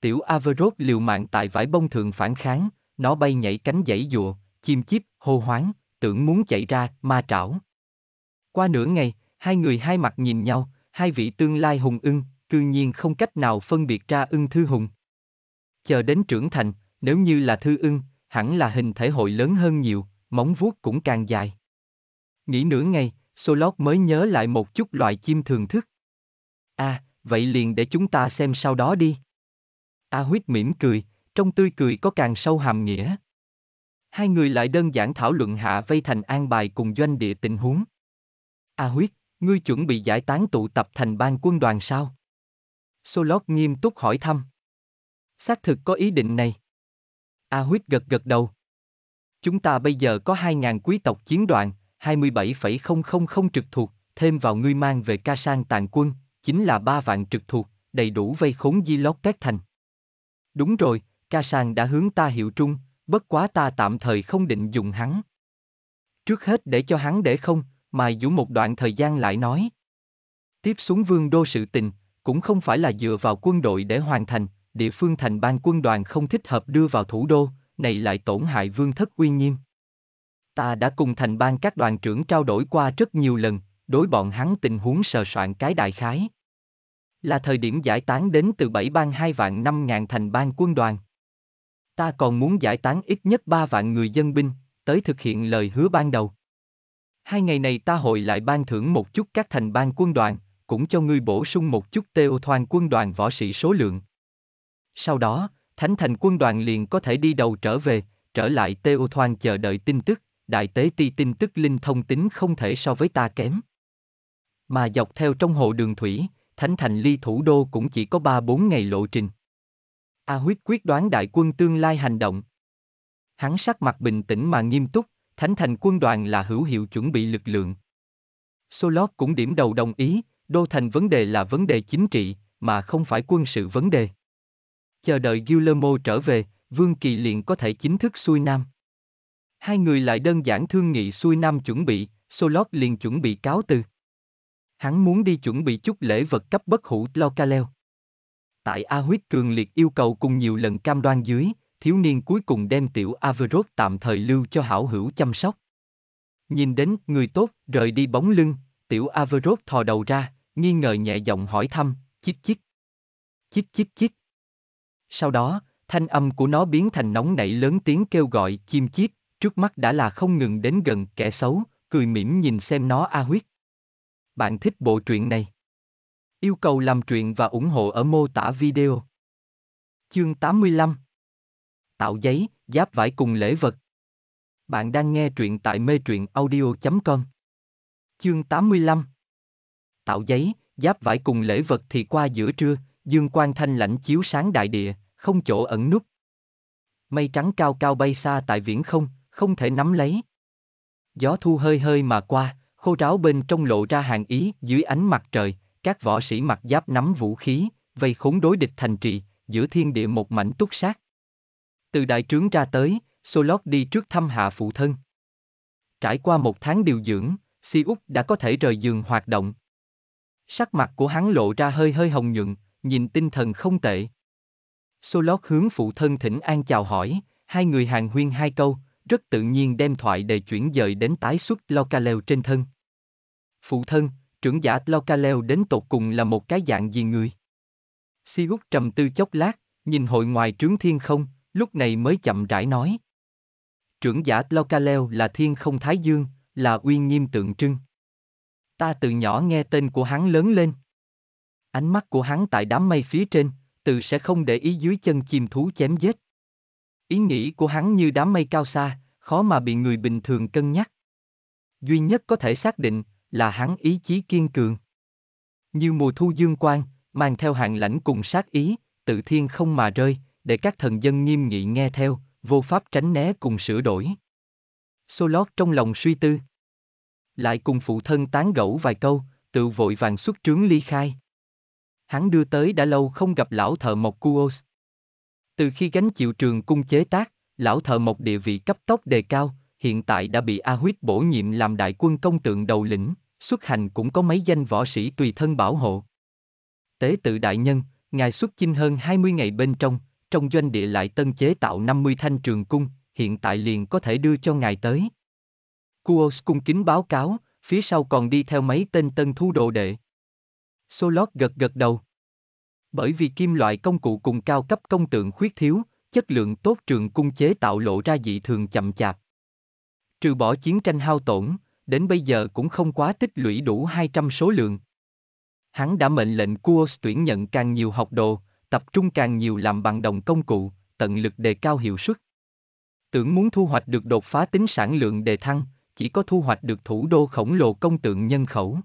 Tiểu Averrốt liều mạng tại vải bông thượng phản kháng, nó bay nhảy cánh dãy dụa, chim chíp, hô hoáng, tưởng muốn chạy ra, ma trảo. Qua nửa ngày, hai người hai mặt nhìn nhau, hai vị tương lai hùng ưng, cư nhiên không cách nào phân biệt ra ưng thư hùng. Chờ đến trưởng thành, nếu như là thư ưng, hẳn là hình thể hội lớn hơn nhiều, móng vuốt cũng càng dài. Nghĩ nửa ngày, Solot mới nhớ lại một chút loại chim thường thức. À, vậy liền để chúng ta xem sau đó đi. A Huyết mỉm cười, trong tươi cười có càng sâu hàm nghĩa. Hai người lại đơn giản thảo luận hạ vây thành an bài cùng doanh địa tình huống. A Huyết, ngươi chuẩn bị giải tán tụ tập thành ban quân đoàn sao? Solot nghiêm túc hỏi thăm. Xác thực có ý định này. A Huyết gật gật đầu. Chúng ta bây giờ có hai ngàn quý tộc chiến đoàn, 27,000 trực thuộc, thêm vào ngươi mang về ca sang tàn quân, chính là 3 vạn trực thuộc, đầy đủ vây khốn Di Lót Tét Thành. Đúng rồi, ca sang đã hướng ta hiệu trung, bất quá ta tạm thời không định dùng hắn. Trước hết để cho hắn để không, mài dũ một đoạn thời gian lại nói. Tiếp xuống vương đô sự tình, cũng không phải là dựa vào quân đội để hoàn thành, địa phương thành ban quân đoàn không thích hợp đưa vào thủ đô, này lại tổn hại vương thất uy nghiêm. Ta đã cùng thành ban các đoàn trưởng trao đổi qua rất nhiều lần, đối bọn hắn tình huống sờ soạn cái đại khái. Là thời điểm giải tán đến từ 7 ban 2 vạn 5 ngàn thành ban quân đoàn. Ta còn muốn giải tán ít nhất 3 vạn người dân binh, tới thực hiện lời hứa ban đầu. Hai ngày này ta hội lại ban thưởng một chút các thành ban quân đoàn, cũng cho ngươi bổ sung một chút têu thoan quân đoàn võ sĩ số lượng. Sau đó, thánh thành quân đoàn liền có thể đi đầu trở về, trở lại têu thoan chờ đợi tin tức đại tế ti tin tức linh thông tính không thể so với ta kém. Mà dọc theo trong hồ đường thủy, thánh thành ly thủ đô cũng chỉ có 3-4 ngày lộ trình. A huyết quyết đoán đại quân tương lai hành động. Hắn sắc mặt bình tĩnh mà nghiêm túc, thánh thành quân đoàn là hữu hiệu chuẩn bị lực lượng. Solot cũng điểm đầu đồng ý, đô thành vấn đề là vấn đề chính trị, mà không phải quân sự vấn đề. Chờ đợi Guillermo trở về, Vương Kỳ liền có thể chính thức xuôi nam. Hai người lại đơn giản thương nghị xuôi năm chuẩn bị, Solot liền chuẩn bị cáo từ. Hắn muốn đi chuẩn bị chút lễ vật cấp bất hủ Lo Tlocaleo. Tại A Huyết cường liệt yêu cầu cùng nhiều lần cam đoan dưới, thiếu niên cuối cùng đem tiểu Averroth tạm thời lưu cho hảo hữu chăm sóc. Nhìn đến người tốt rời đi bóng lưng, tiểu Averroth thò đầu ra, nghi ngờ nhẹ giọng hỏi thăm, chích chích. Chích chích chích. Sau đó, thanh âm của nó biến thành nóng nảy lớn tiếng kêu gọi chim chiếp, trước mắt đã là không ngừng đến gần kẻ xấu, cười mỉm nhìn xem nó a huyết. Bạn thích bộ truyện này? Yêu cầu làm truyện và ủng hộ ở mô tả video. Chương 85 Tạo giấy, giáp vải cùng lễ vật. Bạn đang nghe truyện tại mê truyện audio.com Chương 85 Tạo giấy, giáp vải cùng lễ vật thì qua giữa trưa, dương quan thanh lãnh chiếu sáng đại địa, không chỗ ẩn núp. Mây trắng cao cao bay xa tại viễn không, không thể nắm lấy. Gió thu hơi hơi mà qua, khô ráo bên trong lộ ra hàng ý dưới ánh mặt trời, các võ sĩ mặc giáp nắm vũ khí, vây khốn đối địch thành trì giữa thiên địa một mảnh túc sát. Từ đại trướng ra tới, Solot đi trước thăm hạ phụ thân. Trải qua một tháng điều dưỡng, Si Úc đã có thể rời giường hoạt động. Sắc mặt của hắn lộ ra hơi hơi hồng nhuận, nhìn tinh thần không tệ. Solot hướng phụ thân thỉnh an chào hỏi, hai người hàng huyên hai câu, rất tự nhiên đem thoại đề chuyển dời đến tái xuất Localeo trên thân. Phụ thân, trưởng giả Localeo đến tột cùng là một cái dạng gì người? Sigut trầm tư chốc lát, nhìn hội ngoài trướng thiên không, lúc này mới chậm rãi nói. Trưởng giả Localeo là thiên không Thái Dương, là uy nghiêm tượng trưng. Ta từ nhỏ nghe tên của hắn lớn lên. Ánh mắt của hắn tại đám mây phía trên, từ sẽ không để ý dưới chân chim thú chém giết. Ý nghĩ của hắn như đám mây cao xa, khó mà bị người bình thường cân nhắc. Duy nhất có thể xác định là hắn ý chí kiên cường. Như mùa thu dương quang, mang theo hạng lãnh cùng sát ý, tự thiên không mà rơi, để các thần dân nghiêm nghị nghe theo, vô pháp tránh né cùng sửa đổi. Solot trong lòng suy tư. Lại cùng phụ thân tán gẫu vài câu, tự vội vàng xuất trướng ly khai. Hắn đưa tới đã lâu không gặp lão thợ mộc Kuos. Từ khi gánh chịu trường cung chế tác, lão thợ một địa vị cấp tốc đề cao, hiện tại đã bị A Huyết bổ nhiệm làm đại quân công tượng đầu lĩnh, xuất hành cũng có mấy danh võ sĩ tùy thân bảo hộ. Tế tự đại nhân, ngài xuất chinh hơn 20 ngày bên trong, trong doanh địa lại tân chế tạo 50 thanh trường cung, hiện tại liền có thể đưa cho ngài tới. Kuos cung kính báo cáo, phía sau còn đi theo mấy tên tân thu đồ đệ. Solot gật gật đầu, bởi vì kim loại công cụ cùng cao cấp công tượng khuyết thiếu, chất lượng tốt trường cung chế tạo lộ ra dị thường chậm chạp. Trừ bỏ chiến tranh hao tổn, đến bây giờ cũng không quá tích lũy đủ 200 số lượng. Hắn đã mệnh lệnh Kuos tuyển nhận càng nhiều học đồ, tập trung càng nhiều làm bằng đồng công cụ, tận lực đề cao hiệu suất. Tưởng muốn thu hoạch được đột phá tính sản lượng đề thăng, chỉ có thu hoạch được thủ đô khổng lồ công tượng nhân khẩu.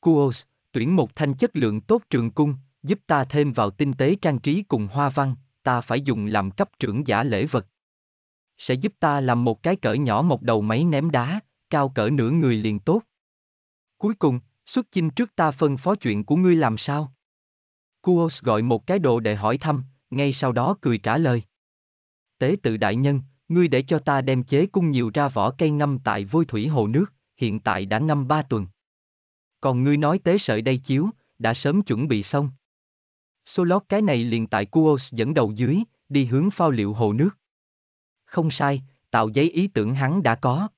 Kuos, tuyển một thanh chất lượng tốt trường cung, giúp ta thêm vào tinh tế trang trí cùng hoa văn, ta phải dùng làm cấp trưởng giả lễ vật. Sẽ giúp ta làm một cái cỡ nhỏ một đầu máy ném đá, cao cỡ nửa người liền tốt. Cuối cùng, xuất chinh trước ta phân phó chuyện của ngươi làm sao? Kuos gọi một cái đồ để hỏi thăm, ngay sau đó cười trả lời. Tế tự đại nhân, ngươi để cho ta đem chế cung nhiều ra vỏ cây ngâm tại vôi thủy hồ nước, hiện tại đã ngâm ba tuần. Còn ngươi nói tế sợi đây chiếu, đã sớm chuẩn bị xong số cái này liền tại Kuos dẫn đầu dưới, đi hướng phao liệu hồ nước. Không sai, tạo giấy ý tưởng hắn đã có.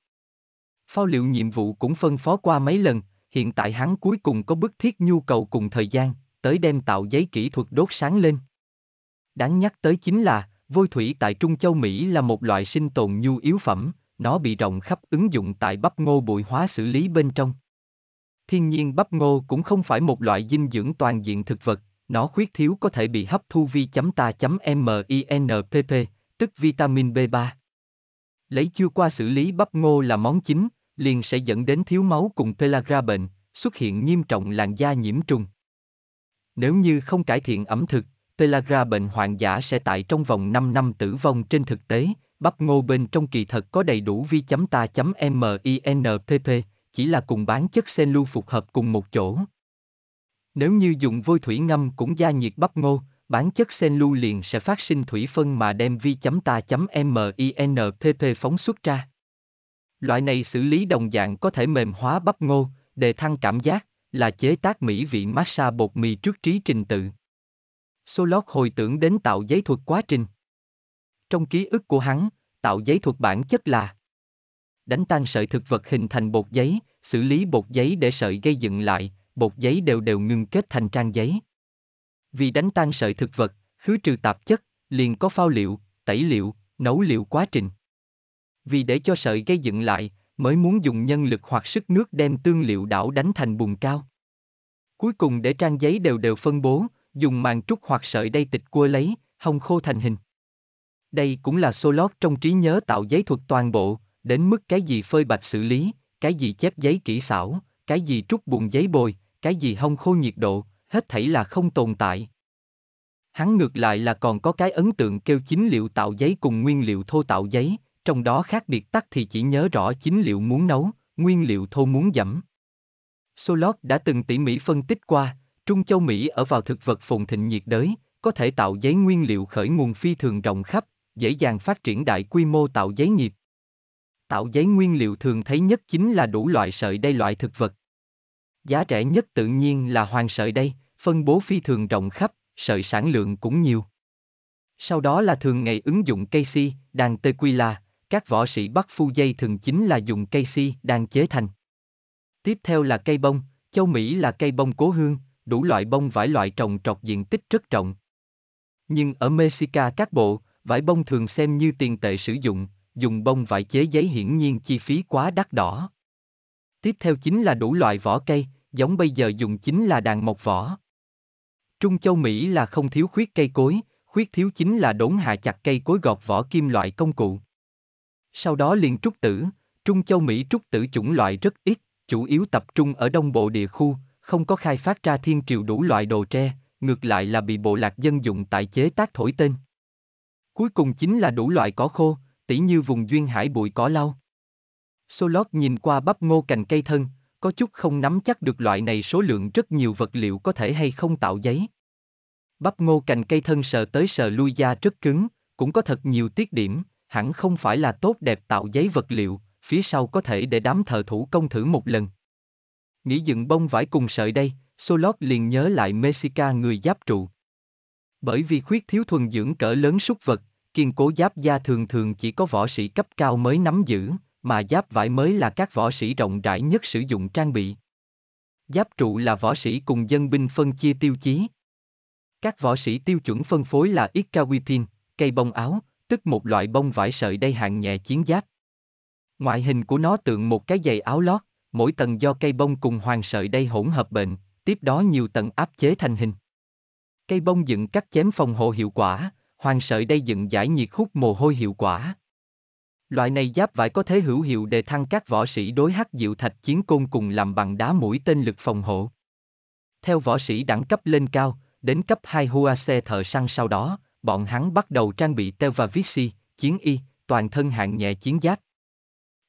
Phao liệu nhiệm vụ cũng phân phó qua mấy lần, hiện tại hắn cuối cùng có bức thiết nhu cầu cùng thời gian, tới đem tạo giấy kỹ thuật đốt sáng lên. Đáng nhắc tới chính là, vôi thủy tại Trung Châu Mỹ là một loại sinh tồn nhu yếu phẩm, nó bị rộng khắp ứng dụng tại bắp ngô bụi hóa xử lý bên trong. Thiên nhiên bắp ngô cũng không phải một loại dinh dưỡng toàn diện thực vật, nó khuyết thiếu có thể bị hấp thu vi.ta.minpp, tức vitamin B3. Lấy chưa qua xử lý bắp ngô là món chính, liền sẽ dẫn đến thiếu máu cùng pellagra bệnh, xuất hiện nghiêm trọng làn da nhiễm trùng. Nếu như không cải thiện ẩm thực, pellagra bệnh hoạn giả sẽ tại trong vòng 5 năm tử vong trên thực tế, bắp ngô bên trong kỳ thật có đầy đủ vi.ta.minpp, chỉ là cùng bán chất sen lưu phục hợp cùng một chỗ. Nếu như dùng vôi thủy ngâm cũng gia nhiệt bắp ngô, bản chất senlu liền sẽ phát sinh thủy phân mà đem vi chấm ta chấm minpp phóng xuất ra. Loại này xử lý đồng dạng có thể mềm hóa bắp ngô, đề thăng cảm giác, là chế tác mỹ vị massage bột mì trước trí trình tự. Solot hồi tưởng đến tạo giấy thuật quá trình. Trong ký ức của hắn, tạo giấy thuật bản chất là đánh tan sợi thực vật hình thành bột giấy, xử lý bột giấy để sợi gây dựng lại, bột giấy đều đều ngưng kết thành trang giấy. Vì đánh tan sợi thực vật, khứ trừ tạp chất, liền có phao liệu, tẩy liệu, nấu liệu quá trình. Vì để cho sợi gây dựng lại, mới muốn dùng nhân lực hoặc sức nước đem tương liệu đảo đánh thành bùn cao. Cuối cùng để trang giấy đều đều phân bố, dùng màn trúc hoặc sợi đây tịch cua lấy, hong khô thành hình. Đây cũng là solo lót trong trí nhớ tạo giấy thuật toàn bộ, đến mức cái gì phơi bạch xử lý, cái gì chép giấy kỹ xảo, cái gì trúc bùn giấy bồi, cái gì hông khô nhiệt độ, hết thảy là không tồn tại. Hắn ngược lại là còn có cái ấn tượng kêu chính liệu tạo giấy cùng nguyên liệu thô tạo giấy, trong đó khác biệt tắt thì chỉ nhớ rõ chính liệu muốn nấu, nguyên liệu thô muốn dẫm. Solot đã từng tỉ mỉ phân tích qua, Trung Châu Mỹ ở vào thực vật phồn thịnh nhiệt đới, có thể tạo giấy nguyên liệu khởi nguồn phi thường rộng khắp, dễ dàng phát triển đại quy mô tạo giấy nghiệp. Tạo giấy nguyên liệu thường thấy nhất chính là đủ loại sợi đây loại thực vật. Giá rẻ nhất tự nhiên là hoàng sợi đây, phân bố phi thường rộng khắp, sợi sản lượng cũng nhiều. Sau đó là thường ngày ứng dụng cây si, đàn tê quy la, các võ sĩ bắt phu dây thường chính là dùng cây si đàn chế thành. Tiếp theo là cây bông, châu Mỹ là cây bông cố hương, đủ loại bông vải loại trồng trọt diện tích rất rộng. Nhưng ở Mexico các bộ, vải bông thường xem như tiền tệ sử dụng, dùng bông vải chế giấy hiển nhiên chi phí quá đắt đỏ. Tiếp theo chính là đủ loại vỏ cây, giống bây giờ dùng chính là đàn mộc vỏ. Trung Châu Mỹ là không thiếu khuyết cây cối, khuyết thiếu chính là đốn hạ chặt cây cối gọt vỏ kim loại công cụ. Sau đó liền trúc tử, Trung Châu Mỹ trúc tử chủng loại rất ít, chủ yếu tập trung ở đông bộ địa khu, không có khai phát ra thiên triều đủ loại đồ tre, ngược lại là bị bộ lạc dân dụng tại chế tác thổi tên. Cuối cùng chính là đủ loại cỏ khô, tỉ như vùng duyên hải bụi cỏ lau. Solot nhìn qua bắp ngô cành cây thân, có chút không nắm chắc được loại này số lượng rất nhiều vật liệu có thể hay không tạo giấy. Bắp ngô cành cây thân sờ tới sờ lui da rất cứng, cũng có thật nhiều tiết điểm, hẳn không phải là tốt đẹp tạo giấy vật liệu, phía sau có thể để đám thợ thủ công thử một lần. Nghĩ dựng bông vải cùng sợi đây, Solot liền nhớ lại Mexica người giáp trụ. Bởi vì khuyết thiếu thuần dưỡng cỡ lớn súc vật, kiên cố giáp da thường thường chỉ có võ sĩ cấp cao mới nắm giữ, mà giáp vải mới là các võ sĩ rộng rãi nhất sử dụng trang bị. Giáp trụ là võ sĩ cùng dân binh phân chia tiêu chí. Các võ sĩ tiêu chuẩn phân phối là Ikawipin, cây bông áo, tức một loại bông vải sợi đây hạng nhẹ chiến giáp. Ngoại hình của nó tượng một cái giày áo lót, mỗi tầng do cây bông cùng hoàng sợi đây hỗn hợp bệnh, tiếp đó nhiều tầng áp chế thành hình. Cây bông dựng cắt chém phòng hộ hiệu quả, hoàng sợi đây dựng giải nhiệt hút mồ hôi hiệu quả. Loại này giáp vải có thể hữu hiệu để thăng các võ sĩ đối hắc diệu thạch chiến côn cùng làm bằng đá mũi tên lực phòng hộ. Theo võ sĩ đẳng cấp lên cao, đến cấp 2 Huase thợ săn sau đó, bọn hắn bắt đầu trang bị teo và viết chiến y, toàn thân hạng nhẹ chiến giáp.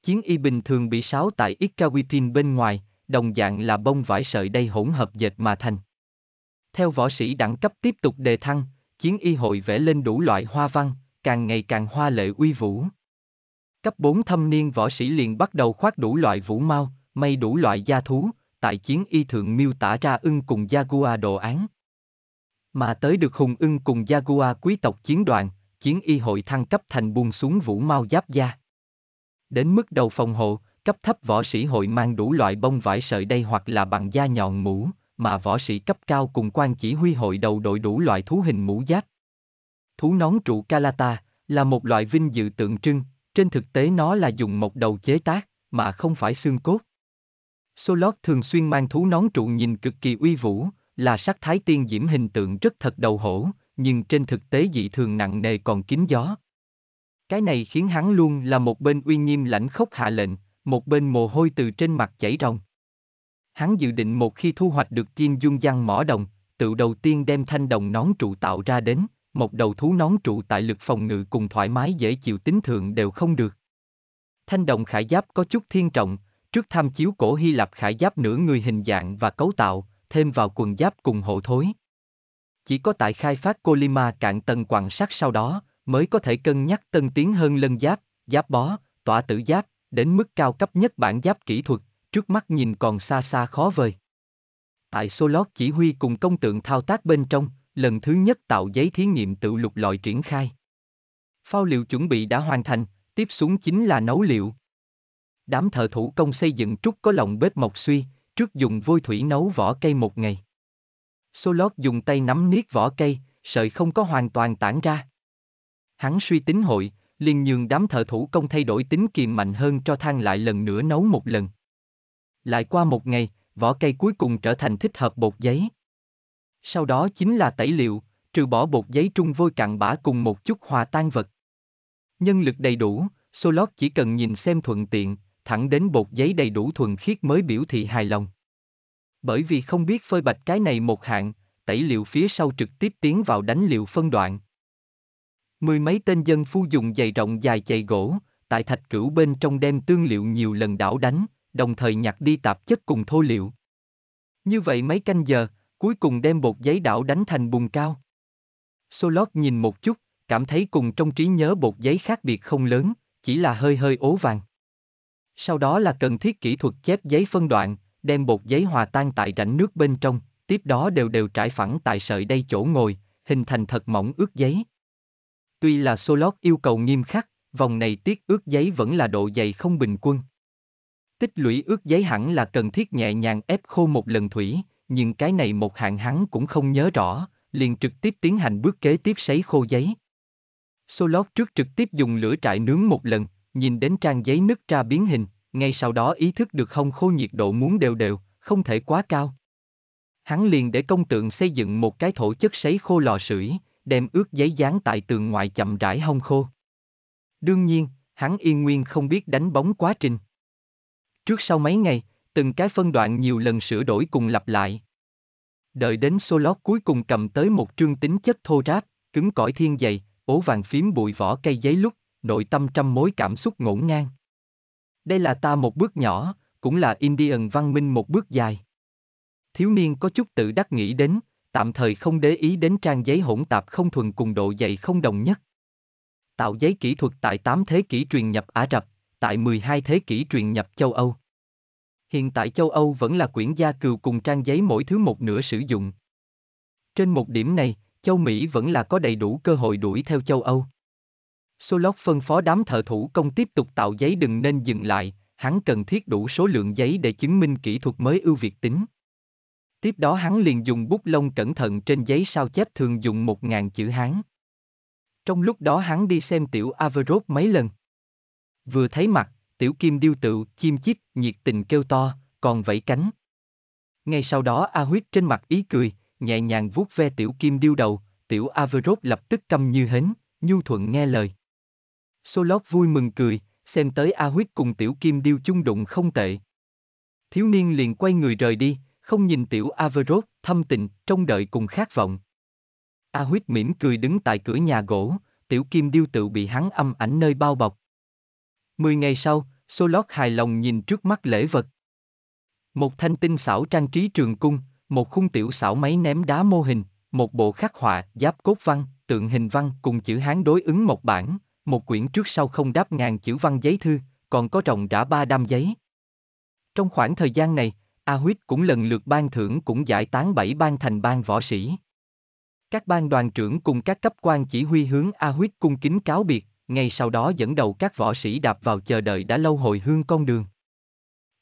Chiến y bình thường bị sáo tại Ikawipin bên ngoài, đồng dạng là bông vải sợi đây hỗn hợp dệt mà thành. Theo võ sĩ đẳng cấp tiếp tục đề thăng, chiến y hội vẽ lên đủ loại hoa văn, càng ngày càng hoa lệ uy vũ. Cấp 4 thâm niên võ sĩ liền bắt đầu khoác đủ loại vũ mau, may đủ loại gia thú, tại chiến y thượng miêu tả ra ưng cùng Jaguar đồ án. Mà tới được hùng ưng cùng Jaguar quý tộc chiến đoàn, chiến y hội thăng cấp thành buông xuống vũ mau giáp da. Đến mức đầu phòng hộ, cấp thấp võ sĩ hội mang đủ loại bông vải sợi đây hoặc là bằng da nhọn mũ, mà võ sĩ cấp cao cùng quan chỉ huy hội đầu đội đủ loại thú hình mũ giáp. Thú nón trụ Calata là một loại vinh dự tượng trưng, trên thực tế nó là dùng một đầu chế tác, mà không phải xương cốt. Solot thường xuyên mang thú nón trụ nhìn cực kỳ uy vũ, là sắc thái tiên diễm hình tượng rất thật đầu hổ, nhưng trên thực tế dị thường nặng nề còn kín gió. Cái này khiến hắn luôn là một bên uy nghiêm lãnh khốc hạ lệnh, một bên mồ hôi từ trên mặt chảy ròng. Hắn dự định một khi thu hoạch được kim dung giang mỏ đồng, tự đầu tiên đem thanh đồng nón trụ tạo ra đến, một đầu thú nón trụ tại lực phòng ngự cùng thoải mái dễ chịu tính thượng đều không được. Thanh đồng khải giáp có chút thiên trọng, trước tham chiếu cổ Hy Lạp khải giáp nửa người hình dạng và cấu tạo, thêm vào quần giáp cùng hộ thối. Chỉ có tại khai phát Colima cạn tầng quan sát sau đó, mới có thể cân nhắc tân tiến hơn lân giáp, giáp bó, tỏa tử giáp, đến mức cao cấp nhất bản giáp kỹ thuật, trước mắt nhìn còn xa xa khó vời. Tại solo chỉ huy cùng công tượng thao tác bên trong, lần thứ nhất tạo giấy thí nghiệm tự lục lọi triển khai. Phao liệu chuẩn bị đã hoàn thành, tiếp xuống chính là nấu liệu. Đám thợ thủ công xây dựng trúc có lòng bếp mộc suy, trước dùng vôi thủy nấu vỏ cây một ngày. Solot dùng tay nắm niết vỏ cây, sợi không có hoàn toàn tản ra. Hắn suy tính hội, liền nhường đám thợ thủ công thay đổi tính kiềm mạnh hơn cho than lại lần nữa nấu một lần. Lại qua một ngày, vỏ cây cuối cùng trở thành thích hợp bột giấy. Sau đó chính là tẩy liệu, trừ bỏ bột giấy trung vôi cặn bã cùng một chút hòa tan vật. Nhân lực đầy đủ, Solot chỉ cần nhìn xem thuận tiện, thẳng đến bột giấy đầy đủ thuần khiết mới biểu thị hài lòng. Bởi vì không biết phơi bạch cái này một hạng, tẩy liệu phía sau trực tiếp tiến vào đánh liệu phân đoạn. Mười mấy tên dân phu dùng giày rộng dài chạy gỗ, tại thạch cửu bên trong đem tương liệu nhiều lần đảo đánh, đồng thời nhặt đi tạp chất cùng thô liệu. Như vậy mấy canh giờ, cuối cùng đem bột giấy đảo đánh thành bùn cao. Solot nhìn một chút, cảm thấy cùng trong trí nhớ bột giấy khác biệt không lớn, chỉ là hơi hơi ố vàng. Sau đó là cần thiết kỹ thuật chép giấy phân đoạn, đem bột giấy hòa tan tại rãnh nước bên trong, tiếp đó đều đều trải phẳng tại sợi đây chỗ ngồi, hình thành thật mỏng ướt giấy. Tuy là Solot yêu cầu nghiêm khắc, vòng này tiết ướt giấy vẫn là độ dày không bình quân. Tích lũy ướt giấy hẳn là cần thiết nhẹ nhàng ép khô một lần thủy, nhưng cái này một hạng hắn cũng không nhớ rõ, liền trực tiếp tiến hành bước kế tiếp sấy khô giấy. Solot trước trực tiếp dùng lửa trại nướng một lần, nhìn đến trang giấy nứt ra biến hình, ngay sau đó ý thức được không khô nhiệt độ muốn đều đều, không thể quá cao. Hắn liền để công tượng xây dựng một cái thổ chất sấy khô lò sưởi, đem ướt giấy dán tại tường ngoài chậm rãi hông khô. Đương nhiên, hắn yên nguyên không biết đánh bóng quá trình. Trước sau mấy ngày, từng cái phân đoạn nhiều lần sửa đổi cùng lặp lại. Đợi đến số lót cuối cùng cầm tới một trương tính chất thô ráp, cứng cỏi thiên dày, ố vàng phím bụi vỏ cây giấy lúc, nội tâm trăm mối cảm xúc ngổn ngang. Đây là ta một bước nhỏ, cũng là Indian văn minh một bước dài. Thiếu niên có chút tự đắc nghĩ đến, tạm thời không để ý đến trang giấy hỗn tạp không thuần cùng độ dày không đồng nhất. Tạo giấy kỹ thuật tại 8 thế kỷ truyền nhập Ả Rập, tại 12 thế kỷ truyền nhập châu Âu. Hiện tại châu Âu vẫn là quyển gia cừu cùng trang giấy mỗi thứ một nửa sử dụng. Trên một điểm này, châu Mỹ vẫn là có đầy đủ cơ hội đuổi theo châu Âu. Solok phân phó đám thợ thủ công tiếp tục tạo giấy đừng nên dừng lại, hắn cần thiết đủ số lượng giấy để chứng minh kỹ thuật mới ưu việt tính. Tiếp đó hắn liền dùng bút lông cẩn thận trên giấy sao chép thường dùng một ngàn chữ Hán. Trong lúc đó hắn đi xem tiểu Averroes mấy lần. Vừa thấy mặt, tiểu kim điêu tự chim chíp, nhiệt tình kêu to, còn vẫy cánh. Ngay sau đó A Huyết trên mặt ý cười, nhẹ nhàng vuốt ve tiểu kim điêu đầu, tiểu Averrốt lập tức câm như hến, nhu thuận nghe lời. Solot vui mừng cười, xem tới A Huyết cùng tiểu kim điêu chung đụng không tệ. Thiếu niên liền quay người rời đi, không nhìn tiểu Averrốt, thâm tình, trông đợi cùng khát vọng. A Huyết mỉm cười đứng tại cửa nhà gỗ, tiểu kim điêu tự bị hắn âm ảnh nơi bao bọc, Mười ngày sau, Solot hài lòng nhìn trước mắt lễ vật. Một thanh tinh xảo trang trí trường cung, một khung tiểu xảo máy ném đá mô hình, một bộ khắc họa, giáp cốt văn, tượng hình văn cùng chữ Hán đối ứng một bản, một quyển trước sau không đáp ngàn chữ văn giấy thư, còn có rồng đã ba đam giấy. Trong khoảng thời gian này, A Huyết cũng lần lượt ban thưởng cũng giải tán bảy ban thành ban võ sĩ. Các ban đoàn trưởng cùng các cấp quan chỉ huy hướng A Huyết cung kính cáo biệt, ngay sau đó dẫn đầu các võ sĩ đạp vào chờ đợi đã lâu hồi hương con đường.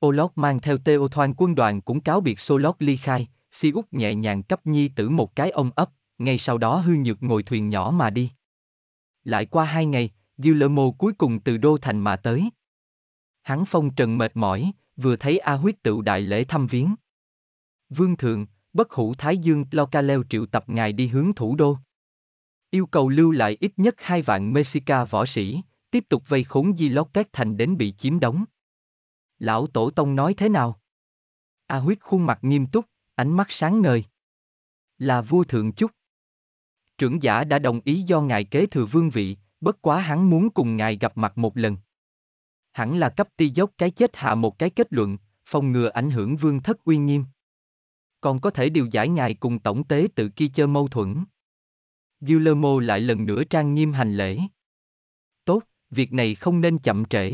Olot mang theo Teo Thoan quân đoàn cũng cáo biệt Solot ly khai, Si Úc nhẹ nhàng cấp nhi tử một cái ông ấp, ngay sau đó hư nhược ngồi thuyền nhỏ mà đi. Lại qua hai ngày, Guillermo cuối cùng từ Đô Thành mà tới. Hắn phong trần mệt mỏi, vừa thấy A huyết tự đại lễ thăm viếng. Vương thượng, bất hủ Thái Dương Lo Ca Leo triệu tập ngài đi hướng thủ đô yêu cầu lưu lại ít nhất hai vạn Mexica võ sĩ, tiếp tục vây khốn Di Lopez thành đến bị chiếm đóng. Lão Tổ Tông nói thế nào? A à huyết khuôn mặt nghiêm túc, ánh mắt sáng ngời. Là vua thượng chúc. Trưởng giả đã đồng ý do ngài kế thừa vương vị, bất quá hắn muốn cùng ngài gặp mặt một lần. Hẳn là cấp ti dốc cái chết hạ một cái kết luận, phòng ngừa ảnh hưởng vương thất uy nghiêm. Còn có thể điều giải ngài cùng tổng tế tự kia chơ mâu thuẫn. Guillermo lại lần nữa trang nghiêm hành lễ. Tốt, việc này không nên chậm trễ.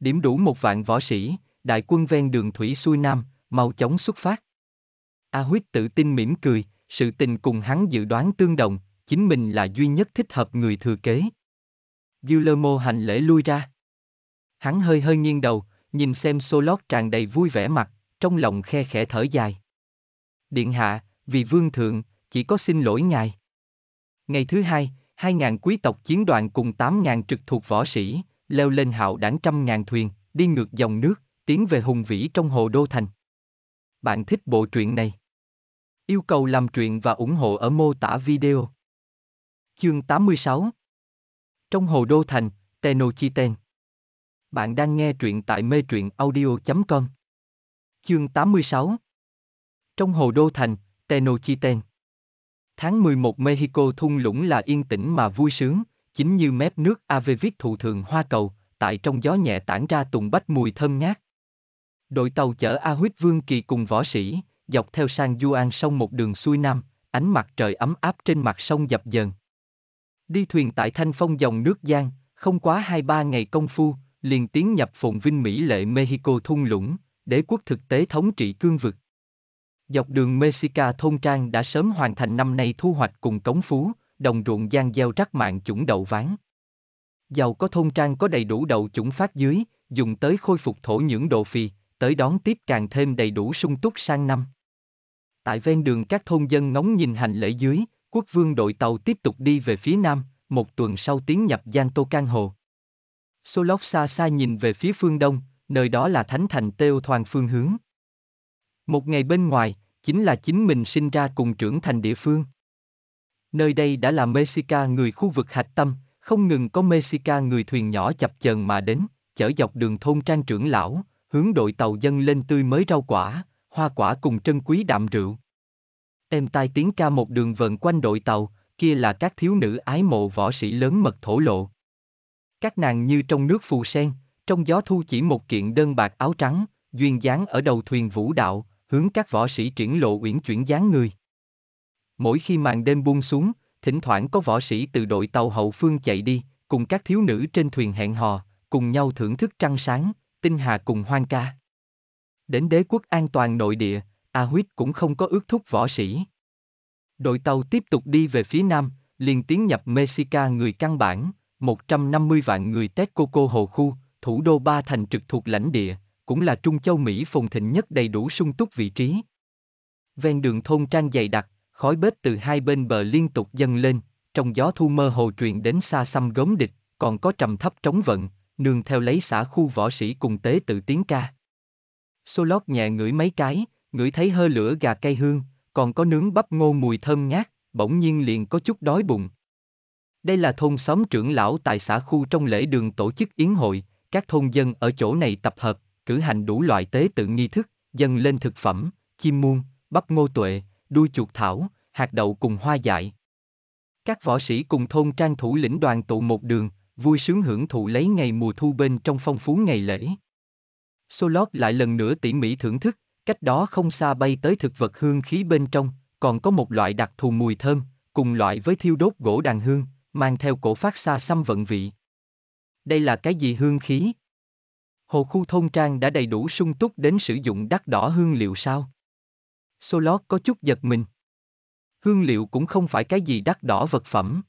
Điểm đủ một vạn võ sĩ, đại quân ven đường thủy xuôi nam, mau chóng xuất phát. A Huyết tự tin mỉm cười, sự tình cùng hắn dự đoán tương đồng, chính mình là duy nhất thích hợp người thừa kế. Guillermo hành lễ lui ra. Hắn hơi hơi nghiêng đầu, nhìn xem Solot tràn đầy vui vẻ mặt, trong lòng khe khẽ thở dài. Điện hạ, vì vương thượng, chỉ có xin lỗi ngài. Ngày thứ hai, 2.000 quý tộc chiến đoàn cùng 8.000 trực thuộc võ sĩ, leo lên hạo đảng trăm ngàn thuyền, đi ngược dòng nước, tiến về hùng vĩ trong hồ Đô Thành. Bạn thích bộ truyện này? Yêu cầu làm truyện và ủng hộ ở mô tả video. Chương 86 Trong hồ Đô Thành, Tenochiten Bạn đang nghe truyện tại mê truyện audio.com Chương 86 Trong hồ Đô Thành, Tenochiten Tháng 11 Mexico thung lũng là yên tĩnh mà vui sướng, chính như mép nước Avevit thụ thường hoa cầu, tại trong gió nhẹ tản ra tùng bách mùi thơm ngát. Đội tàu chở A Huyết Vương Kỳ cùng võ sĩ, dọc theo sang Du An sông một đường xuôi nam, ánh mặt trời ấm áp trên mặt sông dập dờn. Đi thuyền tại thanh phong dòng nước Giang, không quá hai ba ngày công phu, liền tiến nhập phồn vinh Mỹ lệ Mexico thung lũng, đế quốc thực tế thống trị cương vực. Dọc đường Mexica thôn trang đã sớm hoàn thành năm nay thu hoạch cùng cống phú, đồng ruộng gian gieo rắc mạng chủng đậu ván. Giàu có thôn trang có đầy đủ đậu chủng phát dưới, dùng tới khôi phục thổ nhưỡng độ phì, tới đón tiếp càng thêm đầy đủ sung túc sang năm. Tại ven đường các thôn dân ngóng nhìn hành lễ dưới, quốc vương đội tàu tiếp tục đi về phía nam, một tuần sau tiến nhập Giang Tô Can Hồ. Solok xa xa nhìn về phía phương đông, nơi đó là thánh thành Têu Thoàn phương hướng. Một ngày bên ngoài, chính là chính mình sinh ra cùng trưởng thành địa phương. Nơi đây đã là Mexica người khu vực hạch tâm, không ngừng có Mexica người thuyền nhỏ chập chờn mà đến, chở dọc đường thôn trang trưởng lão, hướng đội tàu dân lên tươi mới rau quả, hoa quả cùng trân quý đạm rượu. Em tai tiếng ca một đường vần quanh đội tàu, kia là các thiếu nữ ái mộ võ sĩ lớn mật thổ lộ. Các nàng như trong nước phù sen, trong gió thu chỉ một kiện đơn bạc áo trắng, duyên dáng ở đầu thuyền vũ đạo, hướng các võ sĩ triển lộ uyển chuyển dáng người. Mỗi khi màn đêm buông xuống, thỉnh thoảng có võ sĩ từ đội tàu hậu phương chạy đi, cùng các thiếu nữ trên thuyền hẹn hò, cùng nhau thưởng thức trăng sáng, tinh hà cùng hoang ca. Đến đế quốc an toàn nội địa, A Huyết cũng không có ước thúc võ sĩ. Đội tàu tiếp tục đi về phía nam, liền tiến nhập Mexica người căn bản, 150 vạn người Texcoco hồ khu, thủ đô ba thành trực thuộc lãnh địa, cũng là Trung Châu Mỹ phồn thịnh nhất đầy đủ sung túc vị trí. Ven đường thôn trang dày đặc, khói bếp từ hai bên bờ liên tục dâng lên, trong gió thu mơ hồ truyền đến xa xăm gốm địch, còn có trầm thấp trống vận, nương theo lấy xã khu võ sĩ cùng tế tự tiếng ca. Xô lót nhẹ ngửi mấy cái, ngửi thấy hơi lửa gà cây hương, còn có nướng bắp ngô mùi thơm ngát, bỗng nhiên liền có chút đói bụng. Đây là thôn xóm trưởng lão tại xã khu trong lễ đường tổ chức yến hội, các thôn dân ở chỗ này tập hợp, cử hành đủ loại tế tự nghi thức, dâng lên thực phẩm, chim muôn, bắp ngô tuệ, đuôi chuột thảo, hạt đậu cùng hoa dại. Các võ sĩ cùng thôn trang thủ lĩnh đoàn tụ một đường, vui sướng hưởng thụ lấy ngày mùa thu bên trong phong phú ngày lễ. Solot lại lần nữa tỉ mỉ thưởng thức, cách đó không xa bay tới thực vật hương khí bên trong, còn có một loại đặc thù mùi thơm, cùng loại với thiêu đốt gỗ đàn hương, mang theo cổ phát xa xăm vận vị. Đây là cái gì hương khí? Hồ khu thôn trang đã đầy đủ sung túc đến sử dụng đắt đỏ hương liệu sao? Solot có chút giật mình. Hương liệu cũng không phải cái gì đắt đỏ vật phẩm.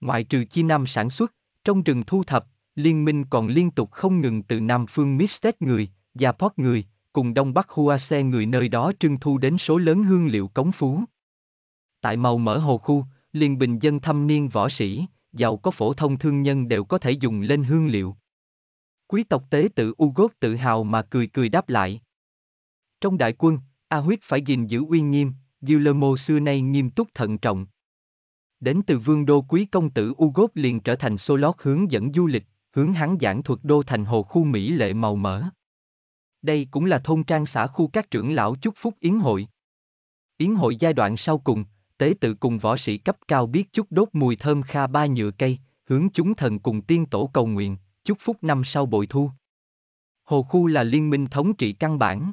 Ngoại trừ chi nam sản xuất, trong rừng thu thập, liên minh còn liên tục không ngừng từ Nam phương Mistet người, Gia Pot người, cùng Đông Bắc Huase người nơi đó trưng thu đến số lớn hương liệu cống phú. Tại màu mở hồ khu, liên bình dân thâm niên võ sĩ, giàu có phổ thông thương nhân đều có thể dùng lên hương liệu. Quý tộc tế tự Ugot tự hào mà cười cười đáp lại. Trong đại quân, A Huyết phải gìn giữ uy nghiêm, Guillermo xưa nay nghiêm túc thận trọng. Đến từ vương đô quý công tử Ugot liền trở thành Solo hướng dẫn du lịch, hướng hắn giảng thuật đô thành hồ khu Mỹ lệ màu mỡ. Đây cũng là thôn trang xã khu các trưởng lão chúc phúc yến hội. Yến hội giai đoạn sau cùng, tế tự cùng võ sĩ cấp cao biết chút đốt mùi thơm kha ba nhựa cây, hướng chúng thần cùng tiên tổ cầu nguyện, chúc phúc năm sau bội thu. Hồ khu là liên minh thống trị căn bản.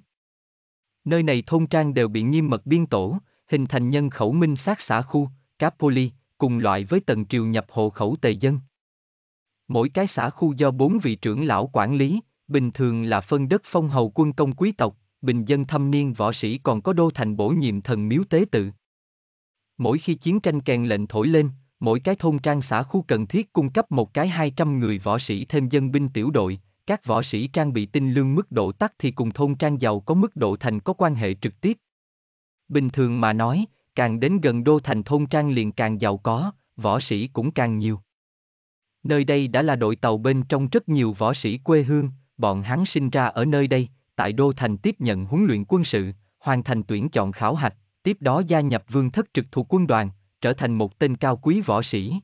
Nơi này thôn trang đều bị nghiêm mật biên tổ, hình thành nhân khẩu minh sát xã khu, Capoli, cùng loại với tầng triều nhập hộ khẩu tề dân. Mỗi cái xã khu do bốn vị trưởng lão quản lý, bình thường là phân đất phong hầu quân công quý tộc, bình dân thâm niên võ sĩ còn có đô thành bổ nhiệm thần miếu tế tự. Mỗi khi chiến tranh kèn lệnh thổi lên, mỗi cái thôn trang xã khu cần thiết cung cấp một cái 200 người võ sĩ thêm dân binh tiểu đội, các võ sĩ trang bị tinh lương mức độ tắc thì cùng thôn trang giàu có mức độ thành có quan hệ trực tiếp. Bình thường mà nói, càng đến gần đô thành thôn trang liền càng giàu có, võ sĩ cũng càng nhiều. Nơi đây đã là đội tàu bên trong rất nhiều võ sĩ quê hương, bọn hắn sinh ra ở nơi đây, tại đô thành tiếp nhận huấn luyện quân sự, hoàn thành tuyển chọn khảo hạch, tiếp đó gia nhập vương thất trực thuộc quân đoàn, trở thành một tên cao quý võ sĩ.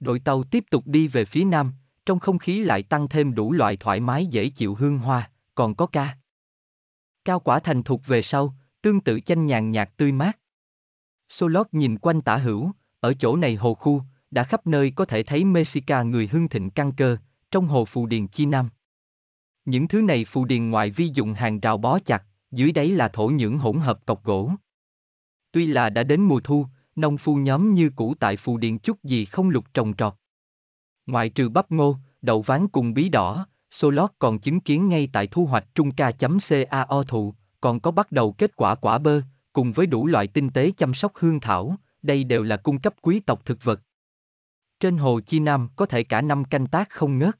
Đội tàu tiếp tục đi về phía nam, trong không khí lại tăng thêm đủ loại thoải mái dễ chịu hương hoa, còn có ca. Cao quả thành thuộc về sau, tương tự chanh nhàn nhạt tươi mát. Solot nhìn quanh tả hữu, ở chỗ này hồ khu, đã khắp nơi có thể thấy Mexica người hưng thịnh căng cơ, trong hồ phù điền chi nam. Những thứ này phù điền ngoại vi dùng hàng rào bó chặt, dưới đáy là thổ nhưỡng hỗn hợp cọc gỗ. Tuy là đã đến mùa thu, nông phu nhóm như cũ tại phù điện chút gì không lục trồng trọt. Ngoại trừ bắp ngô, đậu ván cùng bí đỏ, sô lót còn chứng kiến ngay tại thu hoạch trung ca.cao thụ, còn có bắt đầu kết quả quả bơ, cùng với đủ loại tinh tế chăm sóc hương thảo, đây đều là cung cấp quý tộc thực vật. Trên hồ Chi Nam có thể cả năm canh tác không ngớt.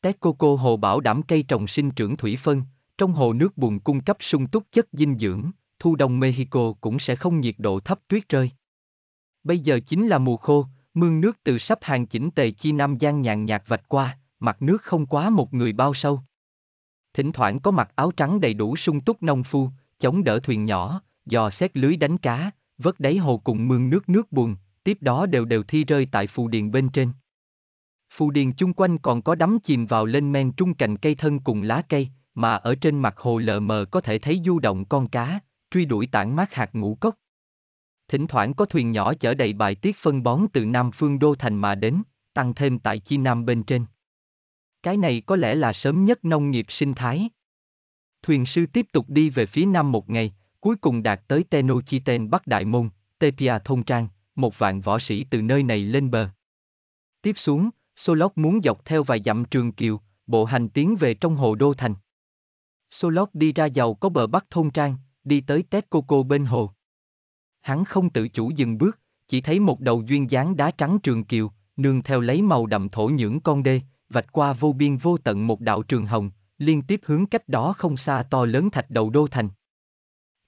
Texcoco hồ bảo đảm cây trồng sinh trưởng thủy phân, trong hồ nước bùn cung cấp sung túc chất dinh dưỡng, thu đông Mexico cũng sẽ không nhiệt độ thấp tuyết rơi. Bây giờ chính là mùa khô, mương nước từ sắp hàng chỉnh tề chi Nam Giang nhàn nhạt vạch qua, mặt nước không quá một người bao sâu. Thỉnh thoảng có mặc áo trắng đầy đủ sung túc nông phu, chống đỡ thuyền nhỏ, dò xét lưới đánh cá, vớt đáy hồ cùng mương nước nước buồn, tiếp đó đều đều thi rơi tại phù điền bên trên. Phù điền chung quanh còn có đắm chìm vào lên men trung cành cây thân cùng lá cây, mà ở trên mặt hồ lờ mờ có thể thấy du động con cá, truy đuổi tảng mát hạt ngũ cốc. Thỉnh thoảng có thuyền nhỏ chở đầy bài tiết phân bón từ Nam Phương Đô Thành mà đến, tăng thêm tại chi Nam bên trên. Cái này có lẽ là sớm nhất nông nghiệp sinh thái. Thuyền sư tiếp tục đi về phía Nam một ngày, cuối cùng đạt tới Tenochtitlan Bắc Đại Môn, Tepia Thôn Trang, một vạn võ sĩ từ nơi này lên bờ. Tiếp xuống, Solok muốn dọc theo vài dặm trường kiều, bộ hành tiến về trong hồ đô thành. Solok đi ra giàu có bờ bắc thôn trang, đi tới Tết Coco bên hồ. Hắn không tự chủ dừng bước, chỉ thấy một đầu duyên dáng đá trắng trường kiều, nương theo lấy màu đậm thổ nhưỡng con đê, vạch qua vô biên vô tận một đạo trường hồng, liên tiếp hướng cách đó không xa to lớn thạch đầu đô thành.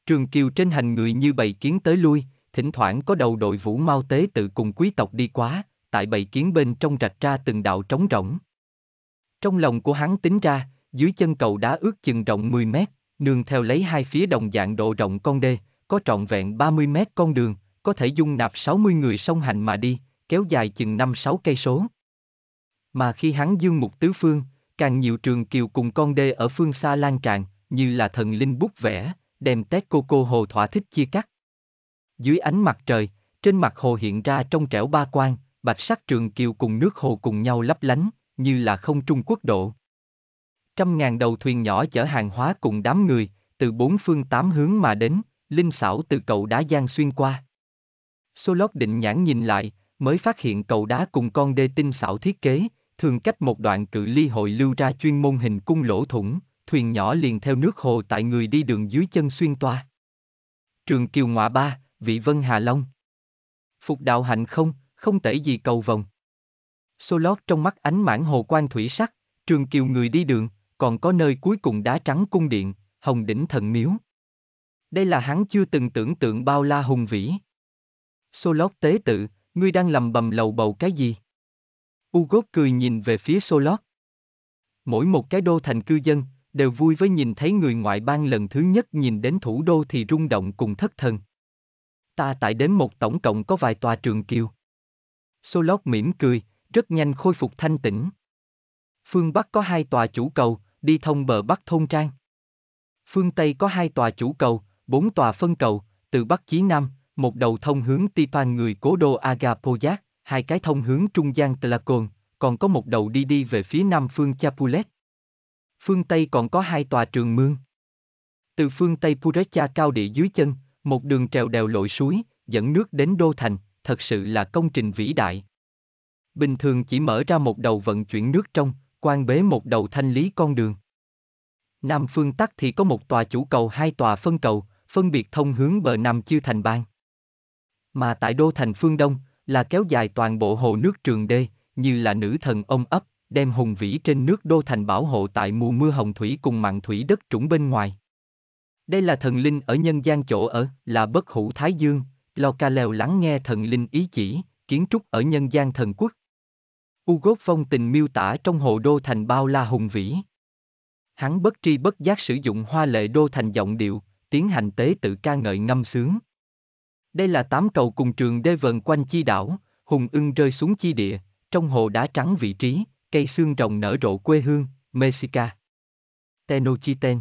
Trường kiều trên hành người như bầy kiến tới lui, thỉnh thoảng có đầu đội vũ mau tế tự cùng quý tộc đi quá, tại bầy kiến bên trong rạch ra từng đạo trống rỗng. Trong lòng của hắn tính ra, dưới chân cầu đá ước chừng rộng 10 mét, nương theo lấy hai phía đồng dạng độ rộng con đê, có trọn vẹn 30 mét con đường, có thể dung nạp 60 người song hành mà đi, kéo dài chừng 5-6 cây số. Mà khi hắn dương mục tứ phương, càng nhiều trường kiều cùng con đê ở phương xa lan tràn, như là thần linh bút vẽ, đem tét cô cô hồ thỏa thích chia cắt. Dưới ánh mặt trời, trên mặt hồ hiện ra trong trẻo ba quan, bạch sắc trường kiều cùng nước hồ cùng nhau lấp lánh, như là không trung quốc độ. Trăm ngàn đầu thuyền nhỏ chở hàng hóa cùng đám người, từ bốn phương tám hướng mà đến, linh xảo từ cầu đá giang xuyên qua. Solot định nhãn nhìn lại, mới phát hiện cầu đá cùng con đê tinh xảo thiết kế, thường cách một đoạn cự ly hội lưu ra chuyên môn hình cung lỗ thủng, thuyền nhỏ liền theo nước hồ tại người đi đường dưới chân xuyên toa. Trường Kiều Ngoạ Ba, Vị Vân Hà Long Phục đạo hạnh không, không tể gì cầu vòng. Solot trong mắt ánh mãn hồ quan thủy sắc, Trường Kiều người đi đường còn có nơi cuối cùng đá trắng cung điện, hồng đỉnh thần miếu. Đây là hắn chưa từng tưởng tượng bao la hùng vĩ. Solot tế tự, ngươi đang lầm bầm lầu bầu cái gì? Ugop cười nhìn về phía Solot. Mỗi một cái đô thành cư dân, đều vui với nhìn thấy người ngoại bang lần thứ nhất nhìn đến thủ đô thì rung động cùng thất thần. Ta tại đến một tổng cộng có vài tòa trường kiều. Solot mỉm cười, rất nhanh khôi phục thanh tĩnh. Phương Bắc có hai tòa chủ cầu, đi thông bờ Bắc Thôn Trang. Phương Tây có hai tòa chủ cầu, bốn tòa phân cầu, từ Bắc chí Nam, một đầu thông hướng Tipan người cố đô Agapoyac, hai cái thông hướng trung gian Tlacon, còn có một đầu đi đi về phía nam phương Chapulet. Phương Tây còn có hai tòa trường mương. Từ phương Tây Purecha cao địa dưới chân, một đường trèo đèo lội suối, dẫn nước đến Đô Thành, thật sự là công trình vĩ đại. Bình thường chỉ mở ra một đầu vận chuyển nước trong, quan bế một đầu thanh lý con đường. Nam phương Tắc thì có một tòa chủ cầu hai tòa phân cầu, phân biệt thông hướng bờ Nam Chư Thành Bang. Mà tại đô thành phương Đông, là kéo dài toàn bộ hồ nước Trường Đê, như là nữ thần ông ấp, đem hùng vĩ trên nước đô thành bảo hộ tại mùa mưa hồng thủy cùng mặn thủy đất trũng bên ngoài. Đây là thần linh ở nhân gian chỗ ở, là bất hủ Thái Dương, Lo Ca Lèo lắng nghe thần linh ý chỉ, kiến trúc ở nhân gian thần quốc. Ugot phong tình miêu tả trong hồ đô thành bao la hùng vĩ. Hắn bất tri bất giác sử dụng hoa lệ đô thành giọng điệu, tiến hành tế tự ca ngợi ngâm sướng. Đây là tám cầu cùng trường đê vần quanh chi đảo, hùng ưng rơi xuống chi địa, trong hồ đá trắng vị trí, cây xương rồng nở rộ quê hương, Mexica. Tenochiten.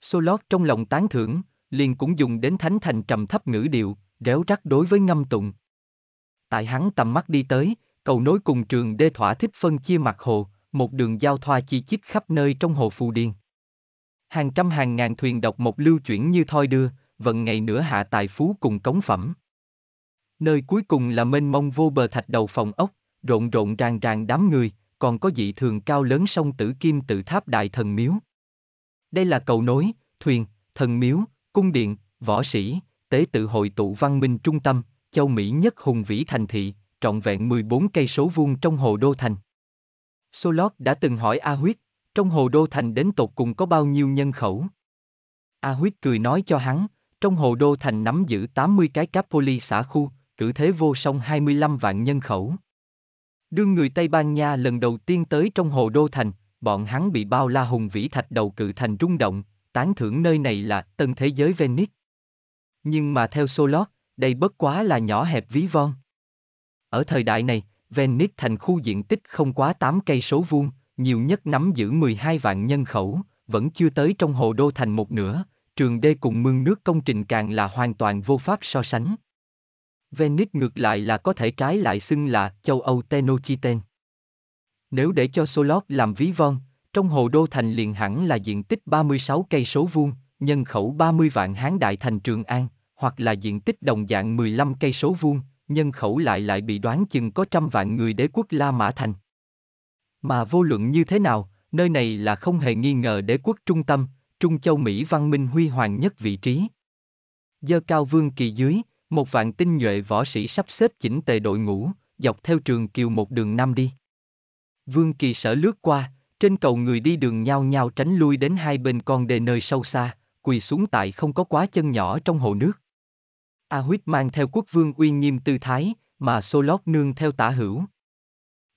Solot trong lòng tán thưởng, liền cũng dùng đến thánh thành trầm thấp ngữ điệu, réo rắc đối với ngâm tụng. Tại hắn tầm mắt đi tới, cầu nối cùng trường đê thỏa thích phân chia mặt hồ, một đường giao thoa chi chít khắp nơi trong hồ Phù Điền. Hàng trăm hàng ngàn thuyền độc một lưu chuyển như thoi đưa, vận ngày nửa hạ tài phú cùng cống phẩm. Nơi cuối cùng là mênh mông vô bờ thạch đầu phòng ốc, rộn rộn ràng ràng đám người, còn có dị thường cao lớn sông Tử Kim tự tháp đại thần miếu. Đây là cầu nối, thuyền, thần miếu, cung điện, võ sĩ, tế tự hội tụ văn minh trung tâm, châu Mỹ nhất hùng vĩ thành thị, trọn vẹn 14 cây số vuông trong hồ Đô Thành. Solot đã từng hỏi A Huyết, trong hồ Đô Thành đến tột cùng có bao nhiêu nhân khẩu? A Huyết cười nói cho hắn, trong hồ Đô Thành nắm giữ 80 cái Capoli xã khu, cử thế vô song 25 vạn nhân khẩu. Đương người Tây Ban Nha lần đầu tiên tới trong hồ Đô Thành, bọn hắn bị bao la hùng vĩ thạch đầu cự thành rung động, tán thưởng nơi này là tân thế giới Venice. Nhưng mà theo Solot, đây bất quá là nhỏ hẹp ví von. Ở thời đại này, Venice thành khu diện tích không quá 8 cây số vuông, nhiều nhất nắm giữ 12 vạn nhân khẩu, vẫn chưa tới trong hồ đô thành một nửa, trường đê cùng mương nước công trình càng là hoàn toàn vô pháp so sánh. Venice ngược lại là có thể trái lại xưng là châu Âu Tenochiten. Nếu để cho Solot làm ví von, trong hồ đô thành liền hẳn là diện tích 36 cây số vuông, nhân khẩu 30 vạn hán đại thành Trường An, hoặc là diện tích đồng dạng 15 cây số vuông, nhân khẩu lại lại bị đoán chừng có trăm vạn người đế quốc La Mã Thành. Mà vô luận như thế nào, nơi này là không hề nghi ngờ đế quốc trung tâm, Trung Châu Mỹ văn minh huy hoàng nhất vị trí. Dơ cao vương kỳ dưới, một vạn tinh nhuệ võ sĩ sắp xếp chỉnh tề đội ngũ, dọc theo trường kiều một đường nam đi. Vương kỳ sở lướt qua, trên cầu người đi đường nhao nhao tránh lui đến hai bên con đê nơi sâu xa, quỳ xuống tại không có quá chân nhỏ trong hồ nước. A Huyết mang theo quốc vương uy nghiêm tư thái, mà Sô nương theo tả hữu.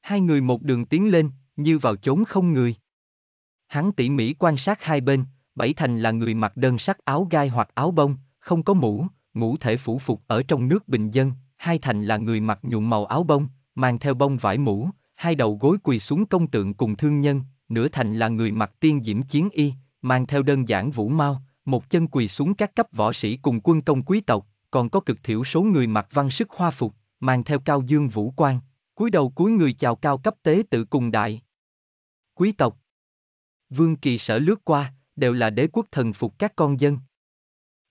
Hai người một đường tiến lên, như vào chốn không người. Hắn tỉ mỉ quan sát hai bên, bảy thành là người mặc đơn sắc áo gai hoặc áo bông, không có mũ, ngũ thể phủ phục ở trong nước bình dân, hai thành là người mặc nhuộm màu áo bông, mang theo bông vải mũ, hai đầu gối quỳ xuống công tượng cùng thương nhân, nửa thành là người mặc tiên diễm chiến y, mang theo đơn giản vũ mau, một chân quỳ xuống các cấp võ sĩ cùng quân công quý tộc, còn có cực thiểu số người mặc văn sức hoa phục, mang theo cao dương vũ quan, cúi đầu cuối người chào cao cấp tế tự cùng đại. Quý tộc Vương kỳ sở lướt qua, đều là đế quốc thần phục các con dân.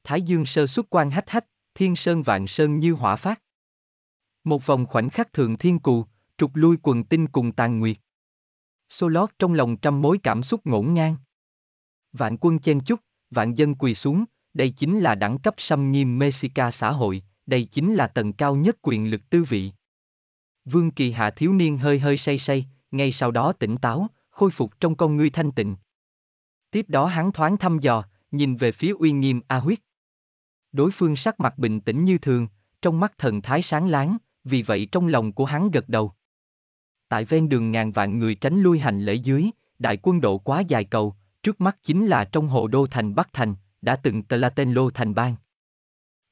Thái dương sơ xuất quan hách hách, thiên sơn vạn sơn như hỏa phát. Một vòng khoảnh khắc thường thiên cù, trục lui quần tinh cùng tàn nguyệt. Xô lót trong lòng trăm mối cảm xúc ngổn ngang. Vạn quân chen chúc, vạn dân quỳ xuống, đây chính là đẳng cấp xâm nghiêm Mexica xã hội, đây chính là tầng cao nhất quyền lực tư vị. Vương Kỳ Hạ thiếu niên hơi hơi say say, ngay sau đó tỉnh táo, khôi phục trong con ngươi thanh tịnh. Tiếp đó hắn thoáng thăm dò, nhìn về phía uy nghiêm A Huyết. Đối phương sắc mặt bình tĩnh như thường, trong mắt thần thái sáng láng, vì vậy trong lòng của hắn gật đầu. Tại ven đường ngàn vạn người tránh lui hành lễ dưới, đại quân độ quá dài cầu, trước mắt chính là trong hộ đô thành Bắc Thành, đã từng Tlatelolco thành bang.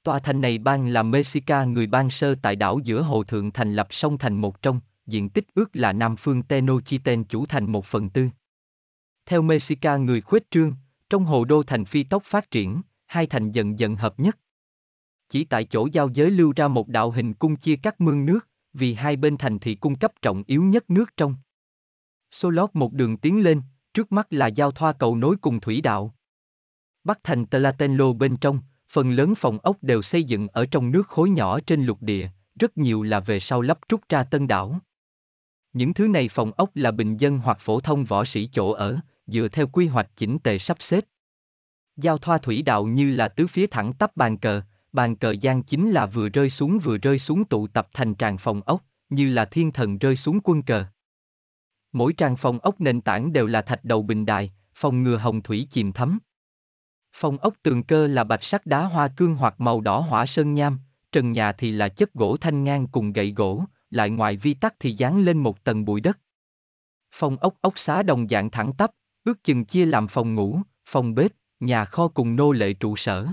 Tòa thành này bang là Mexica người bang sơ tại đảo giữa hồ thượng thành lập sông thành một trong, diện tích ước là Nam phương Tenochtitlan chủ thành một phần tư. Theo Mexica người khuếch trương, trong hồ đô thành phi tốc phát triển, hai thành dần dần hợp nhất. Chỉ tại chỗ giao giới lưu ra một đạo hình cung chia cắt mương nước, vì hai bên thành thì cung cấp trọng yếu nhất nước trong. Solot một đường tiến lên, trước mắt là giao thoa cầu nối cùng thủy đạo. Bắc thành Tlatelolco bên trong, phần lớn phòng ốc đều xây dựng ở trong nước khối nhỏ trên lục địa, rất nhiều là về sau lắp trúc ra tân đảo. Những thứ này phòng ốc là bình dân hoặc phổ thông võ sĩ chỗ ở, dựa theo quy hoạch chỉnh tề sắp xếp. Giao thoa thủy đạo như là tứ phía thẳng tắp bàn cờ, bàn cờ gian chính là vừa rơi xuống vừa rơi xuống tụ tập thành tràng phòng ốc, như là thiên thần rơi xuống quân cờ. Mỗi tràng phòng ốc nền tảng đều là thạch đầu bình đài, phòng ngừa hồng thủy chìm thấm. Phong ốc tường cơ là bạch sắc đá hoa cương hoặc màu đỏ hỏa sơn nham, trần nhà thì là chất gỗ thanh ngang cùng gậy gỗ, lại ngoài vi tắc thì dán lên một tầng bụi đất. Phong ốc ốc xá đồng dạng thẳng tắp, ước chừng chia làm phòng ngủ, phòng bếp, nhà kho cùng nô lệ trụ sở.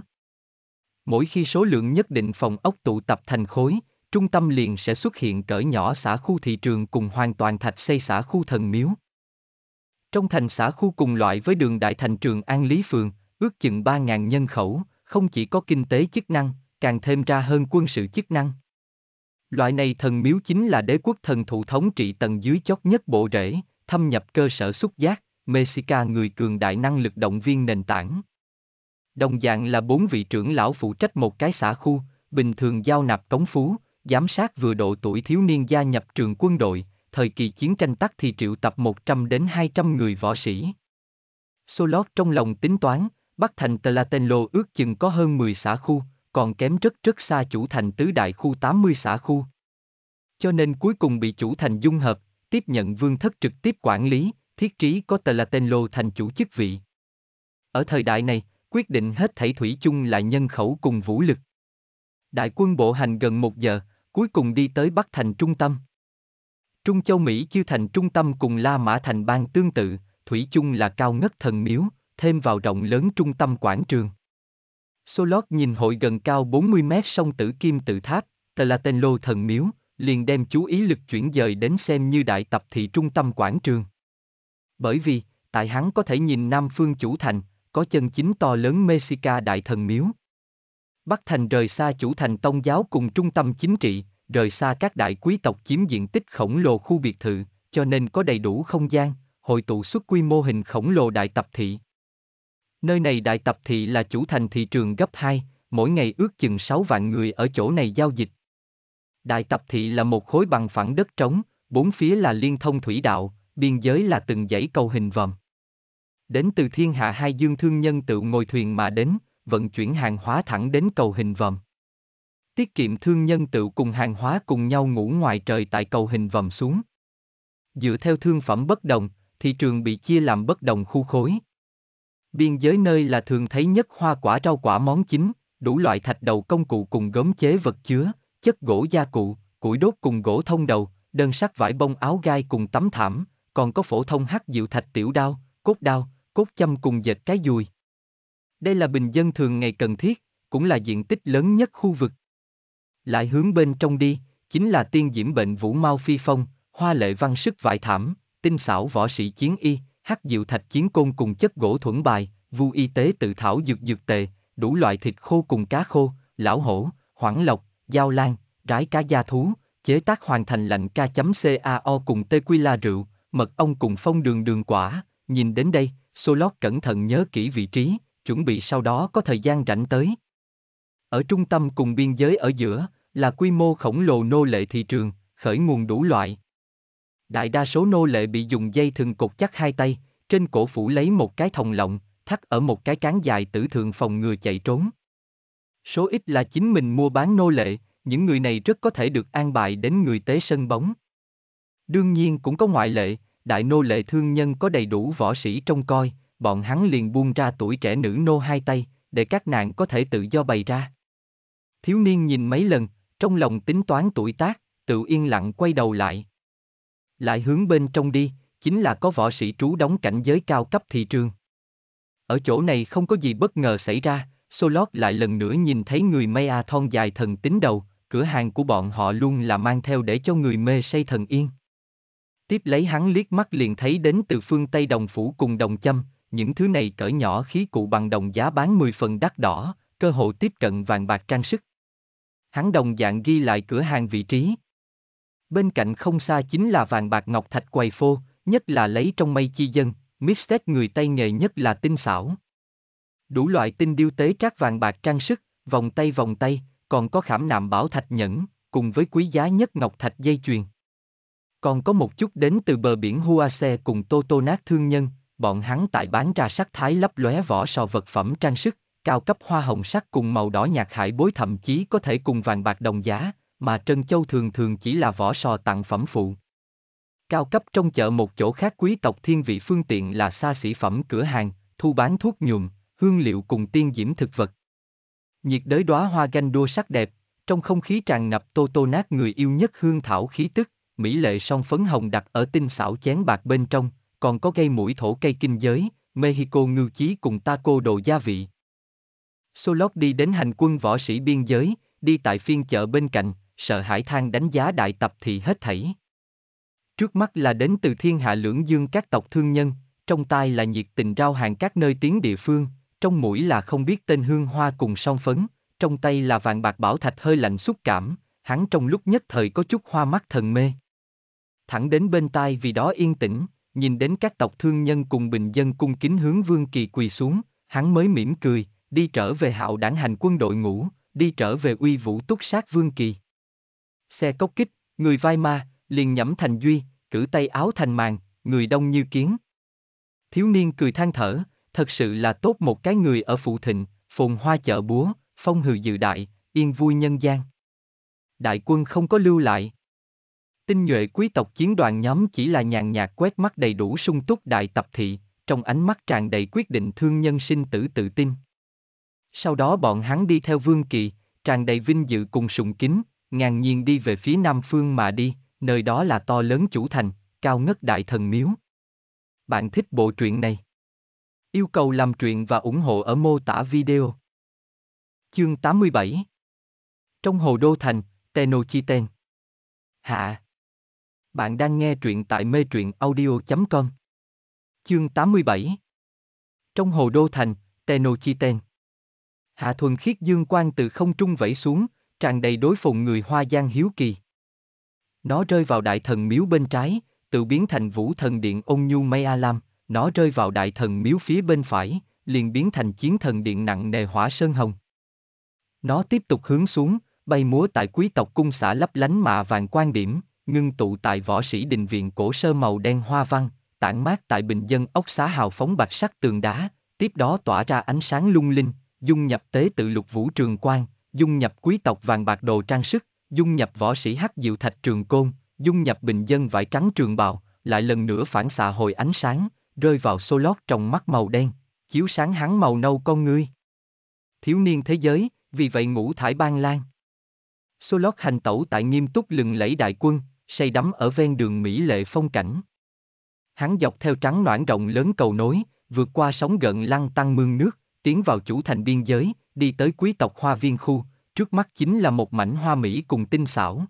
Mỗi khi số lượng nhất định phòng ốc tụ tập thành khối, trung tâm liền sẽ xuất hiện cỡ nhỏ xã khu thị trường cùng hoàn toàn thạch xây xã khu thần miếu. Trong thành xã khu cùng loại với đường đại thành trường An Lý Phường, Ước chừng 3.000 nhân khẩu, không chỉ có kinh tế chức năng, càng thêm ra hơn quân sự chức năng. Loại này thần miếu chính là đế quốc thần thụ thống trị tầng dưới chót nhất bộ rễ, thâm nhập cơ sở xúc giác, Mexica người cường đại năng lực động viên nền tảng. Đồng dạng là bốn vị trưởng lão phụ trách một cái xã khu, bình thường giao nạp cống phú, giám sát vừa độ tuổi thiếu niên gia nhập trường quân đội, thời kỳ chiến tranh tắc thì triệu tập 100 đến 200 người võ sĩ. Solot trong lòng tính toán, Bắc thành Tlatelolco ước chừng có hơn 10 xã khu, còn kém rất rất xa chủ thành tứ đại khu 80 xã khu. Cho nên cuối cùng bị chủ thành dung hợp, tiếp nhận vương thất trực tiếp quản lý, thiết trí có Tlatelolco thành chủ chức vị. Ở thời đại này, quyết định hết thảy thủy chung là nhân khẩu cùng vũ lực. Đại quân bộ hành gần một giờ, cuối cùng đi tới Bắc thành trung tâm. Trung Châu Mỹ chưa thành trung tâm cùng La Mã thành bang tương tự, thủy chung là cao ngất thần miếu, thêm vào rộng lớn trung tâm quảng trường. Solot nhìn hội gần cao 40 mét sông Tử Kim Tự Tháp, Tlatelolco thần miếu, liền đem chú ý lực chuyển dời đến xem như đại tập thị trung tâm quảng trường. Bởi vì, tại hắn có thể nhìn Nam Phương chủ thành, có chân chính to lớn Mexica đại thần miếu. Bắc thành rời xa chủ thành tông giáo cùng trung tâm chính trị, rời xa các đại quý tộc chiếm diện tích khổng lồ khu biệt thự, cho nên có đầy đủ không gian, hội tụ xuất quy mô hình khổng lồ đại tập thị. Nơi này đại tập thị là chủ thành thị trường gấp 2, mỗi ngày ước chừng 6 vạn người ở chỗ này giao dịch. Đại tập thị là một khối bằng phẳng đất trống, bốn phía là liên thông thủy đạo, biên giới là từng dãy cầu hình vòm. Đến từ thiên hạ hai dương thương nhân tự ngồi thuyền mà đến, vận chuyển hàng hóa thẳng đến cầu hình vòm. Tiết kiệm thương nhân tự cùng hàng hóa cùng nhau ngủ ngoài trời tại cầu hình vòm xuống. Dựa theo thương phẩm bất đồng, thị trường bị chia làm bất đồng khu khối. Biên giới nơi là thường thấy nhất hoa quả rau quả món chính, đủ loại thạch đầu công cụ cùng gốm chế vật chứa, chất gỗ gia cụ, củi đốt cùng gỗ thông đầu, đơn sắc vải bông áo gai cùng tấm thảm, còn có phổ thông hắc diệu thạch tiểu đao, cốt đao, cốt châm cùng dệt cái dùi. Đây là bình dân thường ngày cần thiết, cũng là diện tích lớn nhất khu vực. Lại hướng bên trong đi, chính là tiên diễm bệnh vũ mau phi phong, hoa lệ văn sức vải thảm, tinh xảo võ sĩ chiến y, hắc diệu thạch chiến côn cùng chất gỗ thuẫn bài, vu y tế tự thảo dược dược tề, đủ loại thịt khô cùng cá khô, lão hổ, hoảng lộc, dao lan, rái cá gia thú, chế tác hoàn thành lạnh ca.cao cùng tê quy la rượu, mật ong cùng phong đường đường quả, nhìn đến đây, Solot cẩn thận nhớ kỹ vị trí, chuẩn bị sau đó có thời gian rảnh tới. Ở trung tâm cùng biên giới ở giữa, là quy mô khổng lồ nô lệ thị trường, khởi nguồn đủ loại, Đại đa số nô lệ bị dùng dây thừng cột chắc hai tay, trên cổ phủ lấy một cái thòng lọng, thắt ở một cái cán dài tử thường phòng ngừa chạy trốn. Số ít là chính mình mua bán nô lệ, những người này rất có thể được an bài đến người tế sân bóng. Đương nhiên cũng có ngoại lệ, đại nô lệ thương nhân có đầy đủ võ sĩ trông coi, bọn hắn liền buông ra tuổi trẻ nữ nô hai tay, để các nàng có thể tự do bày ra. Thiếu niên nhìn mấy lần, trong lòng tính toán tuổi tác, tự yên lặng quay đầu lại lại hướng bên trong đi, chính là có võ sĩ trú đóng cảnh giới cao cấp thị trường. Ở chỗ này không có gì bất ngờ xảy ra, Solot lại lần nữa nhìn thấy người Maya thon dài thần tính đầu, cửa hàng của bọn họ luôn là mang theo để cho người mê say thần yên. Tiếp lấy hắn liếc mắt liền thấy đến từ phương Tây đồng phủ cùng đồng châm, những thứ này cỡ nhỏ khí cụ bằng đồng giá bán 10 phần đắt đỏ, cơ hội tiếp cận vàng bạc trang sức. Hắn đồng dạng ghi lại cửa hàng vị trí. Bên cạnh không xa chính là vàng bạc ngọc thạch quầy phô, nhất là lấy trong mây chi dân, mixtec người tay nghề nhất là tinh xảo. Đủ loại tinh điêu tế trác vàng bạc trang sức, vòng tay vòng tay, còn có khảm nạm bảo thạch nhẫn, cùng với quý giá nhất ngọc thạch dây chuyền. Còn có một chút đến từ bờ biển Huase cùng nát thương nhân, bọn hắn tại bán ra sắc thái lấp lóe vỏ sò vật phẩm trang sức, cao cấp hoa hồng sắc cùng màu đỏ nhạt hải bối thậm chí có thể cùng vàng bạc đồng giá, mà trân châu thường thường chỉ là vỏ sò tặng phẩm phụ. Cao cấp trong chợ một chỗ khác quý tộc thiên vị phương tiện là xa xỉ phẩm cửa hàng, thu bán thuốc nhuộm, hương liệu cùng tiên diễm thực vật. Nhiệt đới đóa hoa ganh đua sắc đẹp, trong không khí tràn ngập tô tô nát người yêu nhất hương thảo khí tức, mỹ lệ song phấn hồng đặt ở tinh xảo chén bạc bên trong, còn có cây mũi thổ cây kinh giới, Mexico ngưu chí cùng taco đồ gia vị. Solot đi đến hành quân võ sĩ biên giới, đi tại phiên chợ bên cạnh, sợ hãi than đánh giá đại tập thị hết thảy. Trước mắt là đến từ thiên hạ lưỡng dương các tộc thương nhân, trong tai là nhiệt tình rao hàng các nơi tiếng địa phương, trong mũi là không biết tên hương hoa cùng song phấn, trong tay là vàng bạc bảo thạch hơi lạnh xúc cảm, hắn trong lúc nhất thời có chút hoa mắt thần mê. Thẳng đến bên tai vì đó yên tĩnh, nhìn đến các tộc thương nhân cùng bình dân cung kính hướng vương kỳ quỳ xuống, hắn mới mỉm cười, đi trở về hạo đảng hành quân đội ngũ, đi trở về uy vũ túc sát vương kỳ xe cốc kích, người vai ma, liền nhẫm thành duy, cử tay áo thành màn, người đông như kiến. Thiếu niên cười than thở, thật sự là tốt một cái người ở phụ thịnh, phồn hoa chợ búa, phong hừ dự đại, yên vui nhân gian. Đại quân không có lưu lại. Tinh nhuệ quý tộc chiến đoàn nhóm chỉ là nhàn nhạt quét mắt đầy đủ sung túc đại tập thị, trong ánh mắt tràn đầy quyết định thương nhân sinh tử tự tin. Sau đó bọn hắn đi theo Vương Kỳ, tràn đầy vinh dự cùng sùng kính, ngàn nhiên đi về phía nam phương mà đi, nơi đó là to lớn chủ thành, cao ngất đại thần miếu. Bạn thích bộ truyện này? Yêu cầu làm truyện và ủng hộ ở mô tả video. Chương 87 Trong hồ đô thành, Tenochiten Hạ Bạn đang nghe truyện tại mê truyện audio.com Chương 87 Trong hồ đô thành, Tenochiten Hạ thuần khiết dương quang từ không trung vẫy xuống, tràn đầy đối phùng người Hoa Giang hiếu kỳ. Nó rơi vào đại thần miếu bên trái, tự biến thành vũ thần điện ôn nhu mây a lam, nó rơi vào đại thần miếu phía bên phải, liền biến thành chiến thần điện nặng nề hỏa sơn hồng. Nó tiếp tục hướng xuống, bay múa tại quý tộc cung xã lấp lánh mạ vàng quan điểm, ngưng tụ tại võ sĩ đình viện cổ sơ màu đen hoa văn, tản mát tại bình dân ốc xá hào phóng bạch sắc tường đá, tiếp đó tỏa ra ánh sáng lung linh, dung nhập tế tự lục vũ trường quang dung nhập quý tộc vàng bạc đồ trang sức, dung nhập võ sĩ hắc diệu thạch trường côn, dung nhập bình dân vải trắng trường bào, lại lần nữa phản xạ hồi ánh sáng, rơi vào xô lót trong mắt màu đen, chiếu sáng hắn màu nâu con ngươi. Thiếu niên thế giới, vì vậy ngũ thải ban lan. Xô lót hành tẩu tại nghiêm túc lừng lẫy đại quân, say đắm ở ven đường Mỹ lệ phong cảnh. Hắn dọc theo trắng noãn rộng lớn cầu nối, vượt qua sóng gợn lăng tăng mương nước, tiến vào chủ thành biên giới, đi tới quý tộc hoa viên khu, trước mắt chính là một mảnh hoa mỹ cùng tinh xảo.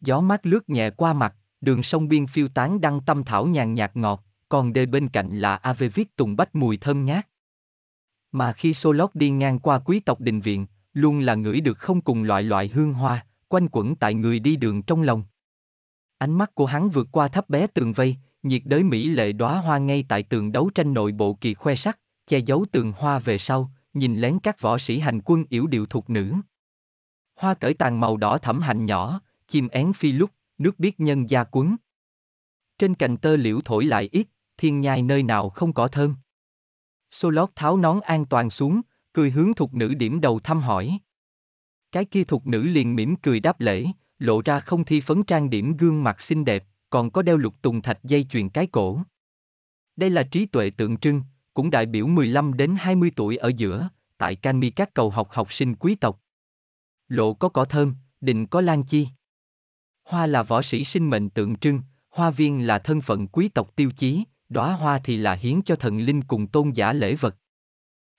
Gió mát lướt nhẹ qua mặt, đường sông biên phiêu tán đăng tâm thảo nhàn nhạt ngọt, còn đê bên cạnh là viết tùng bách mùi thơm ngát. Mà khi Solok đi ngang qua quý tộc đình viện, luôn là ngửi được không cùng loại loại hương hoa, quanh quẩn tại người đi đường trong lòng. Ánh mắt của hắn vượt qua thấp bé tường vây, nhiệt đới mỹ lệ đóa hoa ngay tại tường đấu tranh nội bộ kỳ khoe sắc, che giấu tường hoa về sau, nhìn lén các võ sĩ hành quân yểu điệu thuộc nữ. Hoa cởi tàn màu đỏ thẫm hạnh nhỏ, chim én phi lúc, nước biết nhân gia cuốn. Trên cành tơ liễu thổi lại ít, thiên nhai nơi nào không có thơm. Xô lót tháo nón an toàn xuống, cười hướng thuộc nữ điểm đầu thăm hỏi. Cái kia thuộc nữ liền mỉm cười đáp lễ, lộ ra không thi phấn trang điểm gương mặt xinh đẹp, còn có đeo lục tùng thạch dây chuyền cái cổ. Đây là trí tuệ tượng trưng, cũng đại biểu 15 đến 20 tuổi ở giữa, tại Canmi các cầu học học sinh quý tộc. Lộ có cỏ thơm, đình có lan chi. Hoa là võ sĩ sinh mệnh tượng trưng, hoa viên là thân phận quý tộc tiêu chí, đóa hoa thì là hiến cho thần linh cùng tôn giả lễ vật.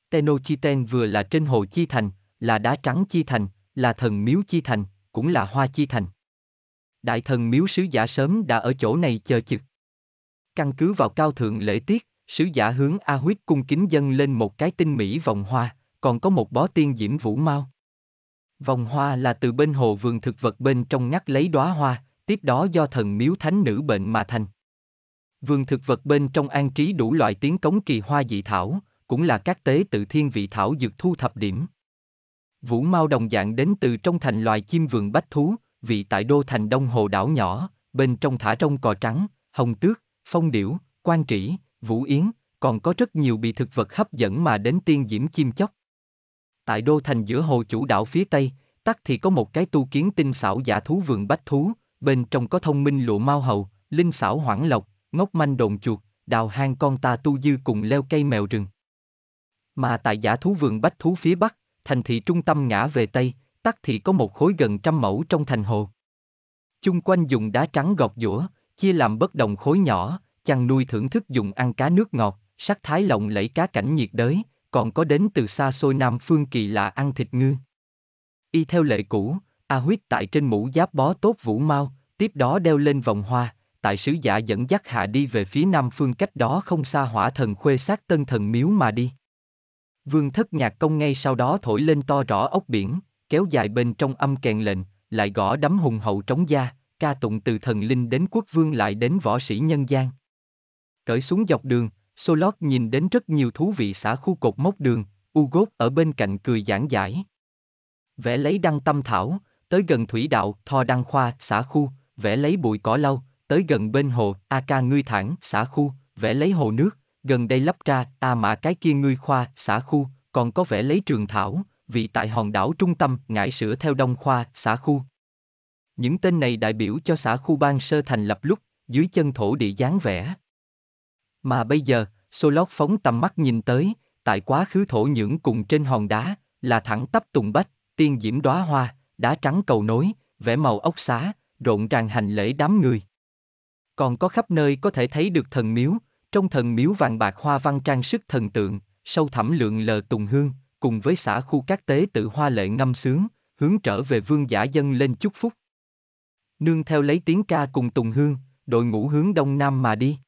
Tenochiten vừa là trên hồ chi thành, là đá trắng chi thành, là thần miếu chi thành, cũng là hoa chi thành. Đại thần miếu sứ giả sớm đã ở chỗ này chờ chực. Căn cứ vào cao thượng lễ tiết, Sứ giả hướng A Huyết cung kính dân lên một cái tinh mỹ vòng hoa, còn có một bó tiên diễm vũ mau. Vòng hoa là từ bên hồ vườn thực vật bên trong ngắt lấy đóa hoa, tiếp đó do thần miếu thánh nữ bệnh mà thành. Vườn thực vật bên trong an trí đủ loại tiếng cống kỳ hoa dị thảo, cũng là các tế tự thiên vị thảo dược thu thập điểm. Vũ mau đồng dạng đến từ trong thành loài chim vườn bách thú, vị tại đô thành đông hồ đảo nhỏ, bên trong thả trong cò trắng, hồng tước, phong điểu, quan trĩ, Vũ Yến, còn có rất nhiều bị thực vật hấp dẫn mà đến tiên diễm chim chóc. Tại đô thành giữa hồ chủ đạo phía Tây, tắc thì có một cái tu kiến tinh xảo giả thú vườn bách thú, bên trong có thông minh lụa mau hầu, linh xảo hoảng lộc, ngốc manh đồn chuột, đào hang con ta tu dư cùng leo cây mèo rừng. Mà tại giả thú vườn bách thú phía Bắc, thành thị trung tâm ngã về Tây, tắc thì có một khối gần trăm mẫu trong thành hồ. Chung quanh dùng đá trắng gọt giũa, chia làm bất đồng khối nhỏ, chăn nuôi thưởng thức dùng ăn cá nước ngọt, sắc thái lộng lẫy cá cảnh nhiệt đới, còn có đến từ xa xôi Nam Phương kỳ lạ ăn thịt ngư. Y theo lệ cũ, A Huyết tại trên mũ giáp bó tốt vũ mau, tiếp đó đeo lên vòng hoa, tại sứ giả dẫn dắt hạ đi về phía Nam Phương cách đó không xa hỏa thần khuê sát tân thần miếu mà đi. Vương thất nhạc công ngay sau đó thổi lên to rõ ốc biển, kéo dài bên trong âm kèn lệnh, lại gõ đấm hùng hậu trống gia, ca tụng từ thần linh đến quốc vương lại đến võ sĩ nhân gian. Cởi xuống dọc đường, Solot nhìn đến rất nhiều thú vị xã khu cột mốc đường, Ugot ở bên cạnh cười giảng giải. Vẽ lấy đăng tâm thảo, tới gần thủy đạo, thò đăng khoa, xã khu, vẽ lấy bụi cỏ lau, tới gần bên hồ, a ca ngươi thẳng, xã khu, vẽ lấy hồ nước, gần đây lắp ra, a mã cái kia ngươi khoa, xã khu, còn có vẽ lấy trường thảo, vị tại hòn đảo trung tâm, ngải sửa theo đông khoa, xã khu. Những tên này đại biểu cho xã khu ban sơ thành lập lúc, dưới chân thổ địa dáng vẽ. Mà bây giờ, Solot phóng tầm mắt nhìn tới, tại quá khứ thổ nhưỡng cùng trên hòn đá, là thẳng tắp tùng bách, tiên diễm đóa hoa, đá trắng cầu nối, vẽ màu ốc xá, rộn ràng hành lễ đám người. Còn có khắp nơi có thể thấy được thần miếu, trong thần miếu vàng bạc hoa văn trang sức thần tượng, sâu thẳm lượng lờ tùng hương, cùng với xã khu các tế tự hoa lệ ngâm sướng, hướng trở về vương giả dân lên chúc phúc. Nương theo lấy tiếng ca cùng tùng hương, đội ngũ hướng đông nam mà đi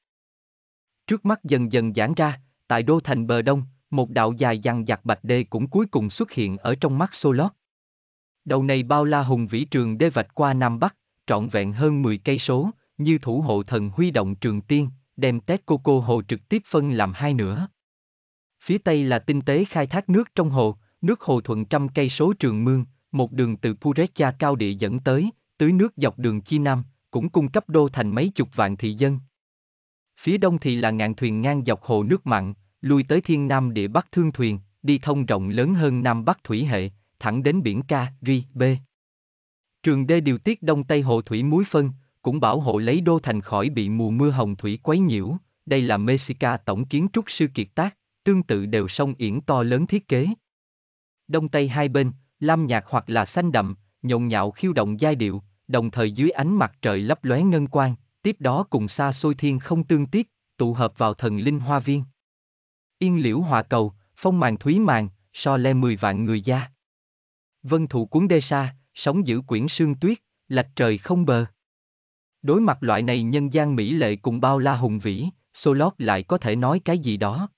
trước mắt dần dần giãn ra, tại đô thành bờ đông, một đạo dài dằng dặc bạch đê cũng cuối cùng xuất hiện ở trong mắt Solot. Đầu này bao la hùng vĩ trường đê vạch qua Nam Bắc, trọn vẹn hơn 10 cây số, như thủ hộ thần huy động trường tiên, đem tét cô cô hồ trực tiếp phân làm hai nửa. Phía tây là tinh tế khai thác nước trong hồ, nước hồ thuận trăm cây số trường mương, một đường từ Purecha cao địa dẫn tới, tưới nước dọc đường chi nam, cũng cung cấp đô thành mấy chục vạn thị dân phía đông thì là ngạn thuyền ngang dọc hồ nước mặn, lui tới thiên nam địa bắc thương thuyền, đi thông rộng lớn hơn nam bắc thủy hệ, thẳng đến biển Ca, Ri, B. Trường đê điều tiết đông tây hồ thủy muối phân, cũng bảo hộ lấy đô thành khỏi bị mùa mưa hồng thủy quấy nhiễu, đây là Mexica tổng kiến trúc sư kiệt tác, tương tự đều sông yển to lớn thiết kế. Đông tây hai bên, lam nhạc hoặc là xanh đậm, nhộn nhạo khiêu động giai điệu, đồng thời dưới ánh mặt trời lấp lóe ngân quang, tiếp đó cùng xa xôi thiên không tương tiếp, tụ hợp vào thần linh hoa viên. Yên liễu hòa cầu, phong màn thúy màn, so le mười vạn người gia. Vân thủ cuốn đê sa, sóng giữ quyển sương tuyết, lạch trời không bờ. Đối mặt loại này nhân gian mỹ lệ cùng bao la hùng vĩ, Solot lại có thể nói cái gì đó.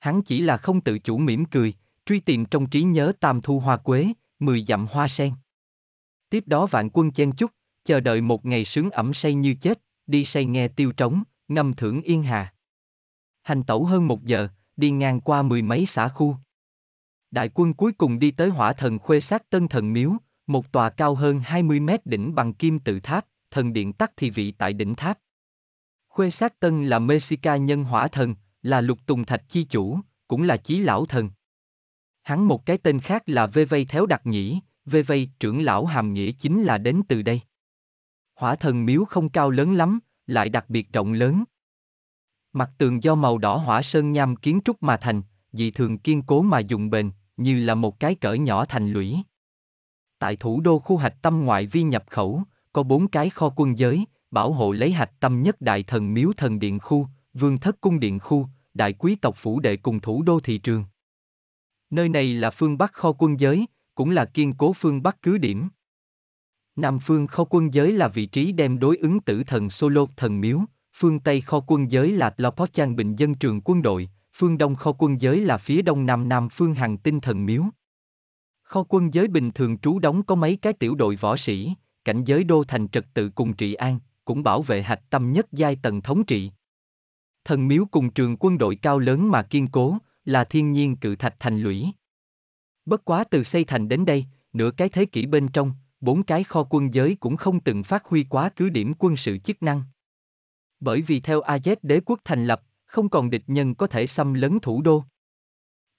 Hắn chỉ là không tự chủ mỉm cười, truy tìm trong trí nhớ tam thu hoa quế, mười dặm hoa sen. Tiếp đó vạn quân chen chúc, chờ đợi một ngày sướng ẩm say như chết, đi say nghe tiêu trống, ngâm thưởng yên hà. Hành tẩu hơn một giờ, đi ngang qua mười mấy xã khu. Đại quân cuối cùng đi tới hỏa thần khuê sát tân thần miếu, một tòa cao hơn 20 mét đỉnh bằng kim tự tháp, thần điện tắc thì vị tại đỉnh tháp. Khuê sát tân là Mexica nhân hỏa thần, là lục tùng thạch chi chủ, cũng là chí lão thần. Hắn một cái tên khác là Vê Vây Théo Đặc Nhĩ, Vê Vây trưởng lão hàm nghĩa chính là đến từ đây. Hỏa thần miếu không cao lớn lắm, lại đặc biệt rộng lớn. Mặt tường do màu đỏ hỏa sơn nham kiến trúc mà thành, dị thường kiên cố mà dùng bền, như là một cái cỡ nhỏ thành lũy. Tại thủ đô khu hạch tâm ngoại vi nhập khẩu, có bốn cái kho quân giới, bảo hộ lấy hạch tâm nhất đại thần miếu thần điện khu, vương thất cung điện khu, đại quý tộc phủ đệ cùng thủ đô thị trường. Nơi này là phương Bắc kho quân giới, cũng là kiên cố phương Bắc cứ điểm. Nam phương kho quân giới là vị trí đem đối ứng tử thần Solo thần miếu, phương Tây kho quân giới là Lopochan bình dân trường quân đội, phương Đông kho quân giới là phía Đông Nam Nam phương hàng tinh thần miếu. Kho quân giới bình thường trú đóng có mấy cái tiểu đội võ sĩ, cảnh giới đô thành trật tự cùng trị an, cũng bảo vệ hạch tâm nhất giai tầng thống trị. Thần miếu cùng trường quân đội cao lớn mà kiên cố, là thiên nhiên cự thạch thành lũy. Bất quá từ xây thành đến đây, nửa cái thế kỷ bên trong, bốn cái kho quân giới cũng không từng phát huy quá cứ điểm quân sự chức năng. Bởi vì theo AZ đế quốc thành lập, không còn địch nhân có thể xâm lấn thủ đô.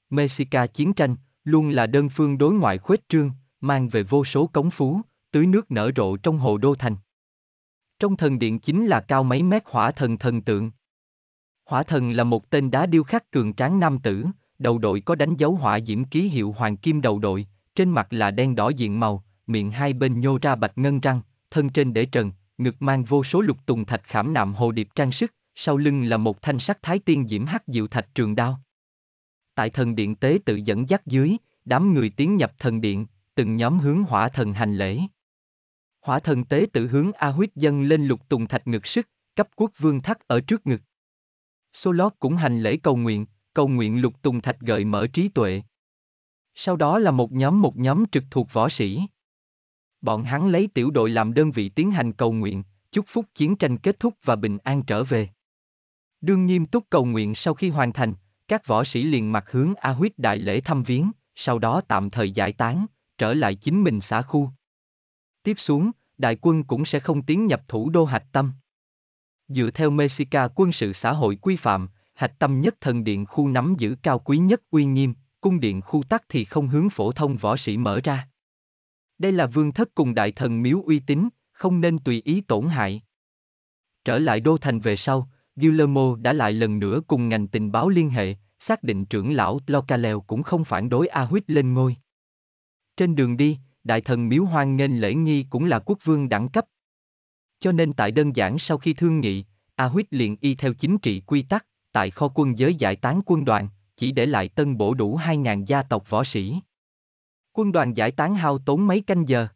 Mexica chiến tranh luôn là đơn phương đối ngoại khuếch trương, mang về vô số cống phú, tưới nước nở rộ trong hồ đô thành. Trong thần điện chính là cao mấy mét hỏa thần thần tượng. Hỏa thần là một tên đá điêu khắc cường tráng nam tử, đầu đội có đánh dấu hỏa diễm ký hiệu hoàng kim đầu đội, trên mặt là đen đỏ diện màu, miệng hai bên nhô ra bạch ngân răng, thân trên để trần, ngực mang vô số lục tùng thạch khảm nạm hồ điệp trang sức, sau lưng là một thanh sắc thái tiên diễm hắc diệu thạch trường đao. Tại thần điện tế tự dẫn dắt dưới, đám người tiến nhập thần điện, từng nhóm hướng hỏa thần hành lễ. Hỏa thần tế tự hướng A Huyết dân lên lục tùng thạch ngực sức, cấp quốc vương thắt ở trước ngực. Số lót cũng hành lễ cầu nguyện, cầu nguyện lục tùng thạch gợi mở trí tuệ. Sau đó là một nhóm một nhóm trực thuộc võ sĩ. Bọn hắn lấy tiểu đội làm đơn vị tiến hành cầu nguyện, chúc phúc chiến tranh kết thúc và bình an trở về. Đương nghiêm túc cầu nguyện sau khi hoàn thành, các võ sĩ liền mặt hướng A huyết đại lễ thăm viếng, sau đó tạm thời giải tán, trở lại chính mình xã khu. Tiếp xuống, đại quân cũng sẽ không tiến nhập thủ đô Hạch Tâm. Dựa theo Mexica quân sự xã hội quy phạm, Hạch Tâm nhất thần điện khu nắm giữ cao quý nhất uy nghiêm, cung điện khu tắc thì không hướng phổ thông võ sĩ mở ra. Đây là vương thất cùng đại thần miếu uy tín, không nên tùy ý tổn hại. Trở lại đô thành về sau, Guillermo đã lại lần nữa cùng ngành tình báo liên hệ, xác định trưởng lão Localeo cũng không phản đối A Huyết lên ngôi. Trên đường đi, đại thần miếu hoan nghênh lễ nghi cũng là quốc vương đẳng cấp. Cho nên tại đơn giản sau khi thương nghị, A Huyết liền y theo chính trị quy tắc, tại kho quân giới giải tán quân đoàn, chỉ để lại tân bổ đủ 2.000 gia tộc võ sĩ. Quân đoàn giải tán hao tốn mấy canh giờ.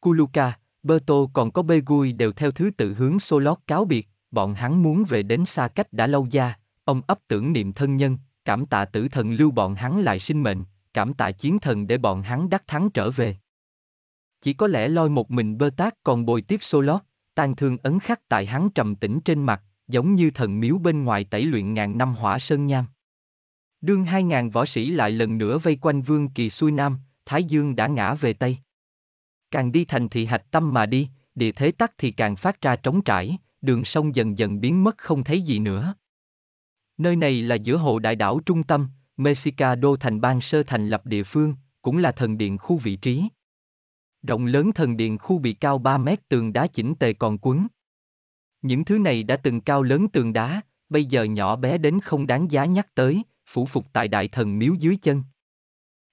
Kuluka, Berto còn có Begui đều theo thứ tự hướng Solot cáo biệt, bọn hắn muốn về đến xa cách đã lâu gia, ông ấp tưởng niệm thân nhân, cảm tạ tử thần lưu bọn hắn lại sinh mệnh, cảm tạ chiến thần để bọn hắn đắc thắng trở về. Chỉ có lẽ loi một mình bơ tác còn bồi tiếp Solot, tàn thương ấn khắc tại hắn trầm tĩnh trên mặt, giống như thần miếu bên ngoài tẩy luyện ngàn năm hỏa sơn nham. Đương hai ngàn võ sĩ lại lần nữa vây quanh Vương Kỳ xuôi nam, Thái Dương đã ngã về Tây. Càng đi thành thị hạch tâm mà đi, địa thế tắc thì càng phát ra trống trải, đường sông dần dần biến mất không thấy gì nữa. Nơi này là giữa hồ đại đảo trung tâm, Mexica đô thành bang sơ thành lập địa phương, cũng là thần điện khu vị trí. Rộng lớn thần điện khu bị cao 3 mét tường đá chỉnh tề còn quấn. Những thứ này đã từng cao lớn tường đá, bây giờ nhỏ bé đến không đáng giá nhắc tới, phủ phục tại đại thần miếu dưới chân.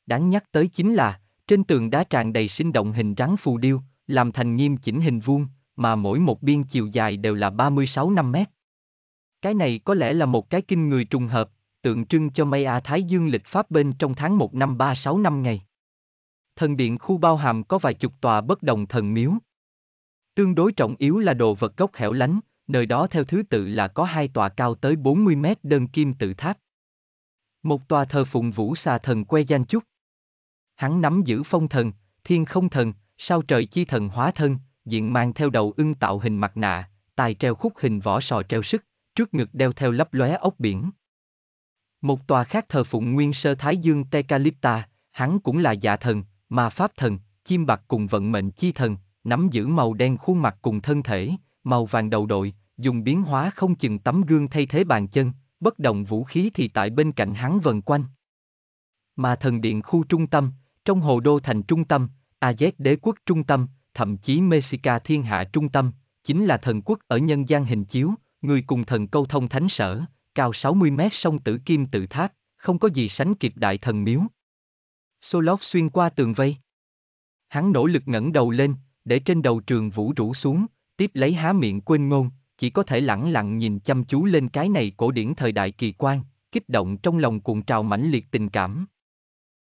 Đáng nhắc tới chính là, trên tường đá tràn đầy sinh động hình rắn phù điêu, làm thành nghiêm chỉnh hình vuông, mà mỗi một biên chiều dài đều là 36 năm mét. Cái này có lẽ là một cái kinh người trùng hợp, tượng trưng cho maya Thái Dương lịch Pháp bên trong tháng 1 năm 36 năm ngày. Thần điện khu bao hàm có vài chục tòa bất đồng thần miếu. Tương đối trọng yếu là đồ vật gốc hẻo lánh, nơi đó theo thứ tự là có hai tòa cao tới 40 mét đơn kim tự tháp. Một tòa thờ phụng vũ xà thần que danh chúc. Hắn nắm giữ phong thần, thiên không thần, sao trời chi thần hóa thân, diện mang theo đầu ưng tạo hình mặt nạ, tài treo khúc hình vỏ sò treo sức, trước ngực đeo theo lấp lóe ốc biển. Một tòa khác thờ phụng nguyên sơ Thái Dương Tekalipta, hắn cũng là dạ thần, mà pháp thần, chim bạc cùng vận mệnh chi thần, nắm giữ màu đen khuôn mặt cùng thân thể, màu vàng đầu đội, dùng biến hóa không chừng tấm gương thay thế bàn chân, bất động vũ khí thì tại bên cạnh hắn vần quanh. Mà thần điện khu trung tâm, trong hồ đô thành trung tâm, AZ đế quốc trung tâm, thậm chí Mexica thiên hạ trung tâm, chính là thần quốc ở nhân gian hình chiếu, người cùng thần câu thông thánh sở, cao 60 mét sông tử kim tự tháp, không có gì sánh kịp đại thần miếu. Solok xuyên qua tường vây. Hắn nỗ lực ngẩng đầu lên, để trên đầu trường vũ rủ xuống, tiếp lấy há miệng quên ngôn, chỉ có thể lẳng lặng nhìn chăm chú lên cái này cổ điển thời đại kỳ quan, kích động trong lòng cuộn trào mãnh liệt tình cảm.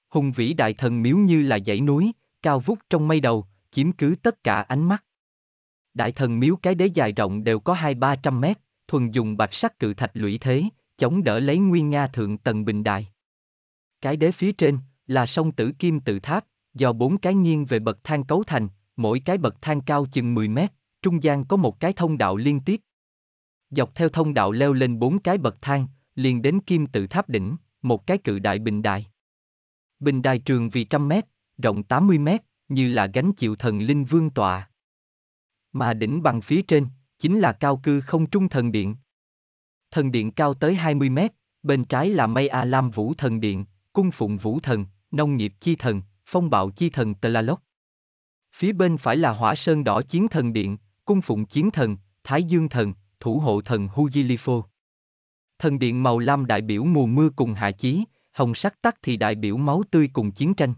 Hùng vĩ đại thần miếu như là dãy núi, cao vút trong mây đầu, chiếm cứ tất cả ánh mắt. Đại thần miếu cái đế dài rộng đều có hai ba trăm mét, thuần dùng bạch sắc cự thạch lũy thế, chống đỡ lấy nguyên Nga thượng tầng bình đại. Cái đế phía trên là sông tử kim tự tháp, do bốn cái nghiêng về bậc thang cấu thành, mỗi cái bậc thang cao chừng 10 mét, trung gian có một cái thông đạo liên tiếp. Dọc theo thông đạo leo lên bốn cái bậc thang, liền đến kim tự tháp đỉnh, một cái cự đại bình đài. Bình đài trường vì trăm mét, rộng 80 mét, như là gánh chịu thần linh vương tọa. Mà đỉnh bằng phía trên, chính là cao cư không trung thần điện. Thần điện cao tới 20 mét, bên trái là Mây A Lam Vũ thần điện, cung phụng vũ thần, nông nghiệp chi thần, phong bạo chi thần Tlaloc. Phía bên phải là hỏa sơn đỏ chiến thần điện, cung phụng chiến thần, thái dương thần, thủ hộ thần Hujilifo. Thần điện màu lam đại biểu mùa mưa cùng hạ chí, hồng sắc tắc thì đại biểu máu tươi cùng chiến tranh.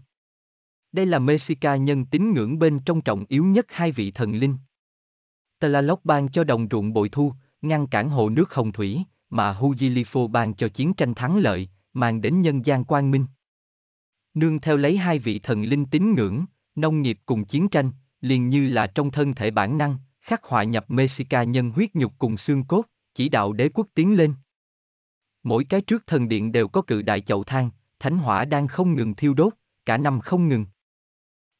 Đây là Mexica nhân tín ngưỡng bên trong trọng yếu nhất hai vị thần linh. Tlaloc ban cho đồng ruộng bội thu, ngăn cản hồ nước hồng thủy, mà Hujilifo ban cho chiến tranh thắng lợi, mang đến nhân gian quang minh. Nương theo lấy hai vị thần linh tín ngưỡng, nông nghiệp cùng chiến tranh, liền như là trong thân thể bản năng, khắc họa nhập Mexica nhân huyết nhục cùng xương cốt, chỉ đạo đế quốc tiến lên. Mỗi cái trước thần điện đều có cự đại chậu than, thánh hỏa đang không ngừng thiêu đốt, cả năm không ngừng.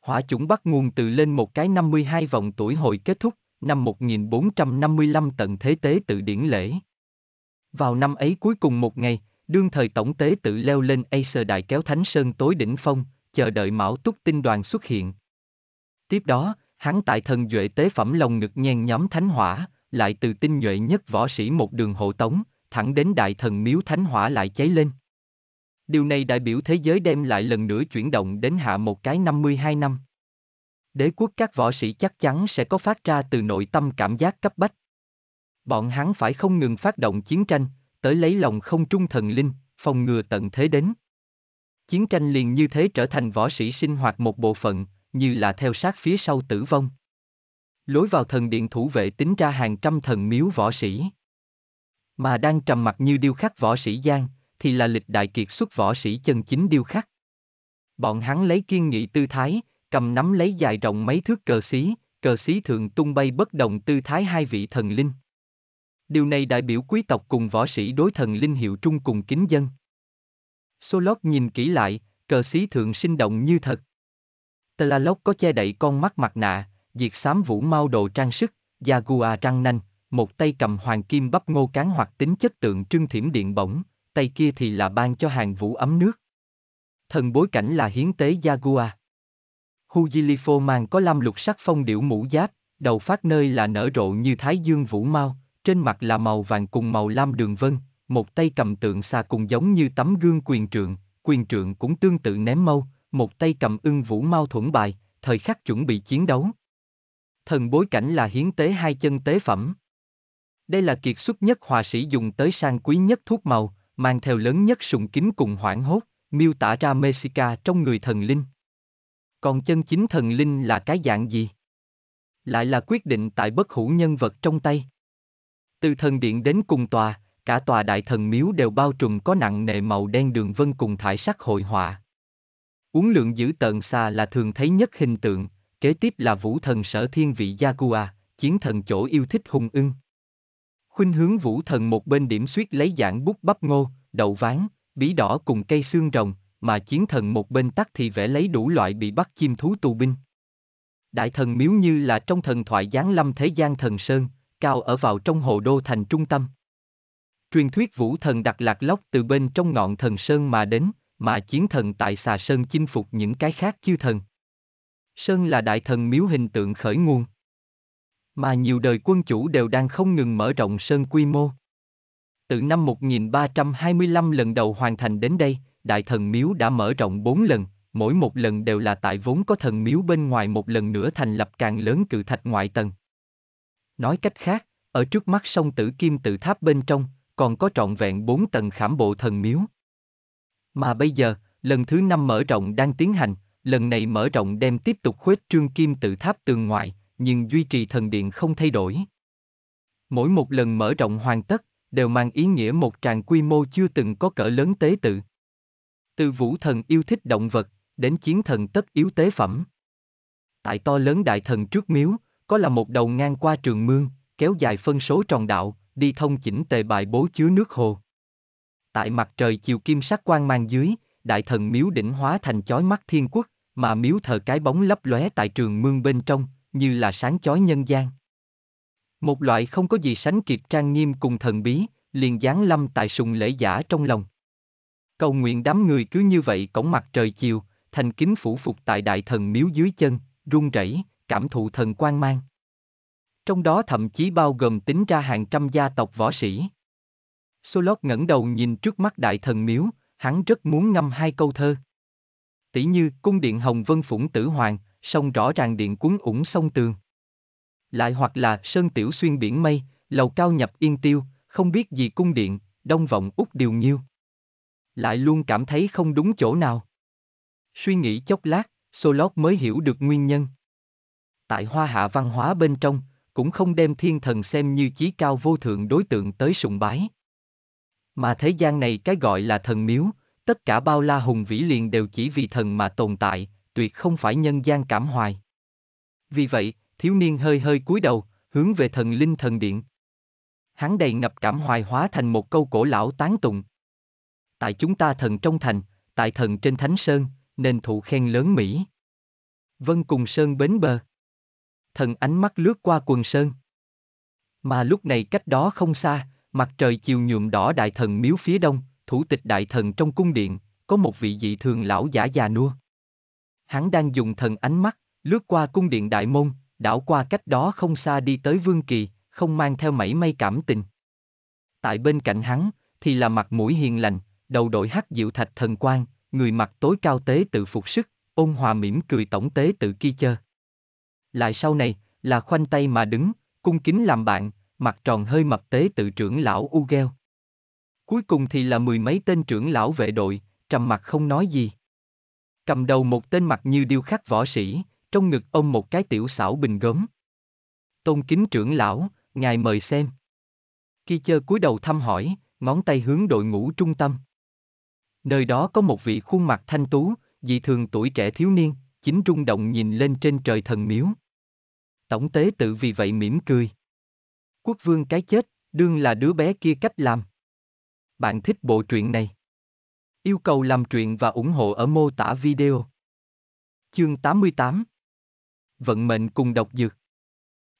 Hỏa chủng bắt nguồn từ lên một cái 52 vòng tuổi hội kết thúc, năm 1455 tận thế tế tự điển lễ. Vào năm ấy cuối cùng một ngày, đương thời tổng tế tự leo lên Acer đại kéo Thánh Sơn tối đỉnh phong, chờ đợi Mão Túc tinh đoàn xuất hiện. Tiếp đó, hắn tại thần duệ tế phẩm lồng ngực nhen nhóm thánh hỏa, lại từ tinh nhuệ nhất võ sĩ một đường hộ tống, thẳng đến đại thần miếu thánh hỏa lại cháy lên. Điều này đại biểu thế giới đem lại lần nữa chuyển động đến hạ một cái 52 năm. Đế quốc các võ sĩ chắc chắn sẽ có phát ra từ nội tâm cảm giác cấp bách. Bọn hắn phải không ngừng phát động chiến tranh, tới lấy lòng không trung thần linh, phòng ngừa tận thế đến. Chiến tranh liền như thế trở thành võ sĩ sinh hoạt một bộ phận, như là theo sát phía sau tử vong. Lối vào thần điện thủ vệ tính ra hàng trăm thần miếu võ sĩ. Mà đang trầm mặt như điêu khắc võ sĩ Giang, thì là lịch đại kiệt xuất võ sĩ chân chính điêu khắc. Bọn hắn lấy kiên nghị tư thái, cầm nắm lấy dài rộng mấy thước cờ xí, cờ xí thường tung bay bất đồng tư thái hai vị thần linh. Điều này đại biểu quý tộc cùng võ sĩ đối thần linh hiệu trung cùng kính dân. Solot nhìn kỹ lại, cờ xí thượng sinh động như thật. Tela lốc có che đậy con mắt mặt nạ, diệt xám vũ mau đồ trang sức, Jaguar răng nanh, một tay cầm hoàng kim bắp ngô cán hoặc tính chất tượng trưng thiểm điện bổng, tay kia thì là ban cho hàng vũ ấm nước. Thần bối cảnh là hiến tế Jaguar. Hujilifo mang có lam lục sắc phong điệu mũ giáp, đầu phát nơi là nở rộ như thái dương vũ mau, trên mặt là màu vàng cùng màu lam đường vân, một tay cầm tượng xà cùng giống như tấm gương quyền trượng, quyền trượng cũng tương tự ném mâu, một tay cầm ưng vũ mau thuẫn bài, thời khắc chuẩn bị chiến đấu. Thần bối cảnh là hiến tế hai chân tế phẩm. Đây là kiệt xuất nhất họa sĩ dùng tới sang quý nhất thuốc màu, mang theo lớn nhất sùng kính cùng hoảng hốt, miêu tả ra Mexica trong người thần linh. Còn chân chính thần linh là cái dạng gì? Lại là quyết định tại bất hủ nhân vật trong tay. Từ thần điện đến cùng tòa, cả tòa đại thần miếu đều bao trùm có nặng nề màu đen đường vân cùng thải sắc hội họa. Uống lượng giữ tợn xa là thường thấy nhất hình tượng, kế tiếp là vũ thần sở thiên vị Jaguar, chiến thần chỗ yêu thích hùng ưng. Khuynh hướng vũ thần một bên điểm suyết lấy dạng bút bắp ngô, đậu ván, bí đỏ cùng cây xương rồng, mà chiến thần một bên tắc thì vẽ lấy đủ loại bị bắt chim thú tù binh. Đại thần miếu như là trong thần thoại giáng lâm thế gian thần Sơn, cao ở vào trong hồ đô thành trung tâm. Truyền thuyết vũ thần đặt lạc lóc từ bên trong ngọn thần Sơn mà đến, mà chiến thần tại xà sơn chinh phục những cái khác chư thần. Sơn là đại thần miếu hình tượng khởi nguồn. Mà nhiều đời quân chủ đều đang không ngừng mở rộng sơn quy mô. Từ năm 1325 lần đầu hoàn thành đến đây, đại thần miếu đã mở rộng 4 lần, mỗi một lần đều là tại vốn có thần miếu bên ngoài một lần nữa thành lập càng lớn cự thạch ngoại tầng. Nói cách khác, ở trước mắt sông Tử Kim tự tháp bên trong, còn có trọn vẹn 4 tầng khảm bộ thần miếu. Mà bây giờ, lần thứ năm mở rộng đang tiến hành, lần này mở rộng đem tiếp tục khuếch trương kim tự tháp tường ngoại, nhưng duy trì thần điện không thay đổi. Mỗi một lần mở rộng hoàn tất, đều mang ý nghĩa một tràng quy mô chưa từng có cỡ lớn tế tự. Từ vũ thần yêu thích động vật, đến chiến thần tất yếu tế phẩm. Tại to lớn đại thần trước miếu, có là một đầu ngang qua trường mương, kéo dài phân số tròn đạo, đi thông chỉnh tề bài bố chứa nước hồ tại mặt trời chiều kim sắc quang mang dưới, đại thần miếu đỉnh hóa thành chói mắt thiên quốc, mà miếu thờ cái bóng lấp lóe tại trường mương bên trong, như là sáng chói nhân gian. Một loại không có gì sánh kịp trang nghiêm cùng thần bí, liền giáng lâm tại sùng lễ giả trong lòng. Cầu nguyện đám người cứ như vậy cổng mặt trời chiều, thành kính phủ phục tại đại thần miếu dưới chân, run rẩy, cảm thụ thần quan mang. Trong đó thậm chí bao gồm tính ra hàng trăm gia tộc võ sĩ. Solot ngẩng đầu nhìn trước mắt đại thần miếu, hắn rất muốn ngâm hai câu thơ. Tỷ như cung điện Hồng Vân Phủng Tử Hoàng, sông rõ ràng điện cuốn ủng sông tường. Lại hoặc là sơn tiểu xuyên biển mây, lầu cao nhập yên tiêu, không biết gì cung điện, đông vọng út điều nhiêu. Lại luôn cảm thấy không đúng chỗ nào. Suy nghĩ chốc lát, Solot mới hiểu được nguyên nhân. Tại hoa hạ văn hóa bên trong, cũng không đem thiên thần xem như chí cao vô thượng đối tượng tới sùng bái. Mà thế gian này cái gọi là thần miếu, tất cả bao la hùng vĩ liền đều chỉ vì thần mà tồn tại, tuyệt không phải nhân gian cảm hoài. Vì vậy, thiếu niên hơi hơi cúi đầu, hướng về thần linh thần điện. Hắn đầy ngập cảm hoài hóa thành một câu cổ lão tán tụng. Tại chúng ta thần trong thành, tại thần trên thánh sơn, nên thụ khen lớn Mỹ. Vân cùng sơn bến bờ. Thần ánh mắt lướt qua quần sơn. Mà lúc này cách đó không xa, Mặt trời chiều nhuộm đỏ đại thần miếu phía đông, thủ tịch đại thần trong cung điện, có một vị dị thường lão giả già nua. Hắn đang dùng thần ánh mắt, lướt qua cung điện đại môn, đảo qua cách đó không xa đi tới Vương Kỳ, không mang theo mảy may cảm tình. Tại bên cạnh hắn, thì là mặt mũi hiền lành, đầu đội hắc diệu thạch thần quan, người mặc tối cao tế tự phục sức, ôn hòa mỉm cười tổng tế tự kia chơ. Lại sau này, là khoanh tay mà đứng, cung kính làm bạn, mặt tròn hơi mập tế tự trưởng lão Ugeo. Cuối cùng thì là mười mấy tên trưởng lão vệ đội, trầm mặt không nói gì. Cầm đầu một tên mặt như điêu khắc võ sĩ, trong ngực ông một cái tiểu xảo bình gốm. Tôn kính trưởng lão, ngài mời xem. Khi chơ cúi đầu thăm hỏi, ngón tay hướng đội ngũ trung tâm. Nơi đó có một vị khuôn mặt thanh tú, dị thường tuổi trẻ thiếu niên, chính rung động nhìn lên trên trời thần miếu. Tổng tế tự vì vậy mỉm cười. Quốc vương cái chết, đương là đứa bé kia cách làm. Bạn thích bộ truyện này? Yêu cầu làm truyện và ủng hộ ở mô tả video. Chương 88 Vận mệnh cùng độc dược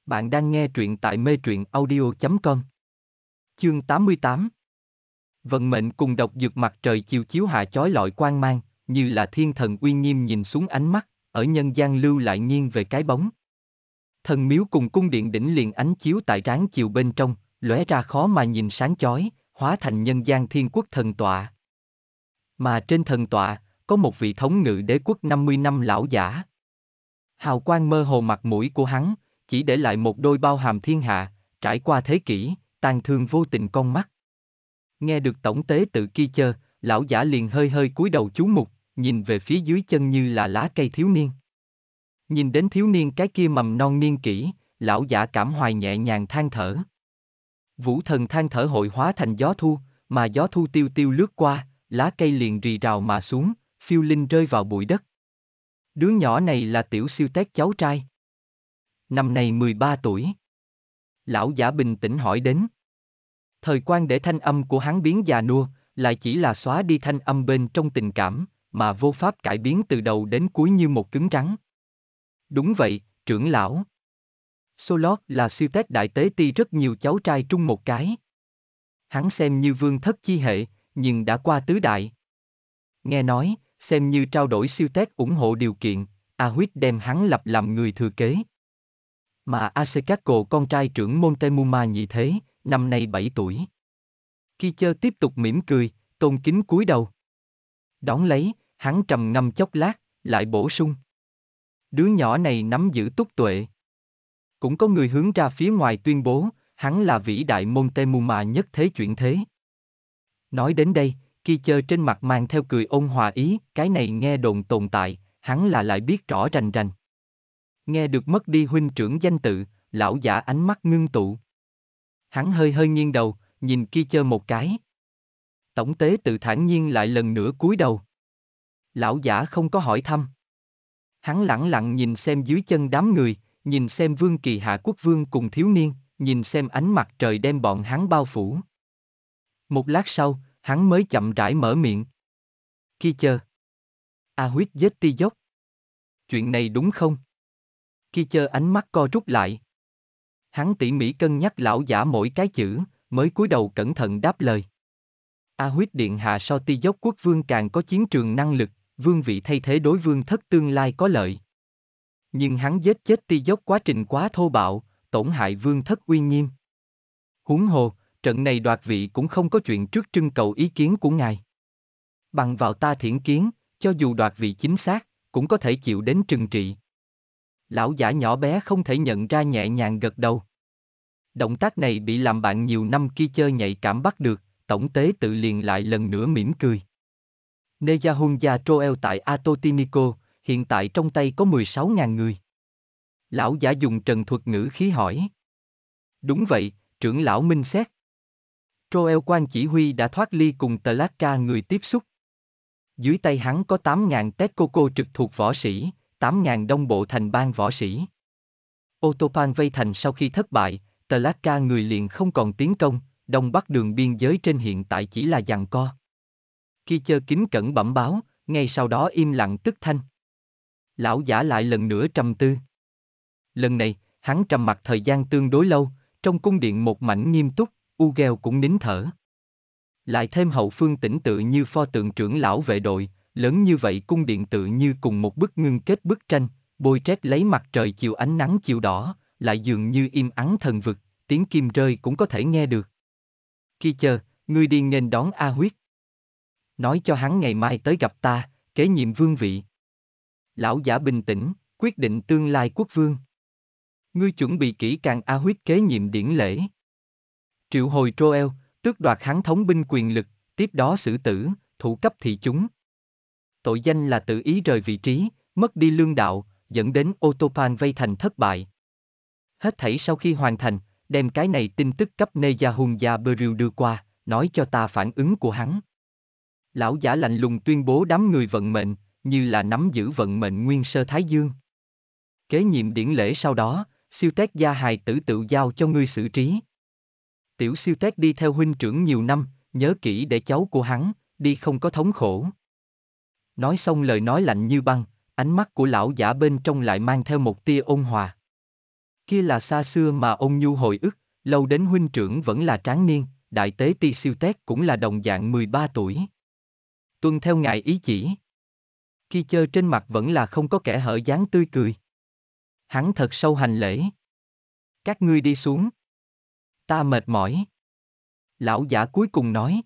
Bạn đang nghe truyện tại mê truyện audio.com Chương 88 Vận mệnh cùng độc dược mặt trời chiều chiếu hạ chói lọi quang mang, như là thiên thần uy nghiêm nhìn xuống ánh mắt, ở nhân gian lưu lại nghiêng về cái bóng, thần miếu cùng cung điện đỉnh liền ánh chiếu tại ráng chiều bên trong, lóe ra khó mà nhìn sáng chói, hóa thành nhân gian thiên quốc thần tọa. Mà trên thần tọa, có một vị thống ngự đế quốc 50 năm lão giả. Hào quang mơ hồ mặt mũi của hắn, chỉ để lại một đôi bao hàm thiên hạ, trải qua thế kỷ, tàn thương vô tình con mắt. Nghe được tổng tế tự kia chơ, lão giả liền hơi hơi cúi đầu chú mục, nhìn về phía dưới chân như là lá cây thiếu niên. Nhìn đến thiếu niên cái kia mầm non niên kỹ, lão giả cảm hoài nhẹ nhàng than thở. Vũ thần than thở hội hóa thành gió thu, mà gió thu tiêu tiêu lướt qua, lá cây liền rì rào mà xuống, phiêu linh rơi vào bụi đất. Đứa nhỏ này là tiểu siêu tét cháu trai. Năm nay 13 tuổi. Lão giả bình tĩnh hỏi đến. Thời quan để thanh âm của hắn biến già nua, lại chỉ là xóa đi thanh âm bên trong tình cảm, mà vô pháp cải biến từ đầu đến cuối như một cứng trắng. Đúng vậy, trưởng lão. Solot là siêu tết đại tế ti rất nhiều cháu trai trung một cái. Hắn xem như vương thất chi hệ, nhưng đã qua tứ đại. Nghe nói, xem như trao đổi siêu tết ủng hộ điều kiện, A Huyết đem hắn lập làm người thừa kế. Mà Asekaco con trai trưởng Montemuma nhị thế, năm nay 7 tuổi. Khi chơi tiếp tục mỉm cười, tôn kính cúi đầu. Đón lấy, hắn trầm ngâm chốc lát, lại bổ sung đứa nhỏ này nắm giữ túc tuệ. Cũng có người hướng ra phía ngoài tuyên bố, hắn là vĩ đại môn tê mù mà nhất thế chuyện thế. Nói đến đây, khi chơi trên mặt mang theo cười ôn hòa ý, cái này nghe đồn tồn tại, hắn là lại biết rõ rành rành. Nghe được mất đi huynh trưởng danh tự, lão giả ánh mắt ngưng tụ. Hắn hơi hơi nghiêng đầu, nhìn kia chơi một cái. Tổng tế tự thản nhiên lại lần nữa cúi đầu. Lão giả không có hỏi thăm. Hắn lẳng lặng nhìn xem dưới chân đám người, nhìn xem vương kỳ hạ quốc vương cùng thiếu niên, nhìn xem ánh mặt trời đem bọn hắn bao phủ. Một lát sau, hắn mới chậm rãi mở miệng. Khi chờ. A à huyết giết ti dốc. Chuyện này đúng không? Khi chờ ánh mắt co rút lại. Hắn tỉ mỉ cân nhắc lão giả mỗi cái chữ, mới cúi đầu cẩn thận đáp lời. A huyết điện hạ so ti dốc quốc vương càng có chiến trường năng lực, vương vị thay thế đối vương thất tương lai có lợi. Nhưng hắn giết chết ti dốc quá trình quá thô bạo, tổn hại vương thất uy nghiêm. Huống hồ, trận này đoạt vị cũng không có chuyện trước trưng cầu ý kiến của ngài. Bằng vào ta thiển kiến, cho dù đoạt vị chính xác, cũng có thể chịu đến trừng trị. Lão giả nhỏ bé không thể nhận ra nhẹ nhàng gật đầu. Động tác này bị làm bạn nhiều năm kia chơi nhạy cảm bắt được, tổng tế tự liền lại lần nữa mỉm cười. Neyahunja Troel tại Atotinico, hiện tại trong tay có 16.000 người. Lão giả dùng trần thuật ngữ khí hỏi. Đúng vậy, trưởng lão minh xét. Troel quan chỉ huy đã thoát ly cùng tờ người tiếp xúc. Dưới tay hắn có 8.000 tét coco trực thuộc võ sĩ, 8.000 đông bộ thành bang võ sĩ. Otopan vây thành sau khi thất bại, tờ người liền không còn tiến công, đông bắc đường biên giới trên hiện tại chỉ là giằng co. Kichơ kính cẩn bẩm báo, ngay sau đó im lặng tức thanh. Lão giả lại lần nữa trầm tư. Lần này, hắn trầm mặt thời gian tương đối lâu, trong cung điện một mảnh nghiêm túc, Ugeo cũng nín thở. Lại thêm hậu phương tĩnh tự như pho tượng trưởng lão vệ đội, lớn như vậy cung điện tự như cùng một bức ngưng kết bức tranh, bôi trét lấy mặt trời chiều ánh nắng chiều đỏ, lại dường như im ắng thần vực, tiếng kim rơi cũng có thể nghe được. Khi chờ, người đi nghênh đón A huyết nói cho hắn ngày mai tới gặp ta, kế nhiệm vương vị. Lão giả bình tĩnh, quyết định tương lai quốc vương. Ngươi chuẩn bị kỹ càng A huyết kế nhiệm điển lễ. Triệu hồi Troel, tước đoạt hắn thống binh quyền lực, tiếp đó xử tử, thủ cấp thị chúng. Tội danh là tự ý rời vị trí, mất đi lương đạo, dẫn đến Otopan vây thành thất bại. Hết thảy sau khi hoàn thành, đem cái này tin tức cấp Neja Hùng Gia đưa qua, nói cho ta phản ứng của hắn lão giả lạnh lùng tuyên bố đám người vận mệnh, như là nắm giữ vận mệnh nguyên sơ Thái Dương. Kế nhiệm điển lễ sau đó, siêu tét gia hài tử tự giao cho ngươi xử trí. Tiểu siêu tét đi theo huynh trưởng nhiều năm, nhớ kỹ để cháu của hắn, đi không có thống khổ. Nói xong lời nói lạnh như băng, ánh mắt của lão giả bên trong lại mang theo một tia ôn hòa. Kia là xa xưa mà ông nhu hồi ức, lâu đến huynh trưởng vẫn là tráng niên, đại tế ti siêu tét cũng là đồng dạng 13 tuổi tuân theo ngài ý chỉ. Khi chơi trên mặt vẫn là không có kẻ hở dáng tươi cười. Hắn thật sâu hành lễ. Các ngươi đi xuống. Ta mệt mỏi. Lão giả cuối cùng nói.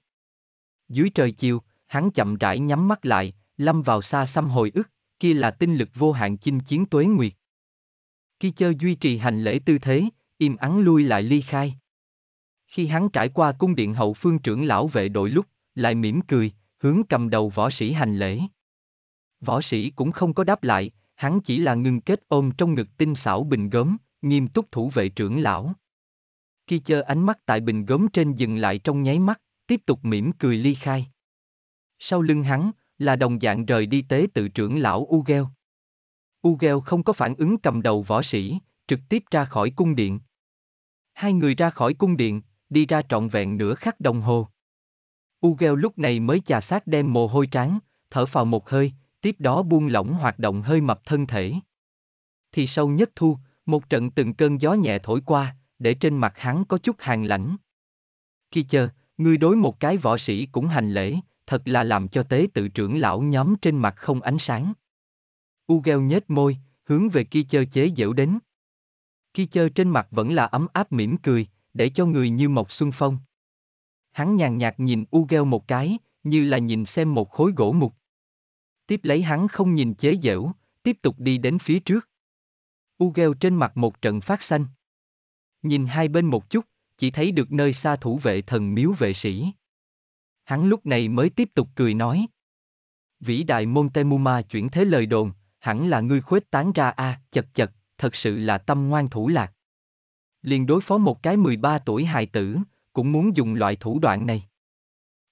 Dưới trời chiều, hắn chậm rãi nhắm mắt lại, lâm vào xa xăm hồi ức, kia là tinh lực vô hạn chinh chiến tuế nguyệt. Khi chơi duy trì hành lễ tư thế, im ắng lui lại ly khai. Khi hắn trải qua cung điện hậu phương trưởng lão vệ đội lúc, lại mỉm cười, hướng cầm đầu võ sĩ hành lễ. Võ sĩ cũng không có đáp lại, hắn chỉ là ngừng kết ôm trong ngực tinh xảo bình gớm, nghiêm túc thủ vệ trưởng lão. Khi chơ ánh mắt tại bình gớm trên dừng lại trong nháy mắt, tiếp tục mỉm cười ly khai. Sau lưng hắn, là đồng dạng rời đi tế tự trưởng lão Ugeo. Ugeo không có phản ứng cầm đầu võ sĩ, trực tiếp ra khỏi cung điện. Hai người ra khỏi cung điện, đi ra trọn vẹn nửa khắc đồng hồ. Ugel lúc này mới chà sát đem mồ hôi trán, thở vào một hơi, tiếp đó buông lỏng hoạt động hơi mập thân thể. Thì sau nhất thu, một trận từng cơn gió nhẹ thổi qua, để trên mặt hắn có chút hàng lãnh. Khi chờ, người đối một cái võ sĩ cũng hành lễ, thật là làm cho tế tự trưởng lão nhóm trên mặt không ánh sáng. Ugel nhếch môi, hướng về Khi chơ chế dễu đến. Khi chơ trên mặt vẫn là ấm áp mỉm cười, để cho người như mộc xuân phong hắn nhàn nhạt nhìn Ugeo một cái, như là nhìn xem một khối gỗ mục. Tiếp lấy hắn không nhìn chế giễu, tiếp tục đi đến phía trước. Ugeo trên mặt một trận phát xanh. Nhìn hai bên một chút, chỉ thấy được nơi xa thủ vệ thần miếu vệ sĩ. Hắn lúc này mới tiếp tục cười nói. Vĩ đại Montemuma chuyển thế lời đồn, hẳn là ngươi khuếch tán ra a, à, chật chật, thật sự là tâm ngoan thủ lạc. Liền đối phó một cái 13 tuổi hài tử, cũng muốn dùng loại thủ đoạn này.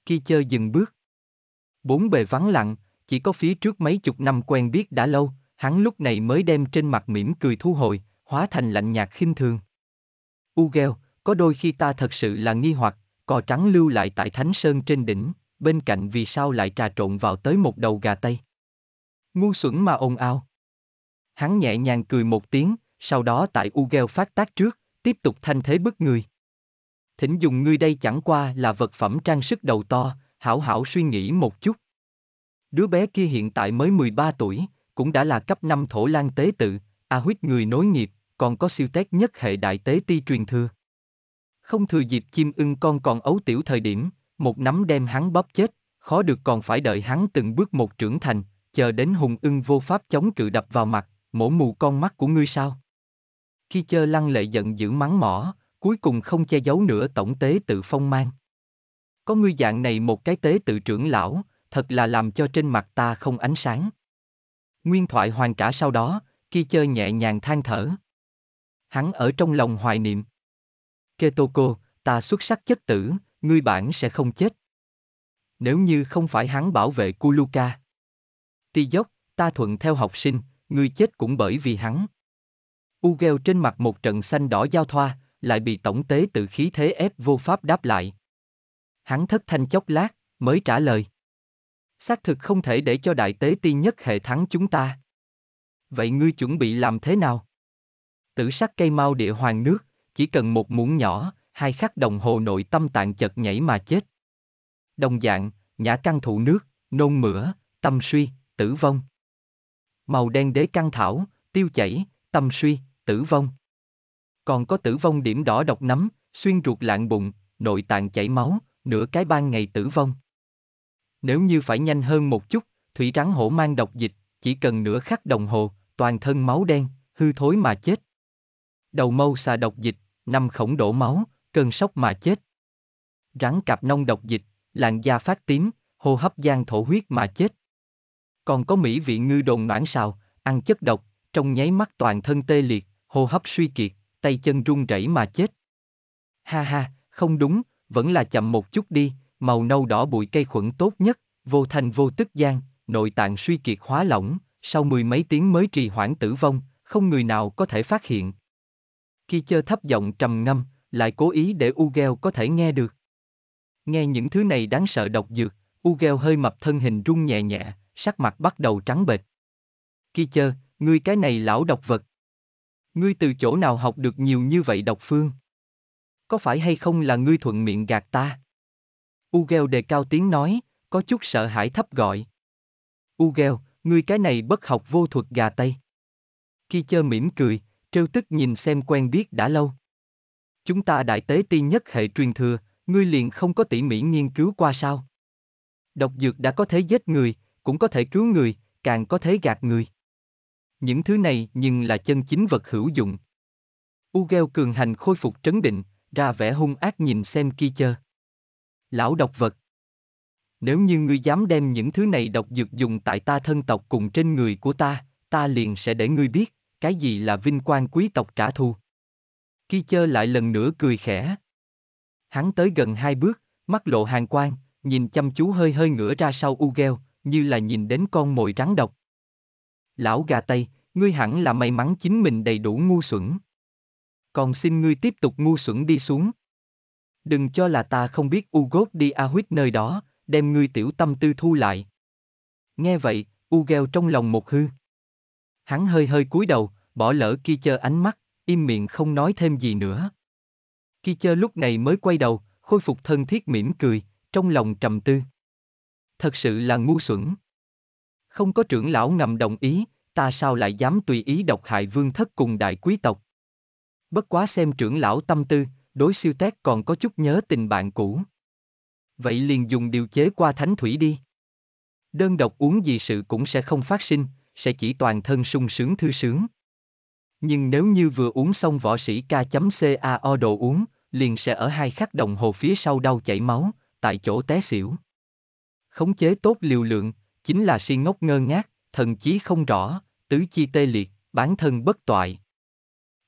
Khi chơi dừng bước. Bốn bề vắng lặng, chỉ có phía trước mấy chục năm quen biết đã lâu, hắn lúc này mới đem trên mặt mỉm cười thu hồi, hóa thành lạnh nhạt khinh thường. Ugel, có đôi khi ta thật sự là nghi hoặc, cò trắng lưu lại tại Thánh Sơn trên đỉnh, bên cạnh vì sao lại trà trộn vào tới một đầu gà Tây. Ngu xuẩn mà ồn ào. Hắn nhẹ nhàng cười một tiếng, sau đó tại Ugel phát tác trước, tiếp tục thanh thế bức người thỉnh dùng ngươi đây chẳng qua là vật phẩm trang sức đầu to, hảo hảo suy nghĩ một chút. Đứa bé kia hiện tại mới 13 tuổi, cũng đã là cấp 5 thổ lan tế tự, a à huyết người nối nghiệp, còn có siêu tét nhất hệ đại tế ti truyền thừa. Không thừa dịp chim ưng con còn ấu tiểu thời điểm, một nắm đem hắn bóp chết, khó được còn phải đợi hắn từng bước một trưởng thành, chờ đến hùng ưng vô pháp chống cự đập vào mặt, mổ mù con mắt của ngươi sao? Khi chơ lăng lệ giận dữ mắng mỏ, cuối cùng không che giấu nữa tổng tế tự phong mang. Có ngươi dạng này một cái tế tự trưởng lão, thật là làm cho trên mặt ta không ánh sáng. Nguyên thoại hoàn trả sau đó, khi chơi nhẹ nhàng than thở. Hắn ở trong lòng hoài niệm. Ketoko, ta xuất sắc chất tử, ngươi bản sẽ không chết. Nếu như không phải hắn bảo vệ Kuluka. Ti dốc, ta thuận theo học sinh, ngươi chết cũng bởi vì hắn. Ugeo trên mặt một trận xanh đỏ giao thoa, lại bị tổng tế tự khí thế ép vô pháp đáp lại. Hắn thất thanh chốc lát, mới trả lời. Xác thực không thể để cho đại tế ti nhất hệ thắng chúng ta. Vậy ngươi chuẩn bị làm thế nào? Tử sắc cây mau địa hoàng nước, chỉ cần một muỗng nhỏ, hai khắc đồng hồ nội tâm tạng chật nhảy mà chết. Đồng dạng, nhã căn thụ nước, nôn mửa, tâm suy, tử vong. Màu đen đế căn thảo, tiêu chảy, tâm suy, tử vong còn có tử vong điểm đỏ độc nấm xuyên ruột lạng bụng, nội tạng chảy máu, nửa cái ban ngày tử vong. Nếu như phải nhanh hơn một chút, thủy rắn hổ mang độc dịch, chỉ cần nửa khắc đồng hồ, toàn thân máu đen, hư thối mà chết. Đầu mâu xà độc dịch, năm khổng đổ máu, cơn sốc mà chết. Rắn cạp nông độc dịch, làn da phát tím, hô hấp gian thổ huyết mà chết. Còn có mỹ vị ngư đồn noãn xào, ăn chất độc, trong nháy mắt toàn thân tê liệt, hô hấp suy kiệt, tay chân run rẩy mà chết. Ha ha, không đúng, vẫn là chậm một chút đi, màu nâu đỏ bụi cây khuẩn tốt nhất, vô thành vô tức gian, nội tạng suy kiệt hóa lỏng, sau mười mấy tiếng mới trì hoãn tử vong, không người nào có thể phát hiện. Khi chơi thấp giọng trầm ngâm, lại cố ý để Ugel có thể nghe được. Nghe những thứ này đáng sợ độc dược, Ugel hơi mập thân hình rung nhẹ nhẹ, sắc mặt bắt đầu trắng bệch. Khi chơi, ngươi cái này lão độc vật. Ngươi từ chỗ nào học được nhiều như vậy độc phương? Có phải hay không là ngươi thuận miệng gạt ta? Ugel đề cao tiếng nói, có chút sợ hãi thấp gọi. Ugel, ngươi cái này bất học vô thuật gà tây. Khi chơ mỉm cười, trêu tức nhìn xem quen biết đã lâu. Chúng ta đại tế ti nhất hệ truyền thừa, ngươi liền không có tỉ mỉ nghiên cứu qua sao? Độc dược đã có thể giết người, cũng có thể cứu người, càng có thể gạt người. Những thứ này nhưng là chân chính vật hữu dụng. Ugeo cường hành khôi phục trấn định, ra vẻ hung ác nhìn xem kia chơ. Lão độc vật. Nếu như ngươi dám đem những thứ này độc dược dùng tại ta thân tộc cùng trên người của ta, ta liền sẽ để ngươi biết, cái gì là vinh quang quý tộc trả thù. Khi chơ lại lần nữa cười khẽ. Hắn tới gần hai bước, mắt lộ hàng quang, nhìn chăm chú hơi hơi ngửa ra sau Ugeo, như là nhìn đến con mồi rắn độc. Lão gà tây, ngươi hẳn là may mắn chính mình đầy đủ ngu xuẩn. Còn xin ngươi tiếp tục ngu xuẩn đi xuống. Đừng cho là ta không biết Ugot đi a huyết nơi đó, đem ngươi tiểu tâm tư thu lại. Nghe vậy, Ugel trong lòng một hư. Hắn hơi hơi cúi đầu, bỏ lỡ kia chơ ánh mắt, im miệng không nói thêm gì nữa. Khi chơ lúc này mới quay đầu, khôi phục thân thiết mỉm cười, trong lòng trầm tư. Thật sự là ngu xuẩn không có trưởng lão ngầm đồng ý, ta sao lại dám tùy ý độc hại vương thất cùng đại quý tộc. Bất quá xem trưởng lão tâm tư, đối siêu tét còn có chút nhớ tình bạn cũ. Vậy liền dùng điều chế qua thánh thủy đi. Đơn độc uống gì sự cũng sẽ không phát sinh, sẽ chỉ toàn thân sung sướng thư sướng. Nhưng nếu như vừa uống xong võ sĩ K.CAO đồ uống, liền sẽ ở hai khắc đồng hồ phía sau đau chảy máu, tại chỗ té xỉu. Khống chế tốt liều lượng, chính là si ngốc ngơ ngác, thần chí không rõ, tứ chi tê liệt, bản thân bất toại.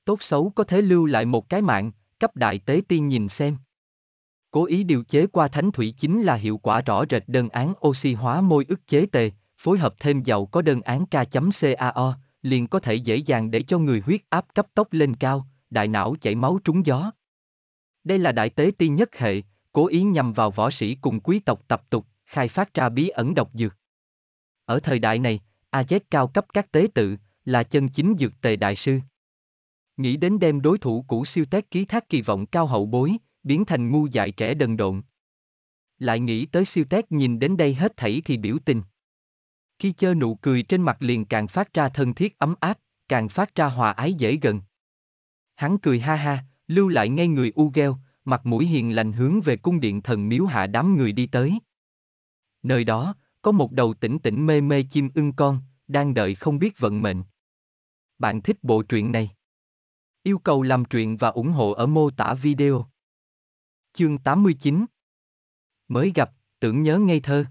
Tốt xấu có thể lưu lại một cái mạng, cấp đại tế tiên nhìn xem. Cố ý điều chế qua thánh thủy chính là hiệu quả rõ rệt đơn án oxy hóa môi ức chế tề, phối hợp thêm dầu có đơn án K.CaO, liền có thể dễ dàng để cho người huyết áp cấp tốc lên cao, đại não chảy máu trúng gió. Đây là đại tế tiên nhất hệ, cố ý nhằm vào võ sĩ cùng quý tộc tập tục, khai phát ra bí ẩn độc dược. Ở thời đại này, AZ cao cấp các tế tự, là chân chính dược tề đại sư. Nghĩ đến đem đối thủ cũ siêu tét ký thác kỳ vọng cao hậu bối, biến thành ngu dại trẻ đần độn. Lại nghĩ tới siêu tét nhìn đến đây hết thảy thì biểu tình. Khi chơi nụ cười trên mặt liền càng phát ra thân thiết ấm áp, càng phát ra hòa ái dễ gần. Hắn cười ha ha, lưu lại ngay người u gheo, mặt mũi hiền lành hướng về cung điện thần miếu hạ đám người đi tới. Nơi đó, có một đầu tỉnh tỉnh mê mê chim ưng con, đang đợi không biết vận mệnh. Bạn thích bộ truyện này? Yêu cầu làm truyện và ủng hộ ở mô tả video. Chương 89 Mới gặp, tưởng nhớ ngây thơ.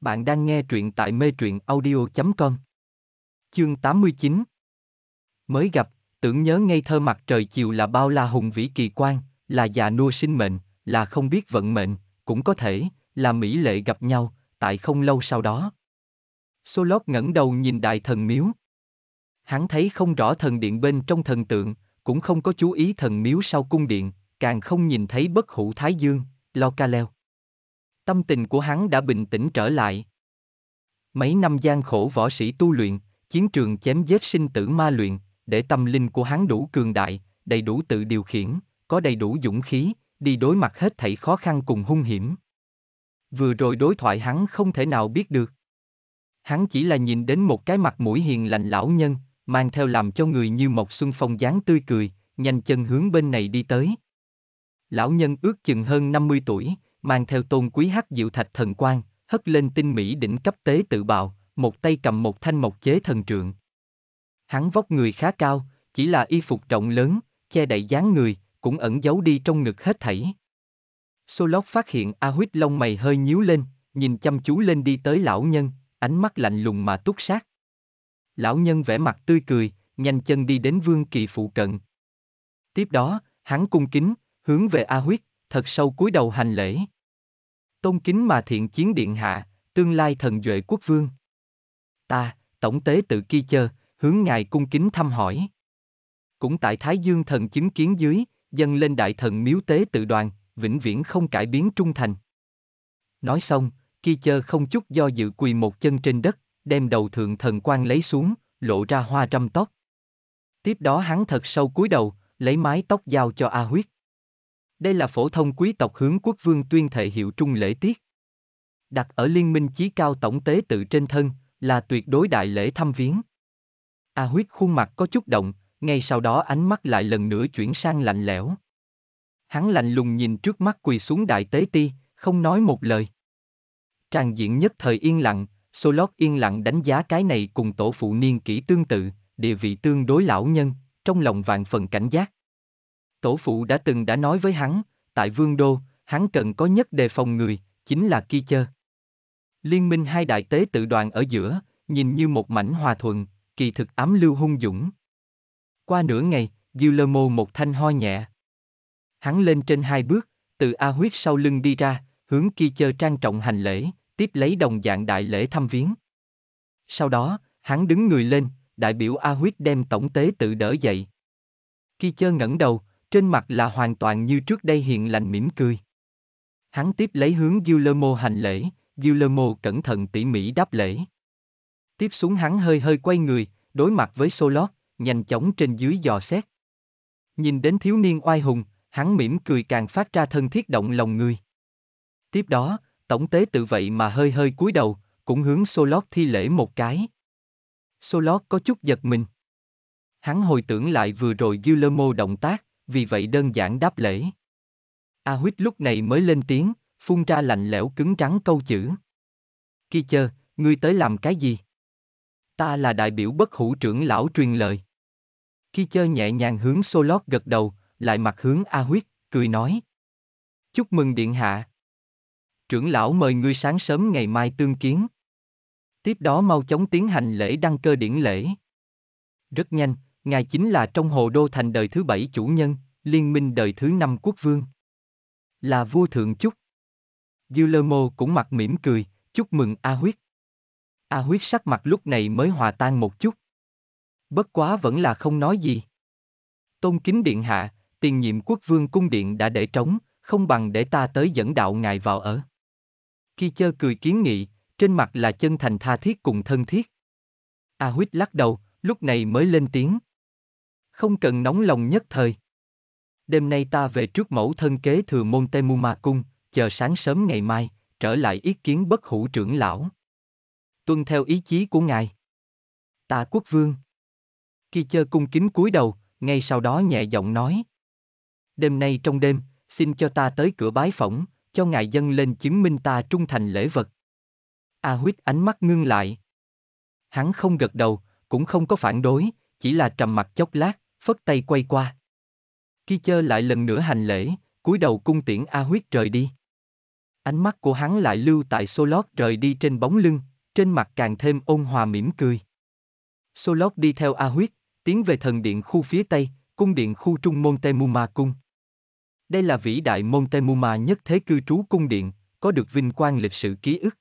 Bạn đang nghe truyện tại mê truyện audio.com Chương 89 Mới gặp, tưởng nhớ ngây thơ mặt trời chiều là bao la hùng vĩ kỳ quan, là già nua sinh mệnh, là không biết vận mệnh, cũng có thể, là mỹ lệ gặp nhau, tại không lâu sau đó. Solot ngẩng đầu nhìn đại thần miếu. Hắn thấy không rõ thần điện bên trong thần tượng, cũng không có chú ý thần miếu sau cung điện, càng không nhìn thấy bất hủ thái dương, lo ca leo. Tâm tình của hắn đã bình tĩnh trở lại. Mấy năm gian khổ võ sĩ tu luyện, chiến trường chém giết sinh tử ma luyện, để tâm linh của hắn đủ cường đại, đầy đủ tự điều khiển, có đầy đủ dũng khí, đi đối mặt hết thảy khó khăn cùng hung hiểm vừa rồi đối thoại hắn không thể nào biết được. Hắn chỉ là nhìn đến một cái mặt mũi hiền lành lão nhân, mang theo làm cho người như một xuân phong dáng tươi cười, nhanh chân hướng bên này đi tới. Lão nhân ước chừng hơn 50 tuổi, mang theo tôn quý hắc diệu thạch thần quan, hất lên tinh mỹ đỉnh cấp tế tự bào, một tay cầm một thanh mộc chế thần trượng. Hắn vóc người khá cao, chỉ là y phục rộng lớn, che đậy dáng người, cũng ẩn giấu đi trong ngực hết thảy. Solok phát hiện A Huyết lông mày hơi nhíu lên, nhìn chăm chú lên đi tới lão nhân, ánh mắt lạnh lùng mà túc sát. Lão nhân vẻ mặt tươi cười, nhanh chân đi đến Vương Kỳ phụ cận. Tiếp đó, hắn cung kính, hướng về A Huyết, thật sâu cúi đầu hành lễ. Tôn kính mà thiện chiến điện hạ, tương lai thần duệ quốc vương. Ta, tổng tế tự ki chơ, hướng ngài cung kính thăm hỏi. Cũng tại Thái Dương thần chứng kiến dưới, dâng lên đại thần miếu tế tự đoàn, vĩnh viễn không cải biến trung thành. Nói xong, Ki chơ không chút do dự quỳ một chân trên đất, đem đầu thượng thần quan lấy xuống, lộ ra hoa trăm tóc. Tiếp đó hắn thật sâu cúi đầu, lấy mái tóc giao cho A Huyết. Đây là phổ thông quý tộc hướng quốc vương tuyên thệ hiệu trung lễ tiết. Đặt ở liên minh chí cao tổng tế tự trên thân, là tuyệt đối đại lễ thăm viếng. A Huyết khuôn mặt có chút động, ngay sau đó ánh mắt lại lần nữa chuyển sang lạnh lẽo. Hắn lạnh lùng nhìn trước mắt quỳ xuống đại tế ti, không nói một lời. Tràng diện nhất thời yên lặng, Solot yên lặng đánh giá cái này cùng tổ phụ niên kỹ tương tự, địa vị tương đối lão nhân, trong lòng vạn phần cảnh giác. Tổ phụ đã từng đã nói với hắn, tại vương đô, hắn cần có nhất đề phòng người, chính là ki chơ. Liên minh hai đại tế tự đoàn ở giữa, nhìn như một mảnh hòa thuận, kỳ thực ám lưu hung dũng. Qua nửa ngày, Guillermo một thanh ho nhẹ, Hắn lên trên hai bước, từ A Huyết sau lưng đi ra, hướng kia chờ trang trọng hành lễ, tiếp lấy đồng dạng đại lễ thăm viếng. Sau đó, hắn đứng người lên, đại biểu A Huyết đem tổng tế tự đỡ dậy. Khi chơ ngẩng đầu, trên mặt là hoàn toàn như trước đây hiện lành mỉm cười. Hắn tiếp lấy hướng Guillermo hành lễ, Guillermo cẩn thận tỉ mỉ đáp lễ. Tiếp xuống hắn hơi hơi quay người, đối mặt với Solot, nhanh chóng trên dưới dò xét. Nhìn đến thiếu niên oai hùng, hắn mỉm cười càng phát ra thân thiết động lòng người. Tiếp đó, tổng tế tự vậy mà hơi hơi cúi đầu, cũng hướng Solot thi lễ một cái. Solot có chút giật mình. Hắn hồi tưởng lại vừa rồi Guillermo động tác, vì vậy đơn giản đáp lễ. A huyết lúc này mới lên tiếng, phun ra lạnh lẽo cứng trắng câu chữ. Khi chờ, ngươi tới làm cái gì? Ta là đại biểu bất hủ trưởng lão truyền lời. Khi chơi nhẹ nhàng hướng Solot gật đầu, lại mặt hướng A Huyết, cười nói. Chúc mừng Điện Hạ. Trưởng lão mời ngươi sáng sớm ngày mai tương kiến. Tiếp đó mau chóng tiến hành lễ đăng cơ điển lễ. Rất nhanh, ngài chính là trong hồ đô thành đời thứ bảy chủ nhân, liên minh đời thứ năm quốc vương. Là vua thượng chúc. Guillermo cũng mặt mỉm cười, chúc mừng A Huyết. A Huyết sắc mặt lúc này mới hòa tan một chút. Bất quá vẫn là không nói gì. Tôn kính điện hạ, tiền nhiệm quốc vương cung điện đã để trống, không bằng để ta tới dẫn đạo ngài vào ở. Khi chơ cười kiến nghị, trên mặt là chân thành tha thiết cùng thân thiết. A à huyết lắc đầu, lúc này mới lên tiếng. Không cần nóng lòng nhất thời. Đêm nay ta về trước mẫu thân kế thừa môn Temuma cung, chờ sáng sớm ngày mai, trở lại ý kiến bất hủ trưởng lão. Tuân theo ý chí của ngài. Ta quốc vương. Khi chơ cung kính cúi đầu, ngay sau đó nhẹ giọng nói đêm nay trong đêm, xin cho ta tới cửa bái phỏng, cho ngài dân lên chứng minh ta trung thành lễ vật. A à huyết ánh mắt ngưng lại. Hắn không gật đầu, cũng không có phản đối, chỉ là trầm mặt chốc lát, phất tay quay qua. Khi chơ lại lần nữa hành lễ, cúi đầu cung tiễn A huyết rời đi. Ánh mắt của hắn lại lưu tại Solot rời đi trên bóng lưng, trên mặt càng thêm ôn hòa mỉm cười. Solot đi theo A huyết, tiến về thần điện khu phía Tây, cung điện khu trung môn Temuma cung. Đây là vĩ đại Montemuma nhất thế cư trú cung điện, có được vinh quang lịch sử ký ức.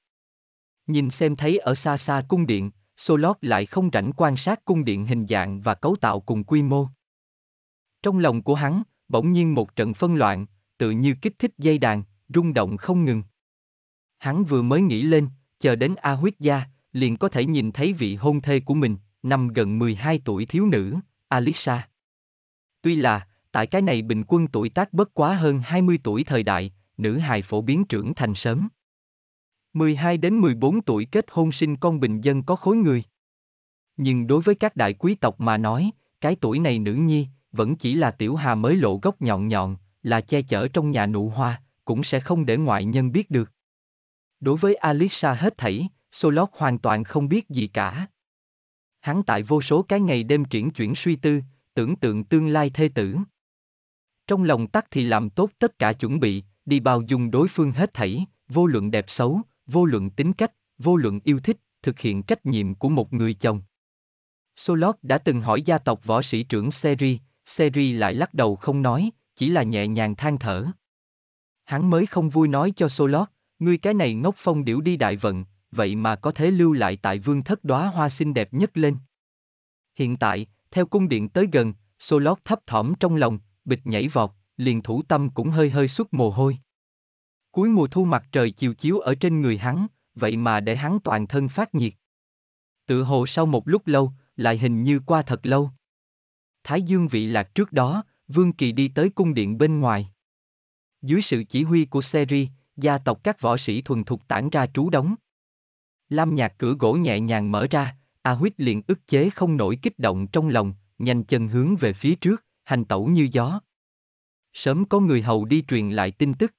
Nhìn xem thấy ở xa xa cung điện, Solot lại không rảnh quan sát cung điện hình dạng và cấu tạo cùng quy mô. Trong lòng của hắn, bỗng nhiên một trận phân loạn, tự như kích thích dây đàn, rung động không ngừng. Hắn vừa mới nghĩ lên, chờ đến A huyết gia, liền có thể nhìn thấy vị hôn thê của mình, năm gần 12 tuổi thiếu nữ, Alisa. Tuy là, Tại cái này bình quân tuổi tác bất quá hơn 20 tuổi thời đại, nữ hài phổ biến trưởng thành sớm. 12 đến 14 tuổi kết hôn sinh con bình dân có khối người. Nhưng đối với các đại quý tộc mà nói, cái tuổi này nữ nhi, vẫn chỉ là tiểu hà mới lộ gốc nhọn nhọn, là che chở trong nhà nụ hoa, cũng sẽ không để ngoại nhân biết được. Đối với Alisa hết thảy, Solot hoàn toàn không biết gì cả. Hắn tại vô số cái ngày đêm triển chuyển suy tư, tưởng tượng tương lai thê tử. Trong lòng tắc thì làm tốt tất cả chuẩn bị, đi bao dung đối phương hết thảy, vô luận đẹp xấu, vô luận tính cách, vô luận yêu thích, thực hiện trách nhiệm của một người chồng. Solot đã từng hỏi gia tộc võ sĩ trưởng Seri, Seri lại lắc đầu không nói, chỉ là nhẹ nhàng than thở. Hắn mới không vui nói cho Solot, ngươi cái này ngốc phong điểu đi đại vận, vậy mà có thể lưu lại tại vương thất đóa hoa xinh đẹp nhất lên. Hiện tại, theo cung điện tới gần, Solot thấp thỏm trong lòng, bịch nhảy vọt, liền thủ tâm cũng hơi hơi xuất mồ hôi. Cuối mùa thu mặt trời chiều chiếu ở trên người hắn, vậy mà để hắn toàn thân phát nhiệt. Tự hồ sau một lúc lâu, lại hình như qua thật lâu. Thái dương vị lạc trước đó, Vương Kỳ đi tới cung điện bên ngoài. Dưới sự chỉ huy của Seri, gia tộc các võ sĩ thuần thục tản ra trú đóng. Lam nhạc cửa gỗ nhẹ nhàng mở ra, A Huyết liền ức chế không nổi kích động trong lòng, nhanh chân hướng về phía trước, hành tẩu như gió. Sớm có người hầu đi truyền lại tin tức.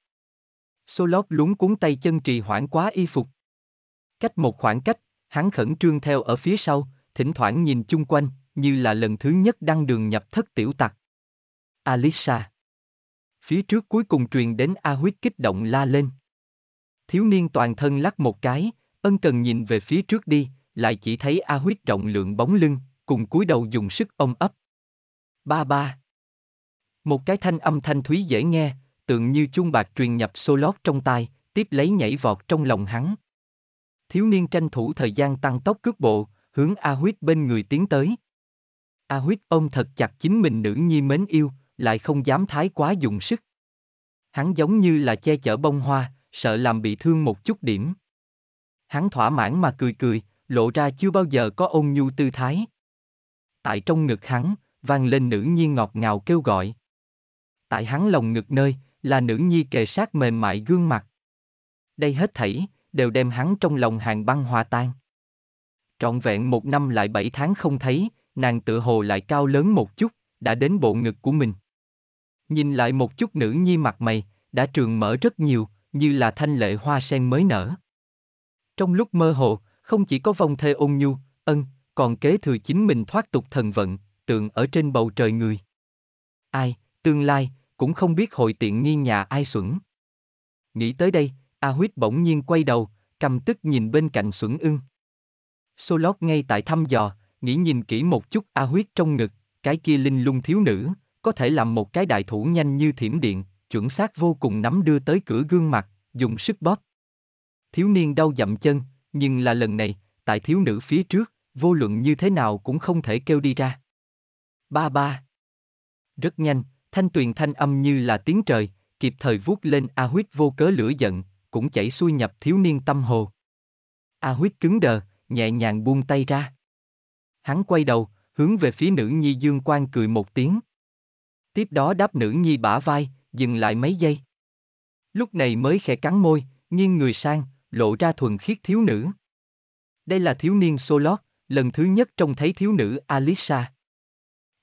Solop lúng cuốn tay chân trì hoãn quá y phục. Cách một khoảng cách, hắn khẩn trương theo ở phía sau, thỉnh thoảng nhìn chung quanh, như là lần thứ nhất đăng đường nhập thất tiểu tặc. Alisa. Phía trước cuối cùng truyền đến A huyết kích động la lên. Thiếu niên toàn thân lắc một cái, ân cần nhìn về phía trước đi, lại chỉ thấy A huyết rộng lượng bóng lưng, cùng cúi đầu dùng sức ôm ấp. Ba ba. Một cái thanh âm thanh thúy dễ nghe, tượng như chuông bạc truyền nhập xô lót trong tai, tiếp lấy nhảy vọt trong lòng hắn. Thiếu niên tranh thủ thời gian tăng tốc cước bộ, hướng A Huyết bên người tiến tới. A Huyết ôm thật chặt chính mình nữ nhi mến yêu, lại không dám thái quá dùng sức. Hắn giống như là che chở bông hoa, sợ làm bị thương một chút điểm. Hắn thỏa mãn mà cười cười, lộ ra chưa bao giờ có ôn nhu tư thái. Tại trong ngực hắn, vang lên nữ nhi ngọt ngào kêu gọi. Tại hắn lòng ngực nơi, là nữ nhi kề sát mềm mại gương mặt. Đây hết thảy, đều đem hắn trong lòng hàng băng hòa tan. Trọn vẹn một năm lại bảy tháng không thấy, nàng tự hồ lại cao lớn một chút, đã đến bộ ngực của mình. Nhìn lại một chút nữ nhi mặt mày, đã trường mở rất nhiều, như là thanh lệ hoa sen mới nở. Trong lúc mơ hồ, không chỉ có vòng thê ôn nhu, ân, còn kế thừa chính mình thoát tục thần vận, tượng ở trên bầu trời người. Ai, tương lai, cũng không biết hội tiện nghi nhà ai xuẩn. Nghĩ tới đây, A Huyết bỗng nhiên quay đầu, cầm tức nhìn bên cạnh xuẩn ưng. Solot ngay tại thăm dò, nghĩ nhìn kỹ một chút A Huyết trong ngực, cái kia linh lung thiếu nữ, có thể làm một cái đại thủ nhanh như thiểm điện, chuẩn xác vô cùng nắm đưa tới cửa gương mặt, dùng sức bóp. Thiếu niên đau dậm chân, nhưng là lần này, tại thiếu nữ phía trước, vô luận như thế nào cũng không thể kêu đi ra. Ba ba. Rất nhanh, thanh tuyền thanh âm như là tiếng trời, kịp thời vuốt lên A huyết vô cớ lửa giận, cũng chảy xuôi nhập thiếu niên tâm hồ. A huyết cứng đờ, nhẹ nhàng buông tay ra. Hắn quay đầu, hướng về phía nữ nhi dương quan cười một tiếng. Tiếp đó đáp nữ nhi bả vai, dừng lại mấy giây. Lúc này mới khẽ cắn môi, nghiêng người sang, lộ ra thuần khiết thiếu nữ. Đây là thiếu niên Solot, lần thứ nhất trông thấy thiếu nữ Alisa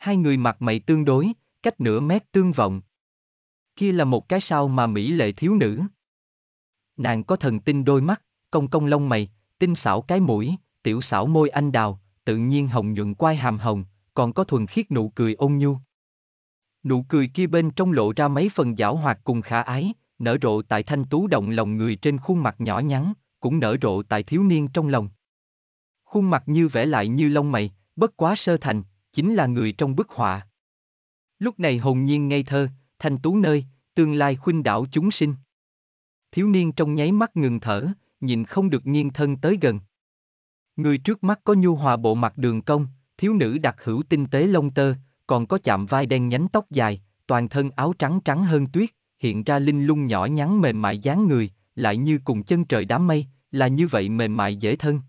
hai người mặt mày tương đối, cách nửa mét tương vọng. Kia là một cái sao mà mỹ lệ thiếu nữ. Nàng có thần tinh đôi mắt, công công lông mày, tinh xảo cái mũi, tiểu xảo môi anh đào, tự nhiên hồng nhuận quai hàm hồng, còn có thuần khiết nụ cười ôn nhu. Nụ cười kia bên trong lộ ra mấy phần giảo hoạt cùng khả ái, nở rộ tại thanh tú động lòng người trên khuôn mặt nhỏ nhắn, cũng nở rộ tại thiếu niên trong lòng. Khuôn mặt như vẽ lại như lông mày, bất quá sơ thành, chính là người trong bức họa. Lúc này hồn nhiên ngây thơ, thanh tú nơi, tương lai khuynh đảo chúng sinh. Thiếu niên trong nháy mắt ngừng thở, nhìn không được nghiêng thân tới gần. Người trước mắt có nhu hòa bộ mặt đường cong, thiếu nữ đặc hữu tinh tế lông tơ, còn có chạm vai đen nhánh tóc dài, toàn thân áo trắng trắng hơn tuyết, hiện ra linh lung nhỏ nhắn mềm mại dáng người, lại như cùng chân trời đám mây, là như vậy mềm mại dễ thân.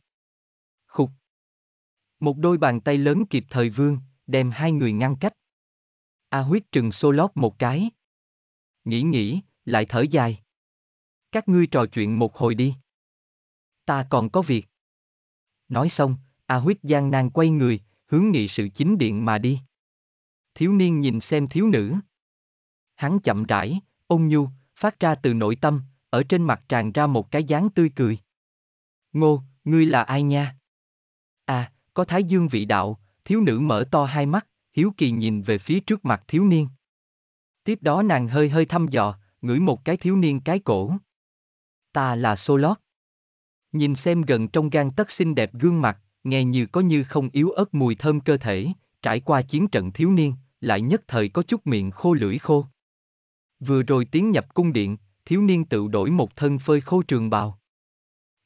Một đôi bàn tay lớn kịp thời vương, đem hai người ngăn cách. A huyết trừng xô lót một cái. Nghĩ nghĩ, lại thở dài. Các ngươi trò chuyện một hồi đi. Ta còn có việc. Nói xong, A huyết gian nan quay người, hướng nghị sự chính điện mà đi. Thiếu niên nhìn xem thiếu nữ. Hắn chậm rãi, ôn nhu, phát ra từ nội tâm, ở trên mặt tràn ra một cái dáng tươi cười. Ngô, ngươi là ai nha? À, có thái dương vị đạo, thiếu nữ mở to hai mắt, hiếu kỳ nhìn về phía trước mặt thiếu niên. Tiếp đó nàng hơi hơi thăm dò, ngửi một cái thiếu niên cái cổ. Ta là Solot. Nhìn xem gần trong gan tất xinh đẹp gương mặt, nghe như có như không yếu ớt mùi thơm cơ thể, trải qua chiến trận thiếu niên, lại nhất thời có chút miệng khô lưỡi khô. Vừa rồi tiến nhập cung điện, thiếu niên tự đổi một thân phơi khô trường bào.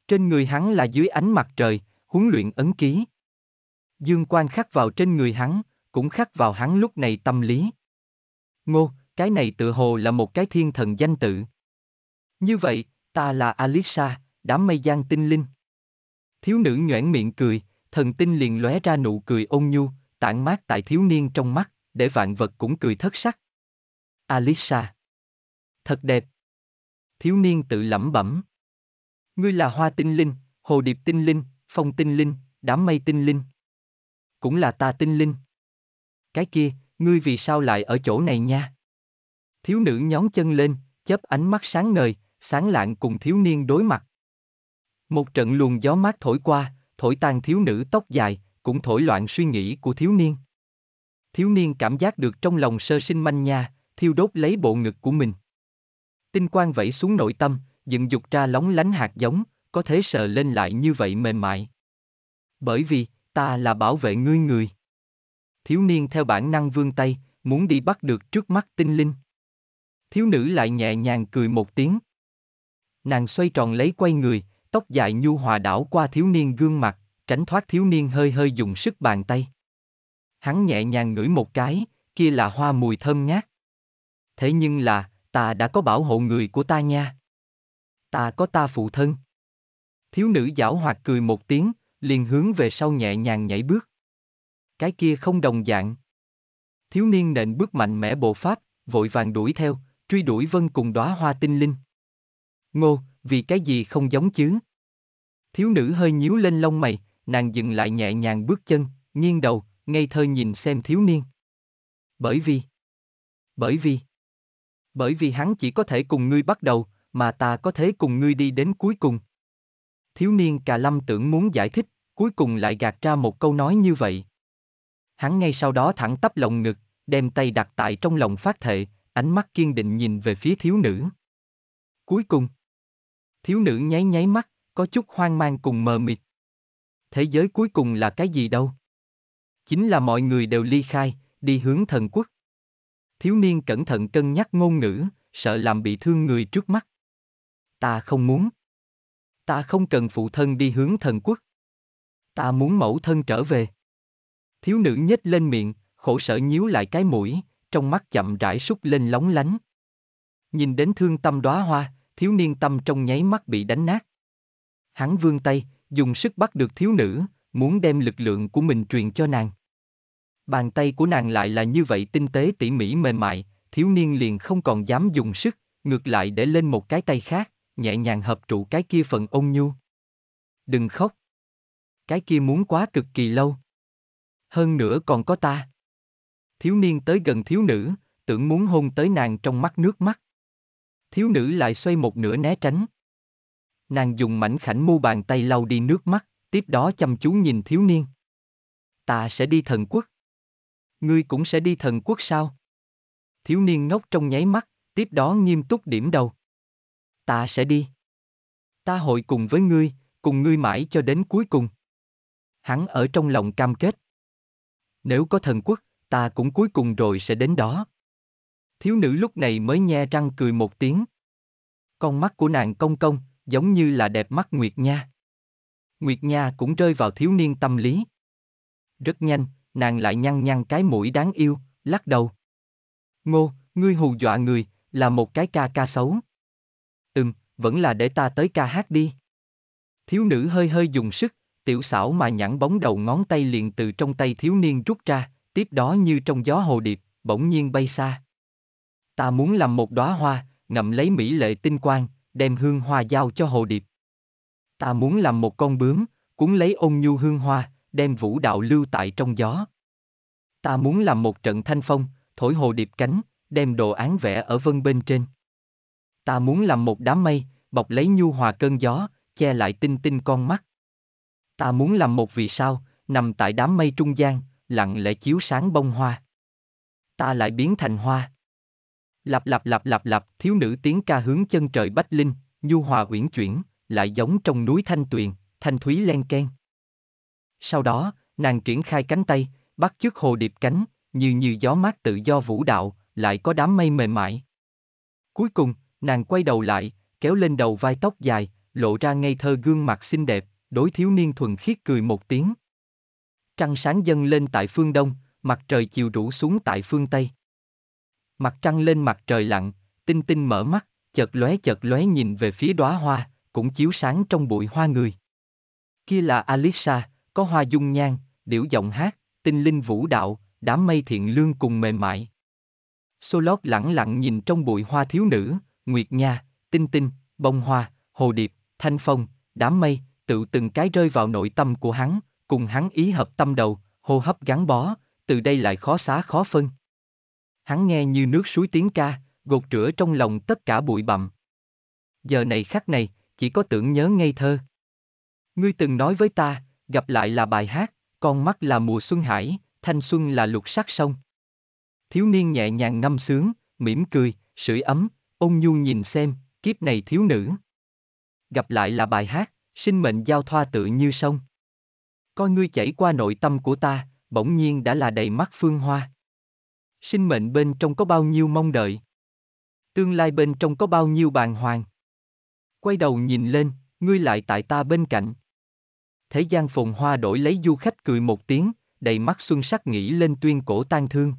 Trên người hắn là dưới ánh mặt trời, huấn luyện ấn ký. Dương quan khắc vào trên người hắn, cũng khắc vào hắn lúc này tâm lý. Ngô, cái này tự hồ là một cái thiên thần danh tự. Như vậy, ta là Alisa, đám mây gian tinh linh. Thiếu nữ nhoẻn miệng cười, thần tinh liền lóe ra nụ cười ôn nhu, tản mát tại thiếu niên trong mắt, để vạn vật cũng cười thất sắc. Alisa. Thật đẹp. Thiếu niên tự lẩm bẩm. Ngươi là hoa tinh linh, hồ điệp tinh linh, phong tinh linh, đám mây tinh linh cũng là ta tinh linh. Cái kia, ngươi vì sao lại ở chỗ này nha? Thiếu nữ nhón chân lên, chớp ánh mắt sáng ngời, sáng lạng cùng thiếu niên đối mặt. Một trận luồng gió mát thổi qua, thổi tan thiếu nữ tóc dài, cũng thổi loạn suy nghĩ của thiếu niên. Thiếu niên cảm giác được trong lòng sơ sinh manh nha, thiêu đốt lấy bộ ngực của mình. Tinh quang vẫy xuống nội tâm, dựng dục ra lóng lánh hạt giống, có thể sờ lên lại như vậy mềm mại. Bởi vì, ta là bảo vệ ngươi người. Thiếu niên theo bản năng vươn tay, muốn đi bắt được trước mắt tinh linh. Thiếu nữ lại nhẹ nhàng cười một tiếng. Nàng xoay tròn lấy quay người, tóc dài nhu hòa đảo qua thiếu niên gương mặt, tránh thoát thiếu niên hơi hơi dùng sức bàn tay. Hắn nhẹ nhàng ngửi một cái, kia là hoa mùi thơm ngát. Thế nhưng là, ta đã có bảo hộ người của ta nha. Ta có ta phụ thân. Thiếu nữ giảo hoạt cười một tiếng, liền hướng về sau nhẹ nhàng nhảy bước. Cái kia không đồng dạng. Thiếu niên nện bước mạnh mẽ bộ pháp, vội vàng đuổi theo, truy đuổi vân cùng đóa hoa tinh linh. Ngô, vì cái gì không giống chứ? Thiếu nữ hơi nhíu lên lông mày, nàng dừng lại nhẹ nhàng bước chân, nghiêng đầu, ngây thơ nhìn xem thiếu niên. Bởi vì... Bởi vì... Bởi vì hắn chỉ có thể cùng ngươi bắt đầu, mà ta có thể cùng ngươi đi đến cuối cùng. Thiếu niên cà lâm tưởng muốn giải thích, cuối cùng lại gạt ra một câu nói như vậy. Hắn ngay sau đó thẳng tắp lồng ngực, đem tay đặt tại trong lòng phát thệ, ánh mắt kiên định nhìn về phía thiếu nữ. Cuối cùng, thiếu nữ nháy nháy mắt, có chút hoang mang cùng mờ mịt. Thế giới cuối cùng là cái gì đâu? Chính là mọi người đều ly khai, đi hướng thần quốc. Thiếu niên cẩn thận cân nhắc ngôn ngữ, sợ làm bị thương người trước mắt. Ta không muốn. Ta không cần phụ thân đi hướng thần quốc. Ta muốn mẫu thân trở về. Thiếu nữ nhếch lên miệng, khổ sở nhíu lại cái mũi, trong mắt chậm rãi súc lên lóng lánh. Nhìn đến thương tâm đóa hoa, thiếu niên tâm trong nháy mắt bị đánh nát. Hắn vươn tay, dùng sức bắt được thiếu nữ, muốn đem lực lượng của mình truyền cho nàng. Bàn tay của nàng lại là như vậy tinh tế tỉ mỉ mềm mại, thiếu niên liền không còn dám dùng sức, ngược lại để lên một cái tay khác, nhẹ nhàng hợp trụ cái kia phần ôn nhu. Đừng khóc cái kia muốn quá cực kỳ lâu. Hơn nữa còn có ta. Thiếu niên tới gần thiếu nữ, tưởng muốn hôn tới nàng trong mắt nước mắt. Thiếu nữ lại xoay một nửa né tránh. Nàng dùng mảnh khảnh mu bàn tay lau đi nước mắt, tiếp đó chăm chú nhìn thiếu niên. Ta sẽ đi thần quốc. Ngươi cũng sẽ đi thần quốc sao? Thiếu niên ngốc trong nháy mắt, tiếp đó nghiêm túc điểm đầu. Ta sẽ đi. Ta hội cùng với ngươi, cùng ngươi mãi cho đến cuối cùng hắn ở trong lòng cam kết. Nếu có thần quốc, ta cũng cuối cùng rồi sẽ đến đó. Thiếu nữ lúc này mới nhe răng cười một tiếng. Con mắt của nàng công công giống như là đẹp mắt Nguyệt Nha. Nguyệt Nha cũng rơi vào thiếu niên tâm lý. Rất nhanh, nàng lại nhăn nhăn cái mũi đáng yêu, lắc đầu. Ngô, ngươi hù dọa người, là một cái ca ca xấu. Ừm, vẫn là để ta tới ca hát đi. Thiếu nữ hơi hơi dùng sức, tiểu xảo mà nhẵn bóng đầu ngón tay liền từ trong tay thiếu niên rút ra, tiếp đó như trong gió hồ điệp, bỗng nhiên bay xa. Ta muốn làm một đóa hoa, ngậm lấy mỹ lệ tinh quang, đem hương hoa giao cho hồ điệp. Ta muốn làm một con bướm, cuốn lấy ôn nhu hương hoa, đem vũ đạo lưu tại trong gió. Ta muốn làm một trận thanh phong, thổi hồ điệp cánh, đem đồ án vẽ ở vân bên trên. Ta muốn làm một đám mây, bọc lấy nhu hòa cơn gió, che lại tinh tinh con mắt. Ta muốn làm một vì sao, nằm tại đám mây trung gian, lặng lẽ chiếu sáng bông hoa. Ta lại biến thành hoa. Lặp lặp lặp lặp lặp, thiếu nữ tiếng ca hướng chân trời bách linh, nhu hòa uyển chuyển, lại giống trong núi thanh tuyền, thanh thúy len ken. Sau đó, nàng triển khai cánh tay, bắt chước hồ điệp cánh, như như gió mát tự do vũ đạo, lại có đám mây mềm mại. Cuối cùng, nàng quay đầu lại, kéo lên đầu vai tóc dài, lộ ra ngây thơ gương mặt xinh đẹp, đối thiếu niên thuần khiết cười một tiếng. Trăng sáng dâng lên tại phương đông, mặt trời chiều rũ xuống tại phương tây. Mặt trăng lên mặt trời lặng, tinh tinh mở mắt, chợt lóe chợt lóe nhìn về phía đóa hoa, cũng chiếu sáng trong bụi hoa người. Kia là Alisa, có hoa dung nhan, điểu giọng hát, tinh linh vũ đạo, đám mây thiện lương cùng mềm mại. Solot lặng lặng nhìn trong bụi hoa thiếu nữ, nguyệt nha, tinh tinh, bông hoa, hồ điệp, thanh phong, đám mây, tự từng cái rơi vào nội tâm của hắn, cùng hắn ý hợp tâm đầu, hô hấp gắn bó, từ đây lại khó xá khó phân. Hắn nghe như nước suối tiếng ca, gột rửa trong lòng tất cả bụi bặm. Giờ này khắc này, chỉ có tưởng nhớ ngây thơ. Ngươi từng nói với ta, gặp lại là bài hát, con mắt là mùa xuân hải, thanh xuân là lục sắc sông. Thiếu niên nhẹ nhàng ngâm sướng, mỉm cười, sưởi ấm, ôn nhu nhìn xem, kiếp này thiếu nữ. Gặp lại là bài hát sinh mệnh giao thoa tự như sông. Coi ngươi chảy qua nội tâm của ta, bỗng nhiên đã là đầy mắt phương hoa. Sinh mệnh bên trong có bao nhiêu mong đợi. Tương lai bên trong có bao nhiêu bàn hoàng. Quay đầu nhìn lên, ngươi lại tại ta bên cạnh. Thế gian phồn hoa đổi lấy du khách cười một tiếng, đầy mắt xuân sắc nghĩ lên tuyên cổ tang thương.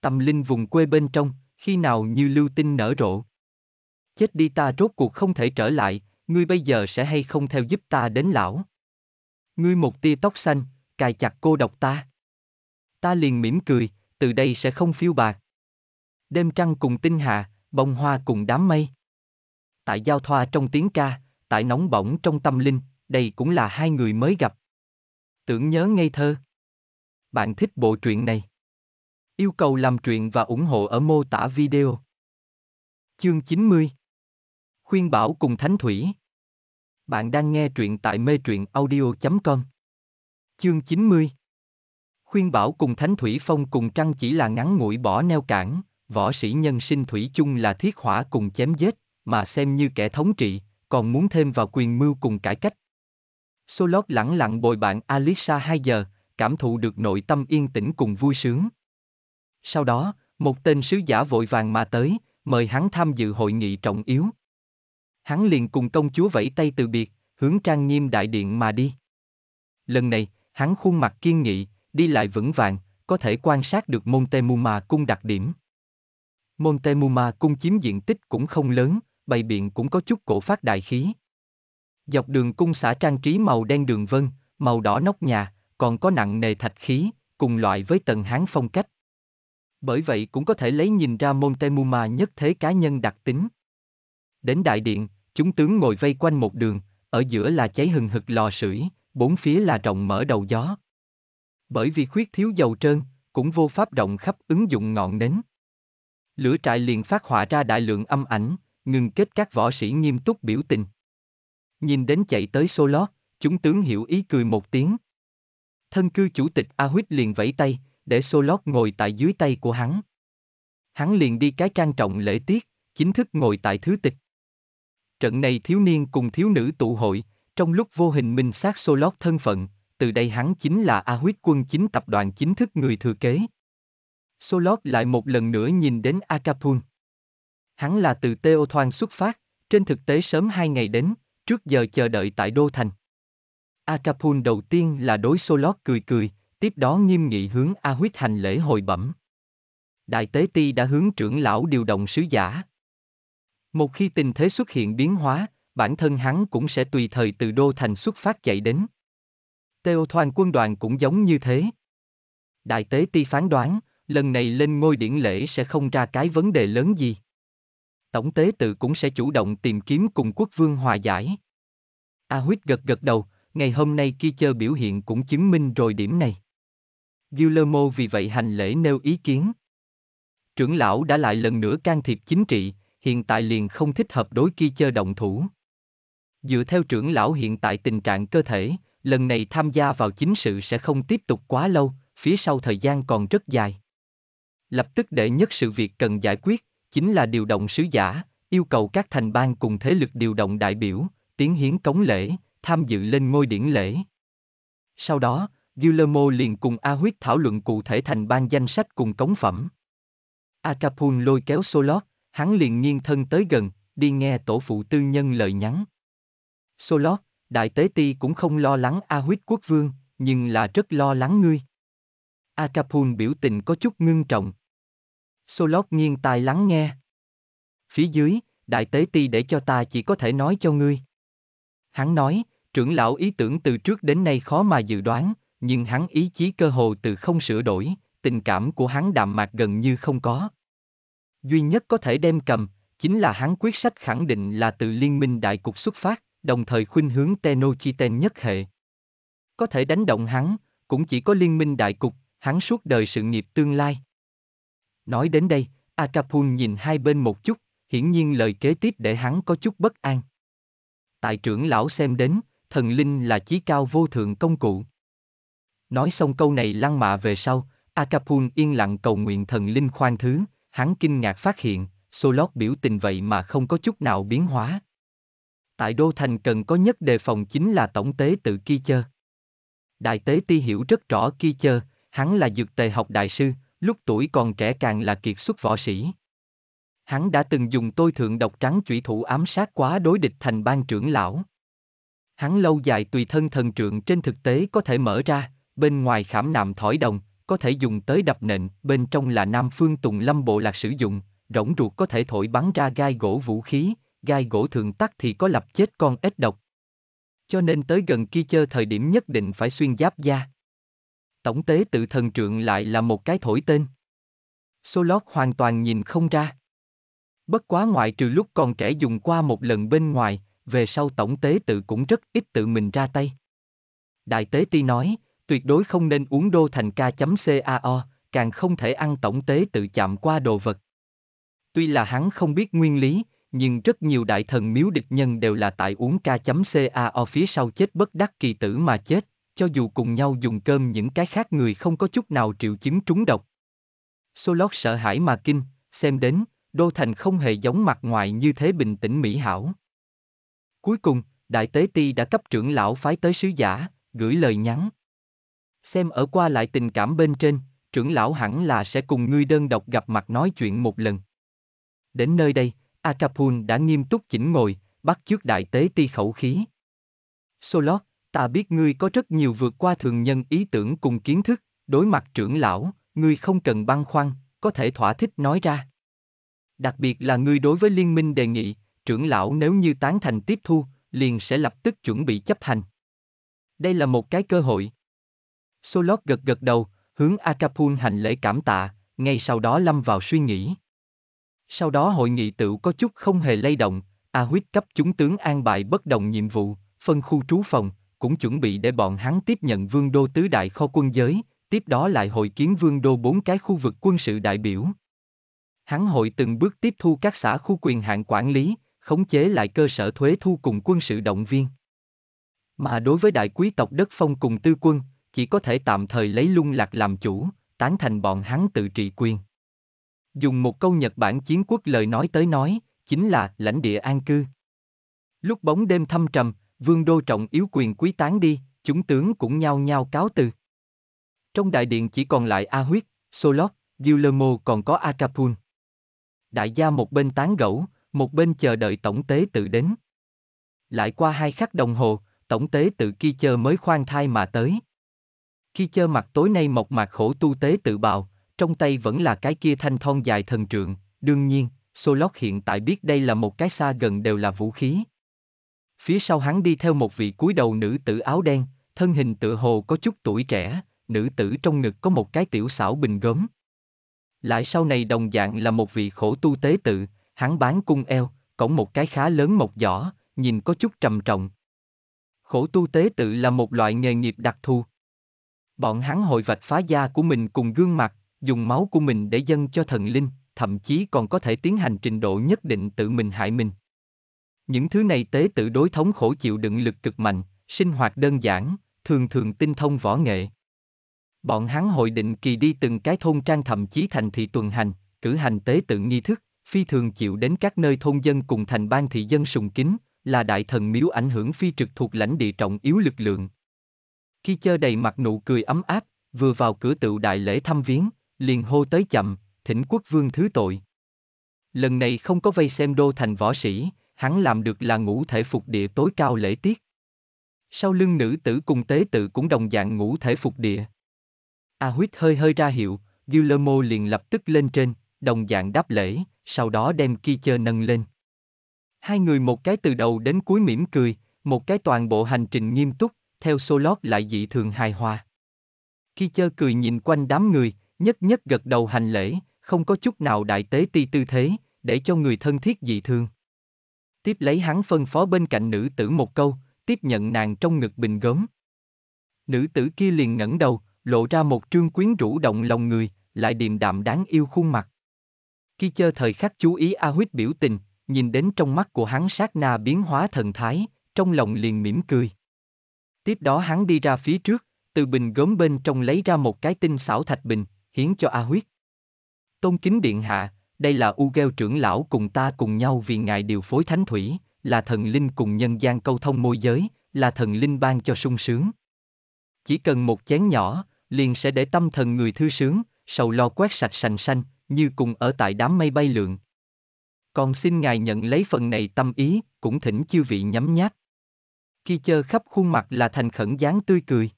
Tâm linh vùng quê bên trong, khi nào như lưu tinh nở rộ. Chết đi ta rốt cuộc không thể trở lại, ngươi bây giờ sẽ hay không theo giúp ta đến lão? Ngươi một tia tóc xanh, cài chặt cô độc ta. Ta liền mỉm cười, từ đây sẽ không phiêu bạc. Đêm trăng cùng tinh hạ, bông hoa cùng đám mây. Tại giao thoa trong tiếng ca, tại nóng bỏng trong tâm linh, đây cũng là hai người mới gặp. Tưởng nhớ ngây thơ. Bạn thích bộ truyện này? Yêu cầu làm truyện và ủng hộ ở mô tả video. Chương 90 khuyên bảo cùng thánh thủy. Bạn đang nghe truyện tại mê truyện audio.com. Chương 90 Khuyên bảo cùng thánh thủy phong cùng trăng chỉ là ngắn ngủi bỏ neo cản, võ sĩ nhân sinh thủy chung là thiết hỏa cùng chém giết, mà xem như kẻ thống trị, còn muốn thêm vào quyền mưu cùng cải cách. Solot lặng lặng bồi bạn Alisa 2 giờ, cảm thụ được nội tâm yên tĩnh cùng vui sướng. Sau đó, một tên sứ giả vội vàng mà tới, mời hắn tham dự hội nghị trọng yếu hắn liền cùng công chúa vẫy tay từ biệt, hướng trang nghiêm đại điện mà đi. Lần này, hắn khuôn mặt kiên nghị, đi lại vững vàng, có thể quan sát được Montezuma cung đặc điểm. Montezuma cung chiếm diện tích cũng không lớn, bày biện cũng có chút cổ phát đại khí. Dọc đường cung xả trang trí màu đen đường vân, màu đỏ nóc nhà, còn có nặng nề thạch khí, cùng loại với tầng hán phong cách. Bởi vậy cũng có thể lấy nhìn ra Montezuma nhất thế cá nhân đặc tính. Đến đại điện, chúng tướng ngồi vây quanh một đường, ở giữa là cháy hừng hực lò sưởi, bốn phía là rộng mở đầu gió. Bởi vì khuyết thiếu dầu trơn, cũng vô pháp động khắp ứng dụng ngọn nến. Lửa trại liền phát họa ra đại lượng âm ảnh, ngừng kết các võ sĩ nghiêm túc biểu tình. Nhìn đến chạy tới xô lót, chúng tướng hiểu ý cười một tiếng. Thân cư chủ tịch A Huyết liền vẫy tay, để xô lót ngồi tại dưới tay của hắn. Hắn liền đi cái trang trọng lễ tiết, chính thức ngồi tại thứ tịch trận này thiếu niên cùng thiếu nữ tụ hội, trong lúc vô hình mình sát xô lót thân phận, từ đây hắn chính là A huyết quân chính tập đoàn chính thức người thừa kế. Xô lót lại một lần nữa nhìn đến Acapun. Hắn là từ Teo Thoan xuất phát, trên thực tế sớm hai ngày đến, trước giờ chờ đợi tại Đô Thành. Acapun đầu tiên là đối xô lót cười cười, tiếp đó nghiêm nghị hướng A huyết hành lễ hồi bẩm. Đại tế ti đã hướng trưởng lão điều động sứ giả. Một khi tình thế xuất hiện biến hóa, bản thân hắn cũng sẽ tùy thời từ đô thành xuất phát chạy đến. Têu thoan quân đoàn cũng giống như thế. Đại tế ti phán đoán, lần này lên ngôi điển lễ sẽ không ra cái vấn đề lớn gì. Tổng tế tự cũng sẽ chủ động tìm kiếm cùng quốc vương hòa giải. A Huyết gật gật đầu, ngày hôm nay kia chơ biểu hiện cũng chứng minh rồi điểm này. Guillermo vì vậy hành lễ nêu ý kiến. Trưởng lão đã lại lần nữa can thiệp chính trị, hiện tại liền không thích hợp đối kia chơi động thủ. Dựa theo trưởng lão hiện tại tình trạng cơ thể, lần này tham gia vào chính sự sẽ không tiếp tục quá lâu, phía sau thời gian còn rất dài. Lập tức đệ nhất sự việc cần giải quyết, chính là điều động sứ giả, yêu cầu các thành bang cùng thế lực điều động đại biểu, tiến hiến cống lễ, tham dự lên ngôi điển lễ. Sau đó, Guillermo liền cùng A Huyết thảo luận cụ thể thành ban danh sách cùng cống phẩm. Acapun lôi kéo Solot, hắn liền nghiêng thân tới gần, đi nghe tổ phụ tư nhân lời nhắn. Solot, đại tế ti cũng không lo lắng A huyết quốc vương, nhưng là rất lo lắng ngươi. A Capun biểu tình có chút ngưng trọng. Solot nghiêng tai lắng nghe. Phía dưới, đại tế ti để cho ta chỉ có thể nói cho ngươi. Hắn nói, trưởng lão ý tưởng từ trước đến nay khó mà dự đoán, nhưng hắn ý chí cơ hồ từ không sửa đổi, tình cảm của hắn đạm mạc gần như không có duy nhất có thể đem cầm, chính là hắn quyết sách khẳng định là từ liên minh đại cục xuất phát, đồng thời khuynh hướng Tenochiten nhất hệ. Có thể đánh động hắn, cũng chỉ có liên minh đại cục, hắn suốt đời sự nghiệp tương lai. Nói đến đây, Acapun nhìn hai bên một chút, hiển nhiên lời kế tiếp để hắn có chút bất an. Tại trưởng lão xem đến, thần linh là chí cao vô thượng công cụ. Nói xong câu này lăng mạ về sau, Acapun yên lặng cầu nguyện thần linh khoan thứ, hắn kinh ngạc phát hiện, Solot biểu tình vậy mà không có chút nào biến hóa. Tại Đô Thành cần có nhất đề phòng chính là Tổng tế tự Ki Chơ. Đại tế ti hiểu rất rõ Ki Chơ, hắn là dược tề học đại sư, lúc tuổi còn trẻ càng là kiệt xuất võ sĩ. Hắn đã từng dùng tôi thượng độc trắng chủy thủ ám sát quá đối địch thành ban trưởng lão. Hắn lâu dài tùy thân thần trượng trên thực tế có thể mở ra, bên ngoài khảm nạm thỏi đồng, có thể dùng tới đập nện, bên trong là Nam Phương Tùng Lâm bộ lạc sử dụng, rỗng ruột có thể thổi bắn ra gai gỗ vũ khí, gai gỗ thường tắt thì có lập chết con ếch độc. Cho nên tới gần kia chơi thời điểm nhất định phải xuyên giáp da. Tổng tế tự thần trượng lại là một cái thổi tên. Solot hoàn toàn nhìn không ra. Bất quá ngoại trừ lúc còn trẻ dùng qua một lần bên ngoài, về sau tổng tế tự cũng rất ít tự mình ra tay. Đại tế ti nói, tuyệt đối không nên uống đô thành ca.cao, càng không thể ăn tổng tế tự chạm qua đồ vật. Tuy là hắn không biết nguyên lý, nhưng rất nhiều đại thần miếu địch nhân đều là tại uống ca.cao phía sau chết bất đắc kỳ tử mà chết, cho dù cùng nhau dùng cơm những cái khác người không có chút nào triệu chứng trúng độc. Solot sợ hãi mà kinh, xem đến, Đô Thành không hề giống mặt ngoài như thế bình tĩnh mỹ hảo. Cuối cùng, Đại Tế Ti đã cấp trưởng lão phái tới sứ giả, gửi lời nhắn xem ở qua lại tình cảm bên trên, trưởng lão hẳn là sẽ cùng ngươi đơn độc gặp mặt nói chuyện một lần. Đến nơi đây, Acapul đã nghiêm túc chỉnh ngồi, bắt trước đại tế ti khẩu khí. Solot, ta biết ngươi có rất nhiều vượt qua thường nhân ý tưởng cùng kiến thức, đối mặt trưởng lão, ngươi không cần băn khoăn, có thể thỏa thích nói ra. Đặc biệt là ngươi đối với liên minh đề nghị, trưởng lão nếu như tán thành tiếp thu, liền sẽ lập tức chuẩn bị chấp hành. Đây là một cái cơ hội. Solot gật gật đầu, hướng Acapul hành lễ cảm tạ, ngay sau đó lâm vào suy nghĩ. Sau đó hội nghị tựu có chút không hề lay động, A huyết cấp chúng tướng an bài bất đồng nhiệm vụ, phân khu trú phòng, cũng chuẩn bị để bọn hắn tiếp nhận vương đô tứ đại kho quân giới, tiếp đó lại hội kiến vương đô bốn cái khu vực quân sự đại biểu. Hắn hội từng bước tiếp thu các xã khu quyền hạn quản lý, khống chế lại cơ sở thuế thu cùng quân sự động viên. Mà đối với đại quý tộc đất phong cùng tư quân, chỉ có thể tạm thời lấy lung lạc làm chủ, tán thành bọn hắn tự trị quyền. Dùng một câu Nhật Bản chiến quốc lời nói tới nói, chính là lãnh địa an cư. Lúc bóng đêm thâm trầm, vương đô trọng yếu quyền quý tán đi, chúng tướng cũng nhao nhao cáo từ. Trong đại điện chỉ còn lại A Huyết, Solot, Guillermo còn có Acapun. Đại gia một bên tán gẫu, một bên chờ đợi tổng tế tự đến. Lại qua hai khắc đồng hồ, tổng tế tự kia chờ mới khoan thai mà tới. Khi chơ mặt tối nay mộc mạc khổ tu tế tự bạo, trong tay vẫn là cái kia thanh thon dài thần trượng, đương nhiên, Solok hiện tại biết đây là một cái xa gần đều là vũ khí. Phía sau hắn đi theo một vị cúi đầu nữ tử áo đen, thân hình tựa hồ có chút tuổi trẻ, nữ tử trong ngực có một cái tiểu xảo bình gốm. Lại sau này đồng dạng là một vị khổ tu tế tự, hắn bán cung eo, cổng một cái khá lớn một giỏ, nhìn có chút trầm trọng. Khổ tu tế tự là một loại nghề nghiệp đặc thù, Bọn hắn hội vạch phá da của mình cùng gương mặt, dùng máu của mình để dâng cho thần linh, thậm chí còn có thể tiến hành trình độ nhất định tự mình hại mình. Những thứ này tế tự đối thống khổ chịu đựng lực cực mạnh, sinh hoạt đơn giản, thường thường tinh thông võ nghệ. Bọn hắn hội định kỳ đi từng cái thôn trang thậm chí thành thị tuần hành, cử hành tế tự nghi thức, phi thường chịu đến các nơi thôn dân cùng thành ban thị dân sùng kính, là đại thần miếu ảnh hưởng phi trực thuộc lãnh địa trọng yếu lực lượng, khi chơi đầy mặt nụ cười ấm áp, vừa vào cửa tựu đại lễ thăm viếng, liền hô tới chậm, thỉnh quốc vương thứ tội. Lần này không có vây xem đô thành võ sĩ, hắn làm được là ngũ thể phục địa tối cao lễ tiết. Sau lưng nữ tử cùng tế tự cũng đồng dạng ngũ thể phục địa. A à huyết hơi hơi ra hiệu, Guillermo liền lập tức lên trên, đồng dạng đáp lễ, sau đó đem kia chơ nâng lên. Hai người một cái từ đầu đến cuối mỉm cười, một cái toàn bộ hành trình nghiêm túc, theo số lại dị thường hài hòa. Khi chơ cười nhìn quanh đám người, nhất nhất gật đầu hành lễ, không có chút nào đại tế ti tư thế, để cho người thân thiết dị thường. Tiếp lấy hắn phân phó bên cạnh nữ tử một câu, tiếp nhận nàng trong ngực bình gớm. Nữ tử kia liền ngẩng đầu, lộ ra một trương quyến rũ động lòng người, lại điềm đạm đáng yêu khuôn mặt. Khi chơ thời khắc chú ý A Huyết biểu tình, nhìn đến trong mắt của hắn sát na biến hóa thần thái, trong lòng liền mỉm cười. Tiếp đó hắn đi ra phía trước, từ bình gốm bên trong lấy ra một cái tinh xảo thạch bình, hiến cho A Huyết. Tôn kính điện hạ, đây là U Geo trưởng lão cùng ta cùng nhau vì ngài điều phối thánh thủy, là thần linh cùng nhân gian câu thông môi giới, là thần linh ban cho sung sướng. Chỉ cần một chén nhỏ, liền sẽ để tâm thần người thư sướng, sầu lo quét sạch sành xanh, như cùng ở tại đám mây bay lượn. Còn xin ngài nhận lấy phần này tâm ý, cũng thỉnh chư vị nhấm nhát. Khi chơ khắp khuôn mặt là thành khẩn dáng tươi cười.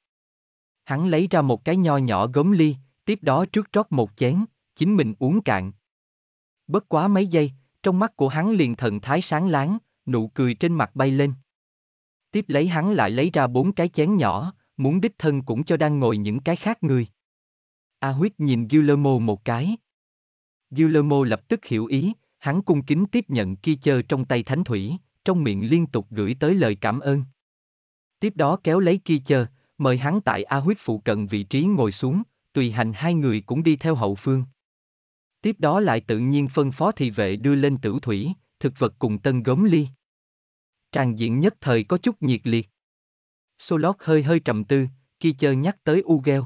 Hắn lấy ra một cái nho nhỏ gốm ly, tiếp đó trước trót một chén, chính mình uống cạn. Bất quá mấy giây, trong mắt của hắn liền thần thái sáng láng, nụ cười trên mặt bay lên. Tiếp lấy hắn lại lấy ra bốn cái chén nhỏ, muốn đích thân cũng cho đang ngồi những cái khác người. A huyết nhìn Guillermo một cái. Guillermo lập tức hiểu ý, hắn cung kính tiếp nhận kia chơ trong tay thánh thủy, trong miệng liên tục gửi tới lời cảm ơn. Tiếp đó kéo lấy kia chờ, mời hắn tại A huyết phụ cận vị trí ngồi xuống, tùy hành hai người cũng đi theo hậu phương. Tiếp đó lại tự nhiên phân phó thị vệ đưa lên tử thủy, thực vật cùng tân gốm ly. Tràng diện nhất thời có chút nhiệt liệt. Solot hơi hơi trầm tư, khi chơi nhắc tới Ugel.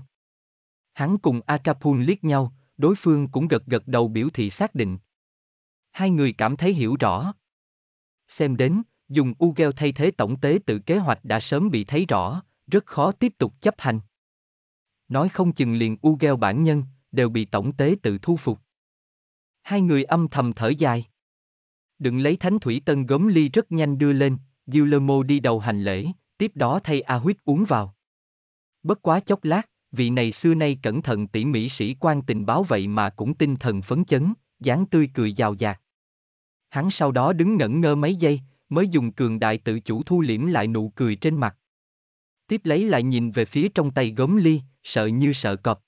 Hắn cùng Acapun liếc nhau, đối phương cũng gật gật đầu biểu thị xác định. Hai người cảm thấy hiểu rõ. Xem đến, dùng Ugel thay thế tổng tế tự kế hoạch đã sớm bị thấy rõ, rất khó tiếp tục chấp hành. Nói không chừng liền Ugel bản nhân, đều bị tổng tế tự thu phục. Hai người âm thầm thở dài. Đừng lấy thánh thủy tân gốm ly rất nhanh đưa lên, Guillermo đi đầu hành lễ, tiếp đó thay A huyết uống vào. Bất quá chốc lát, vị này xưa nay cẩn thận tỉ mỉ sĩ quan tình báo vậy mà cũng tinh thần phấn chấn, dáng tươi cười giàu dạt. Hắn sau đó đứng ngẩn ngơ mấy giây, mới dùng cường đại tự chủ thu liễm lại nụ cười trên mặt. Tiếp lấy lại nhìn về phía trong tay gốm ly, sợ như sợ cọp.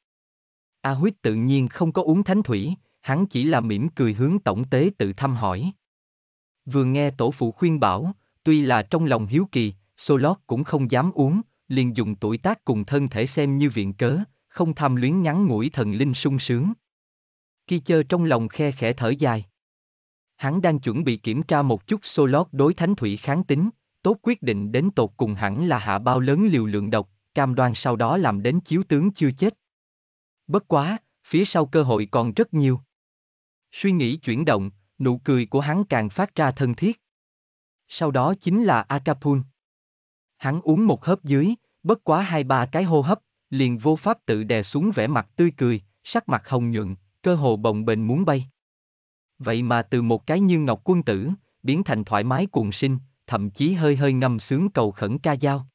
A huyết tự nhiên không có uống thánh thủy, hắn chỉ là mỉm cười hướng tổng tế tự thăm hỏi. Vừa nghe tổ phụ khuyên bảo, tuy là trong lòng hiếu kỳ, Solot cũng không dám uống, liền dùng tuổi tác cùng thân thể xem như viện cớ, không tham luyến ngắn ngủi thần linh sung sướng. Khi chơ trong lòng khe khẽ thở dài hắn đang chuẩn bị kiểm tra một chút xô lót đối thánh thủy kháng tính, tốt quyết định đến tột cùng hẳn là hạ bao lớn liều lượng độc, cam đoan sau đó làm đến chiếu tướng chưa chết. Bất quá, phía sau cơ hội còn rất nhiều. Suy nghĩ chuyển động, nụ cười của hắn càng phát ra thân thiết. Sau đó chính là Acapun. Hắn uống một hớp dưới, bất quá hai ba cái hô hấp, liền vô pháp tự đè xuống vẻ mặt tươi cười, sắc mặt hồng nhuận, cơ hồ bồng bềnh muốn bay. Vậy mà từ một cái như ngọc quân tử, biến thành thoải mái cuồng sinh, thậm chí hơi hơi ngâm sướng cầu khẩn ca dao.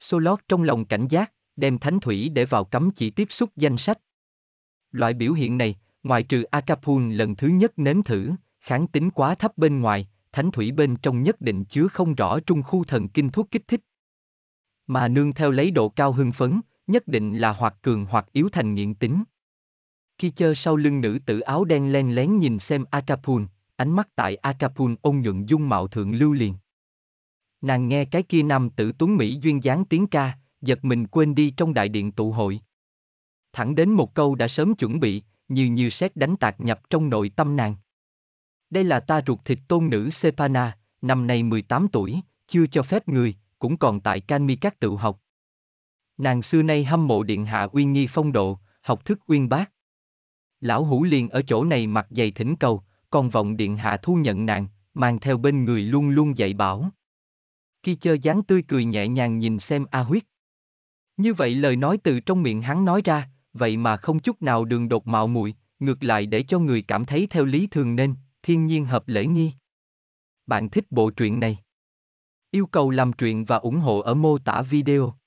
Xô trong lòng cảnh giác, đem thánh thủy để vào cấm chỉ tiếp xúc danh sách. Loại biểu hiện này, ngoài trừ Acapun lần thứ nhất nếm thử, kháng tính quá thấp bên ngoài, thánh thủy bên trong nhất định chứa không rõ trung khu thần kinh thuốc kích thích. Mà nương theo lấy độ cao hưng phấn, nhất định là hoặc cường hoặc yếu thành nghiện tính. Khi Kicher sau lưng nữ tử áo đen len lén nhìn xem Acapun, ánh mắt tại Acapun ôn nhuận dung mạo thượng lưu liền. Nàng nghe cái kia nam tử tuấn Mỹ duyên dáng tiếng ca, giật mình quên đi trong đại điện tụ hội. Thẳng đến một câu đã sớm chuẩn bị, như như xét đánh tạc nhập trong nội tâm nàng. Đây là ta ruột thịt tôn nữ Sepana, năm nay 18 tuổi, chưa cho phép người, cũng còn tại Canmi các tự học. Nàng xưa nay hâm mộ điện hạ uy nghi phong độ, học thức uyên bác, lão hủ liền ở chỗ này mặt dày thỉnh cầu, còn vọng điện hạ thu nhận nàng, mang theo bên người luôn luôn dạy bảo. Khi chơi dáng tươi cười nhẹ nhàng nhìn xem A huyết. Như vậy lời nói từ trong miệng hắn nói ra, vậy mà không chút nào đường đột mạo muội, ngược lại để cho người cảm thấy theo lý thường nên, thiên nhiên hợp lễ nghi. Bạn thích bộ truyện này? Yêu cầu làm truyện và ủng hộ ở mô tả video.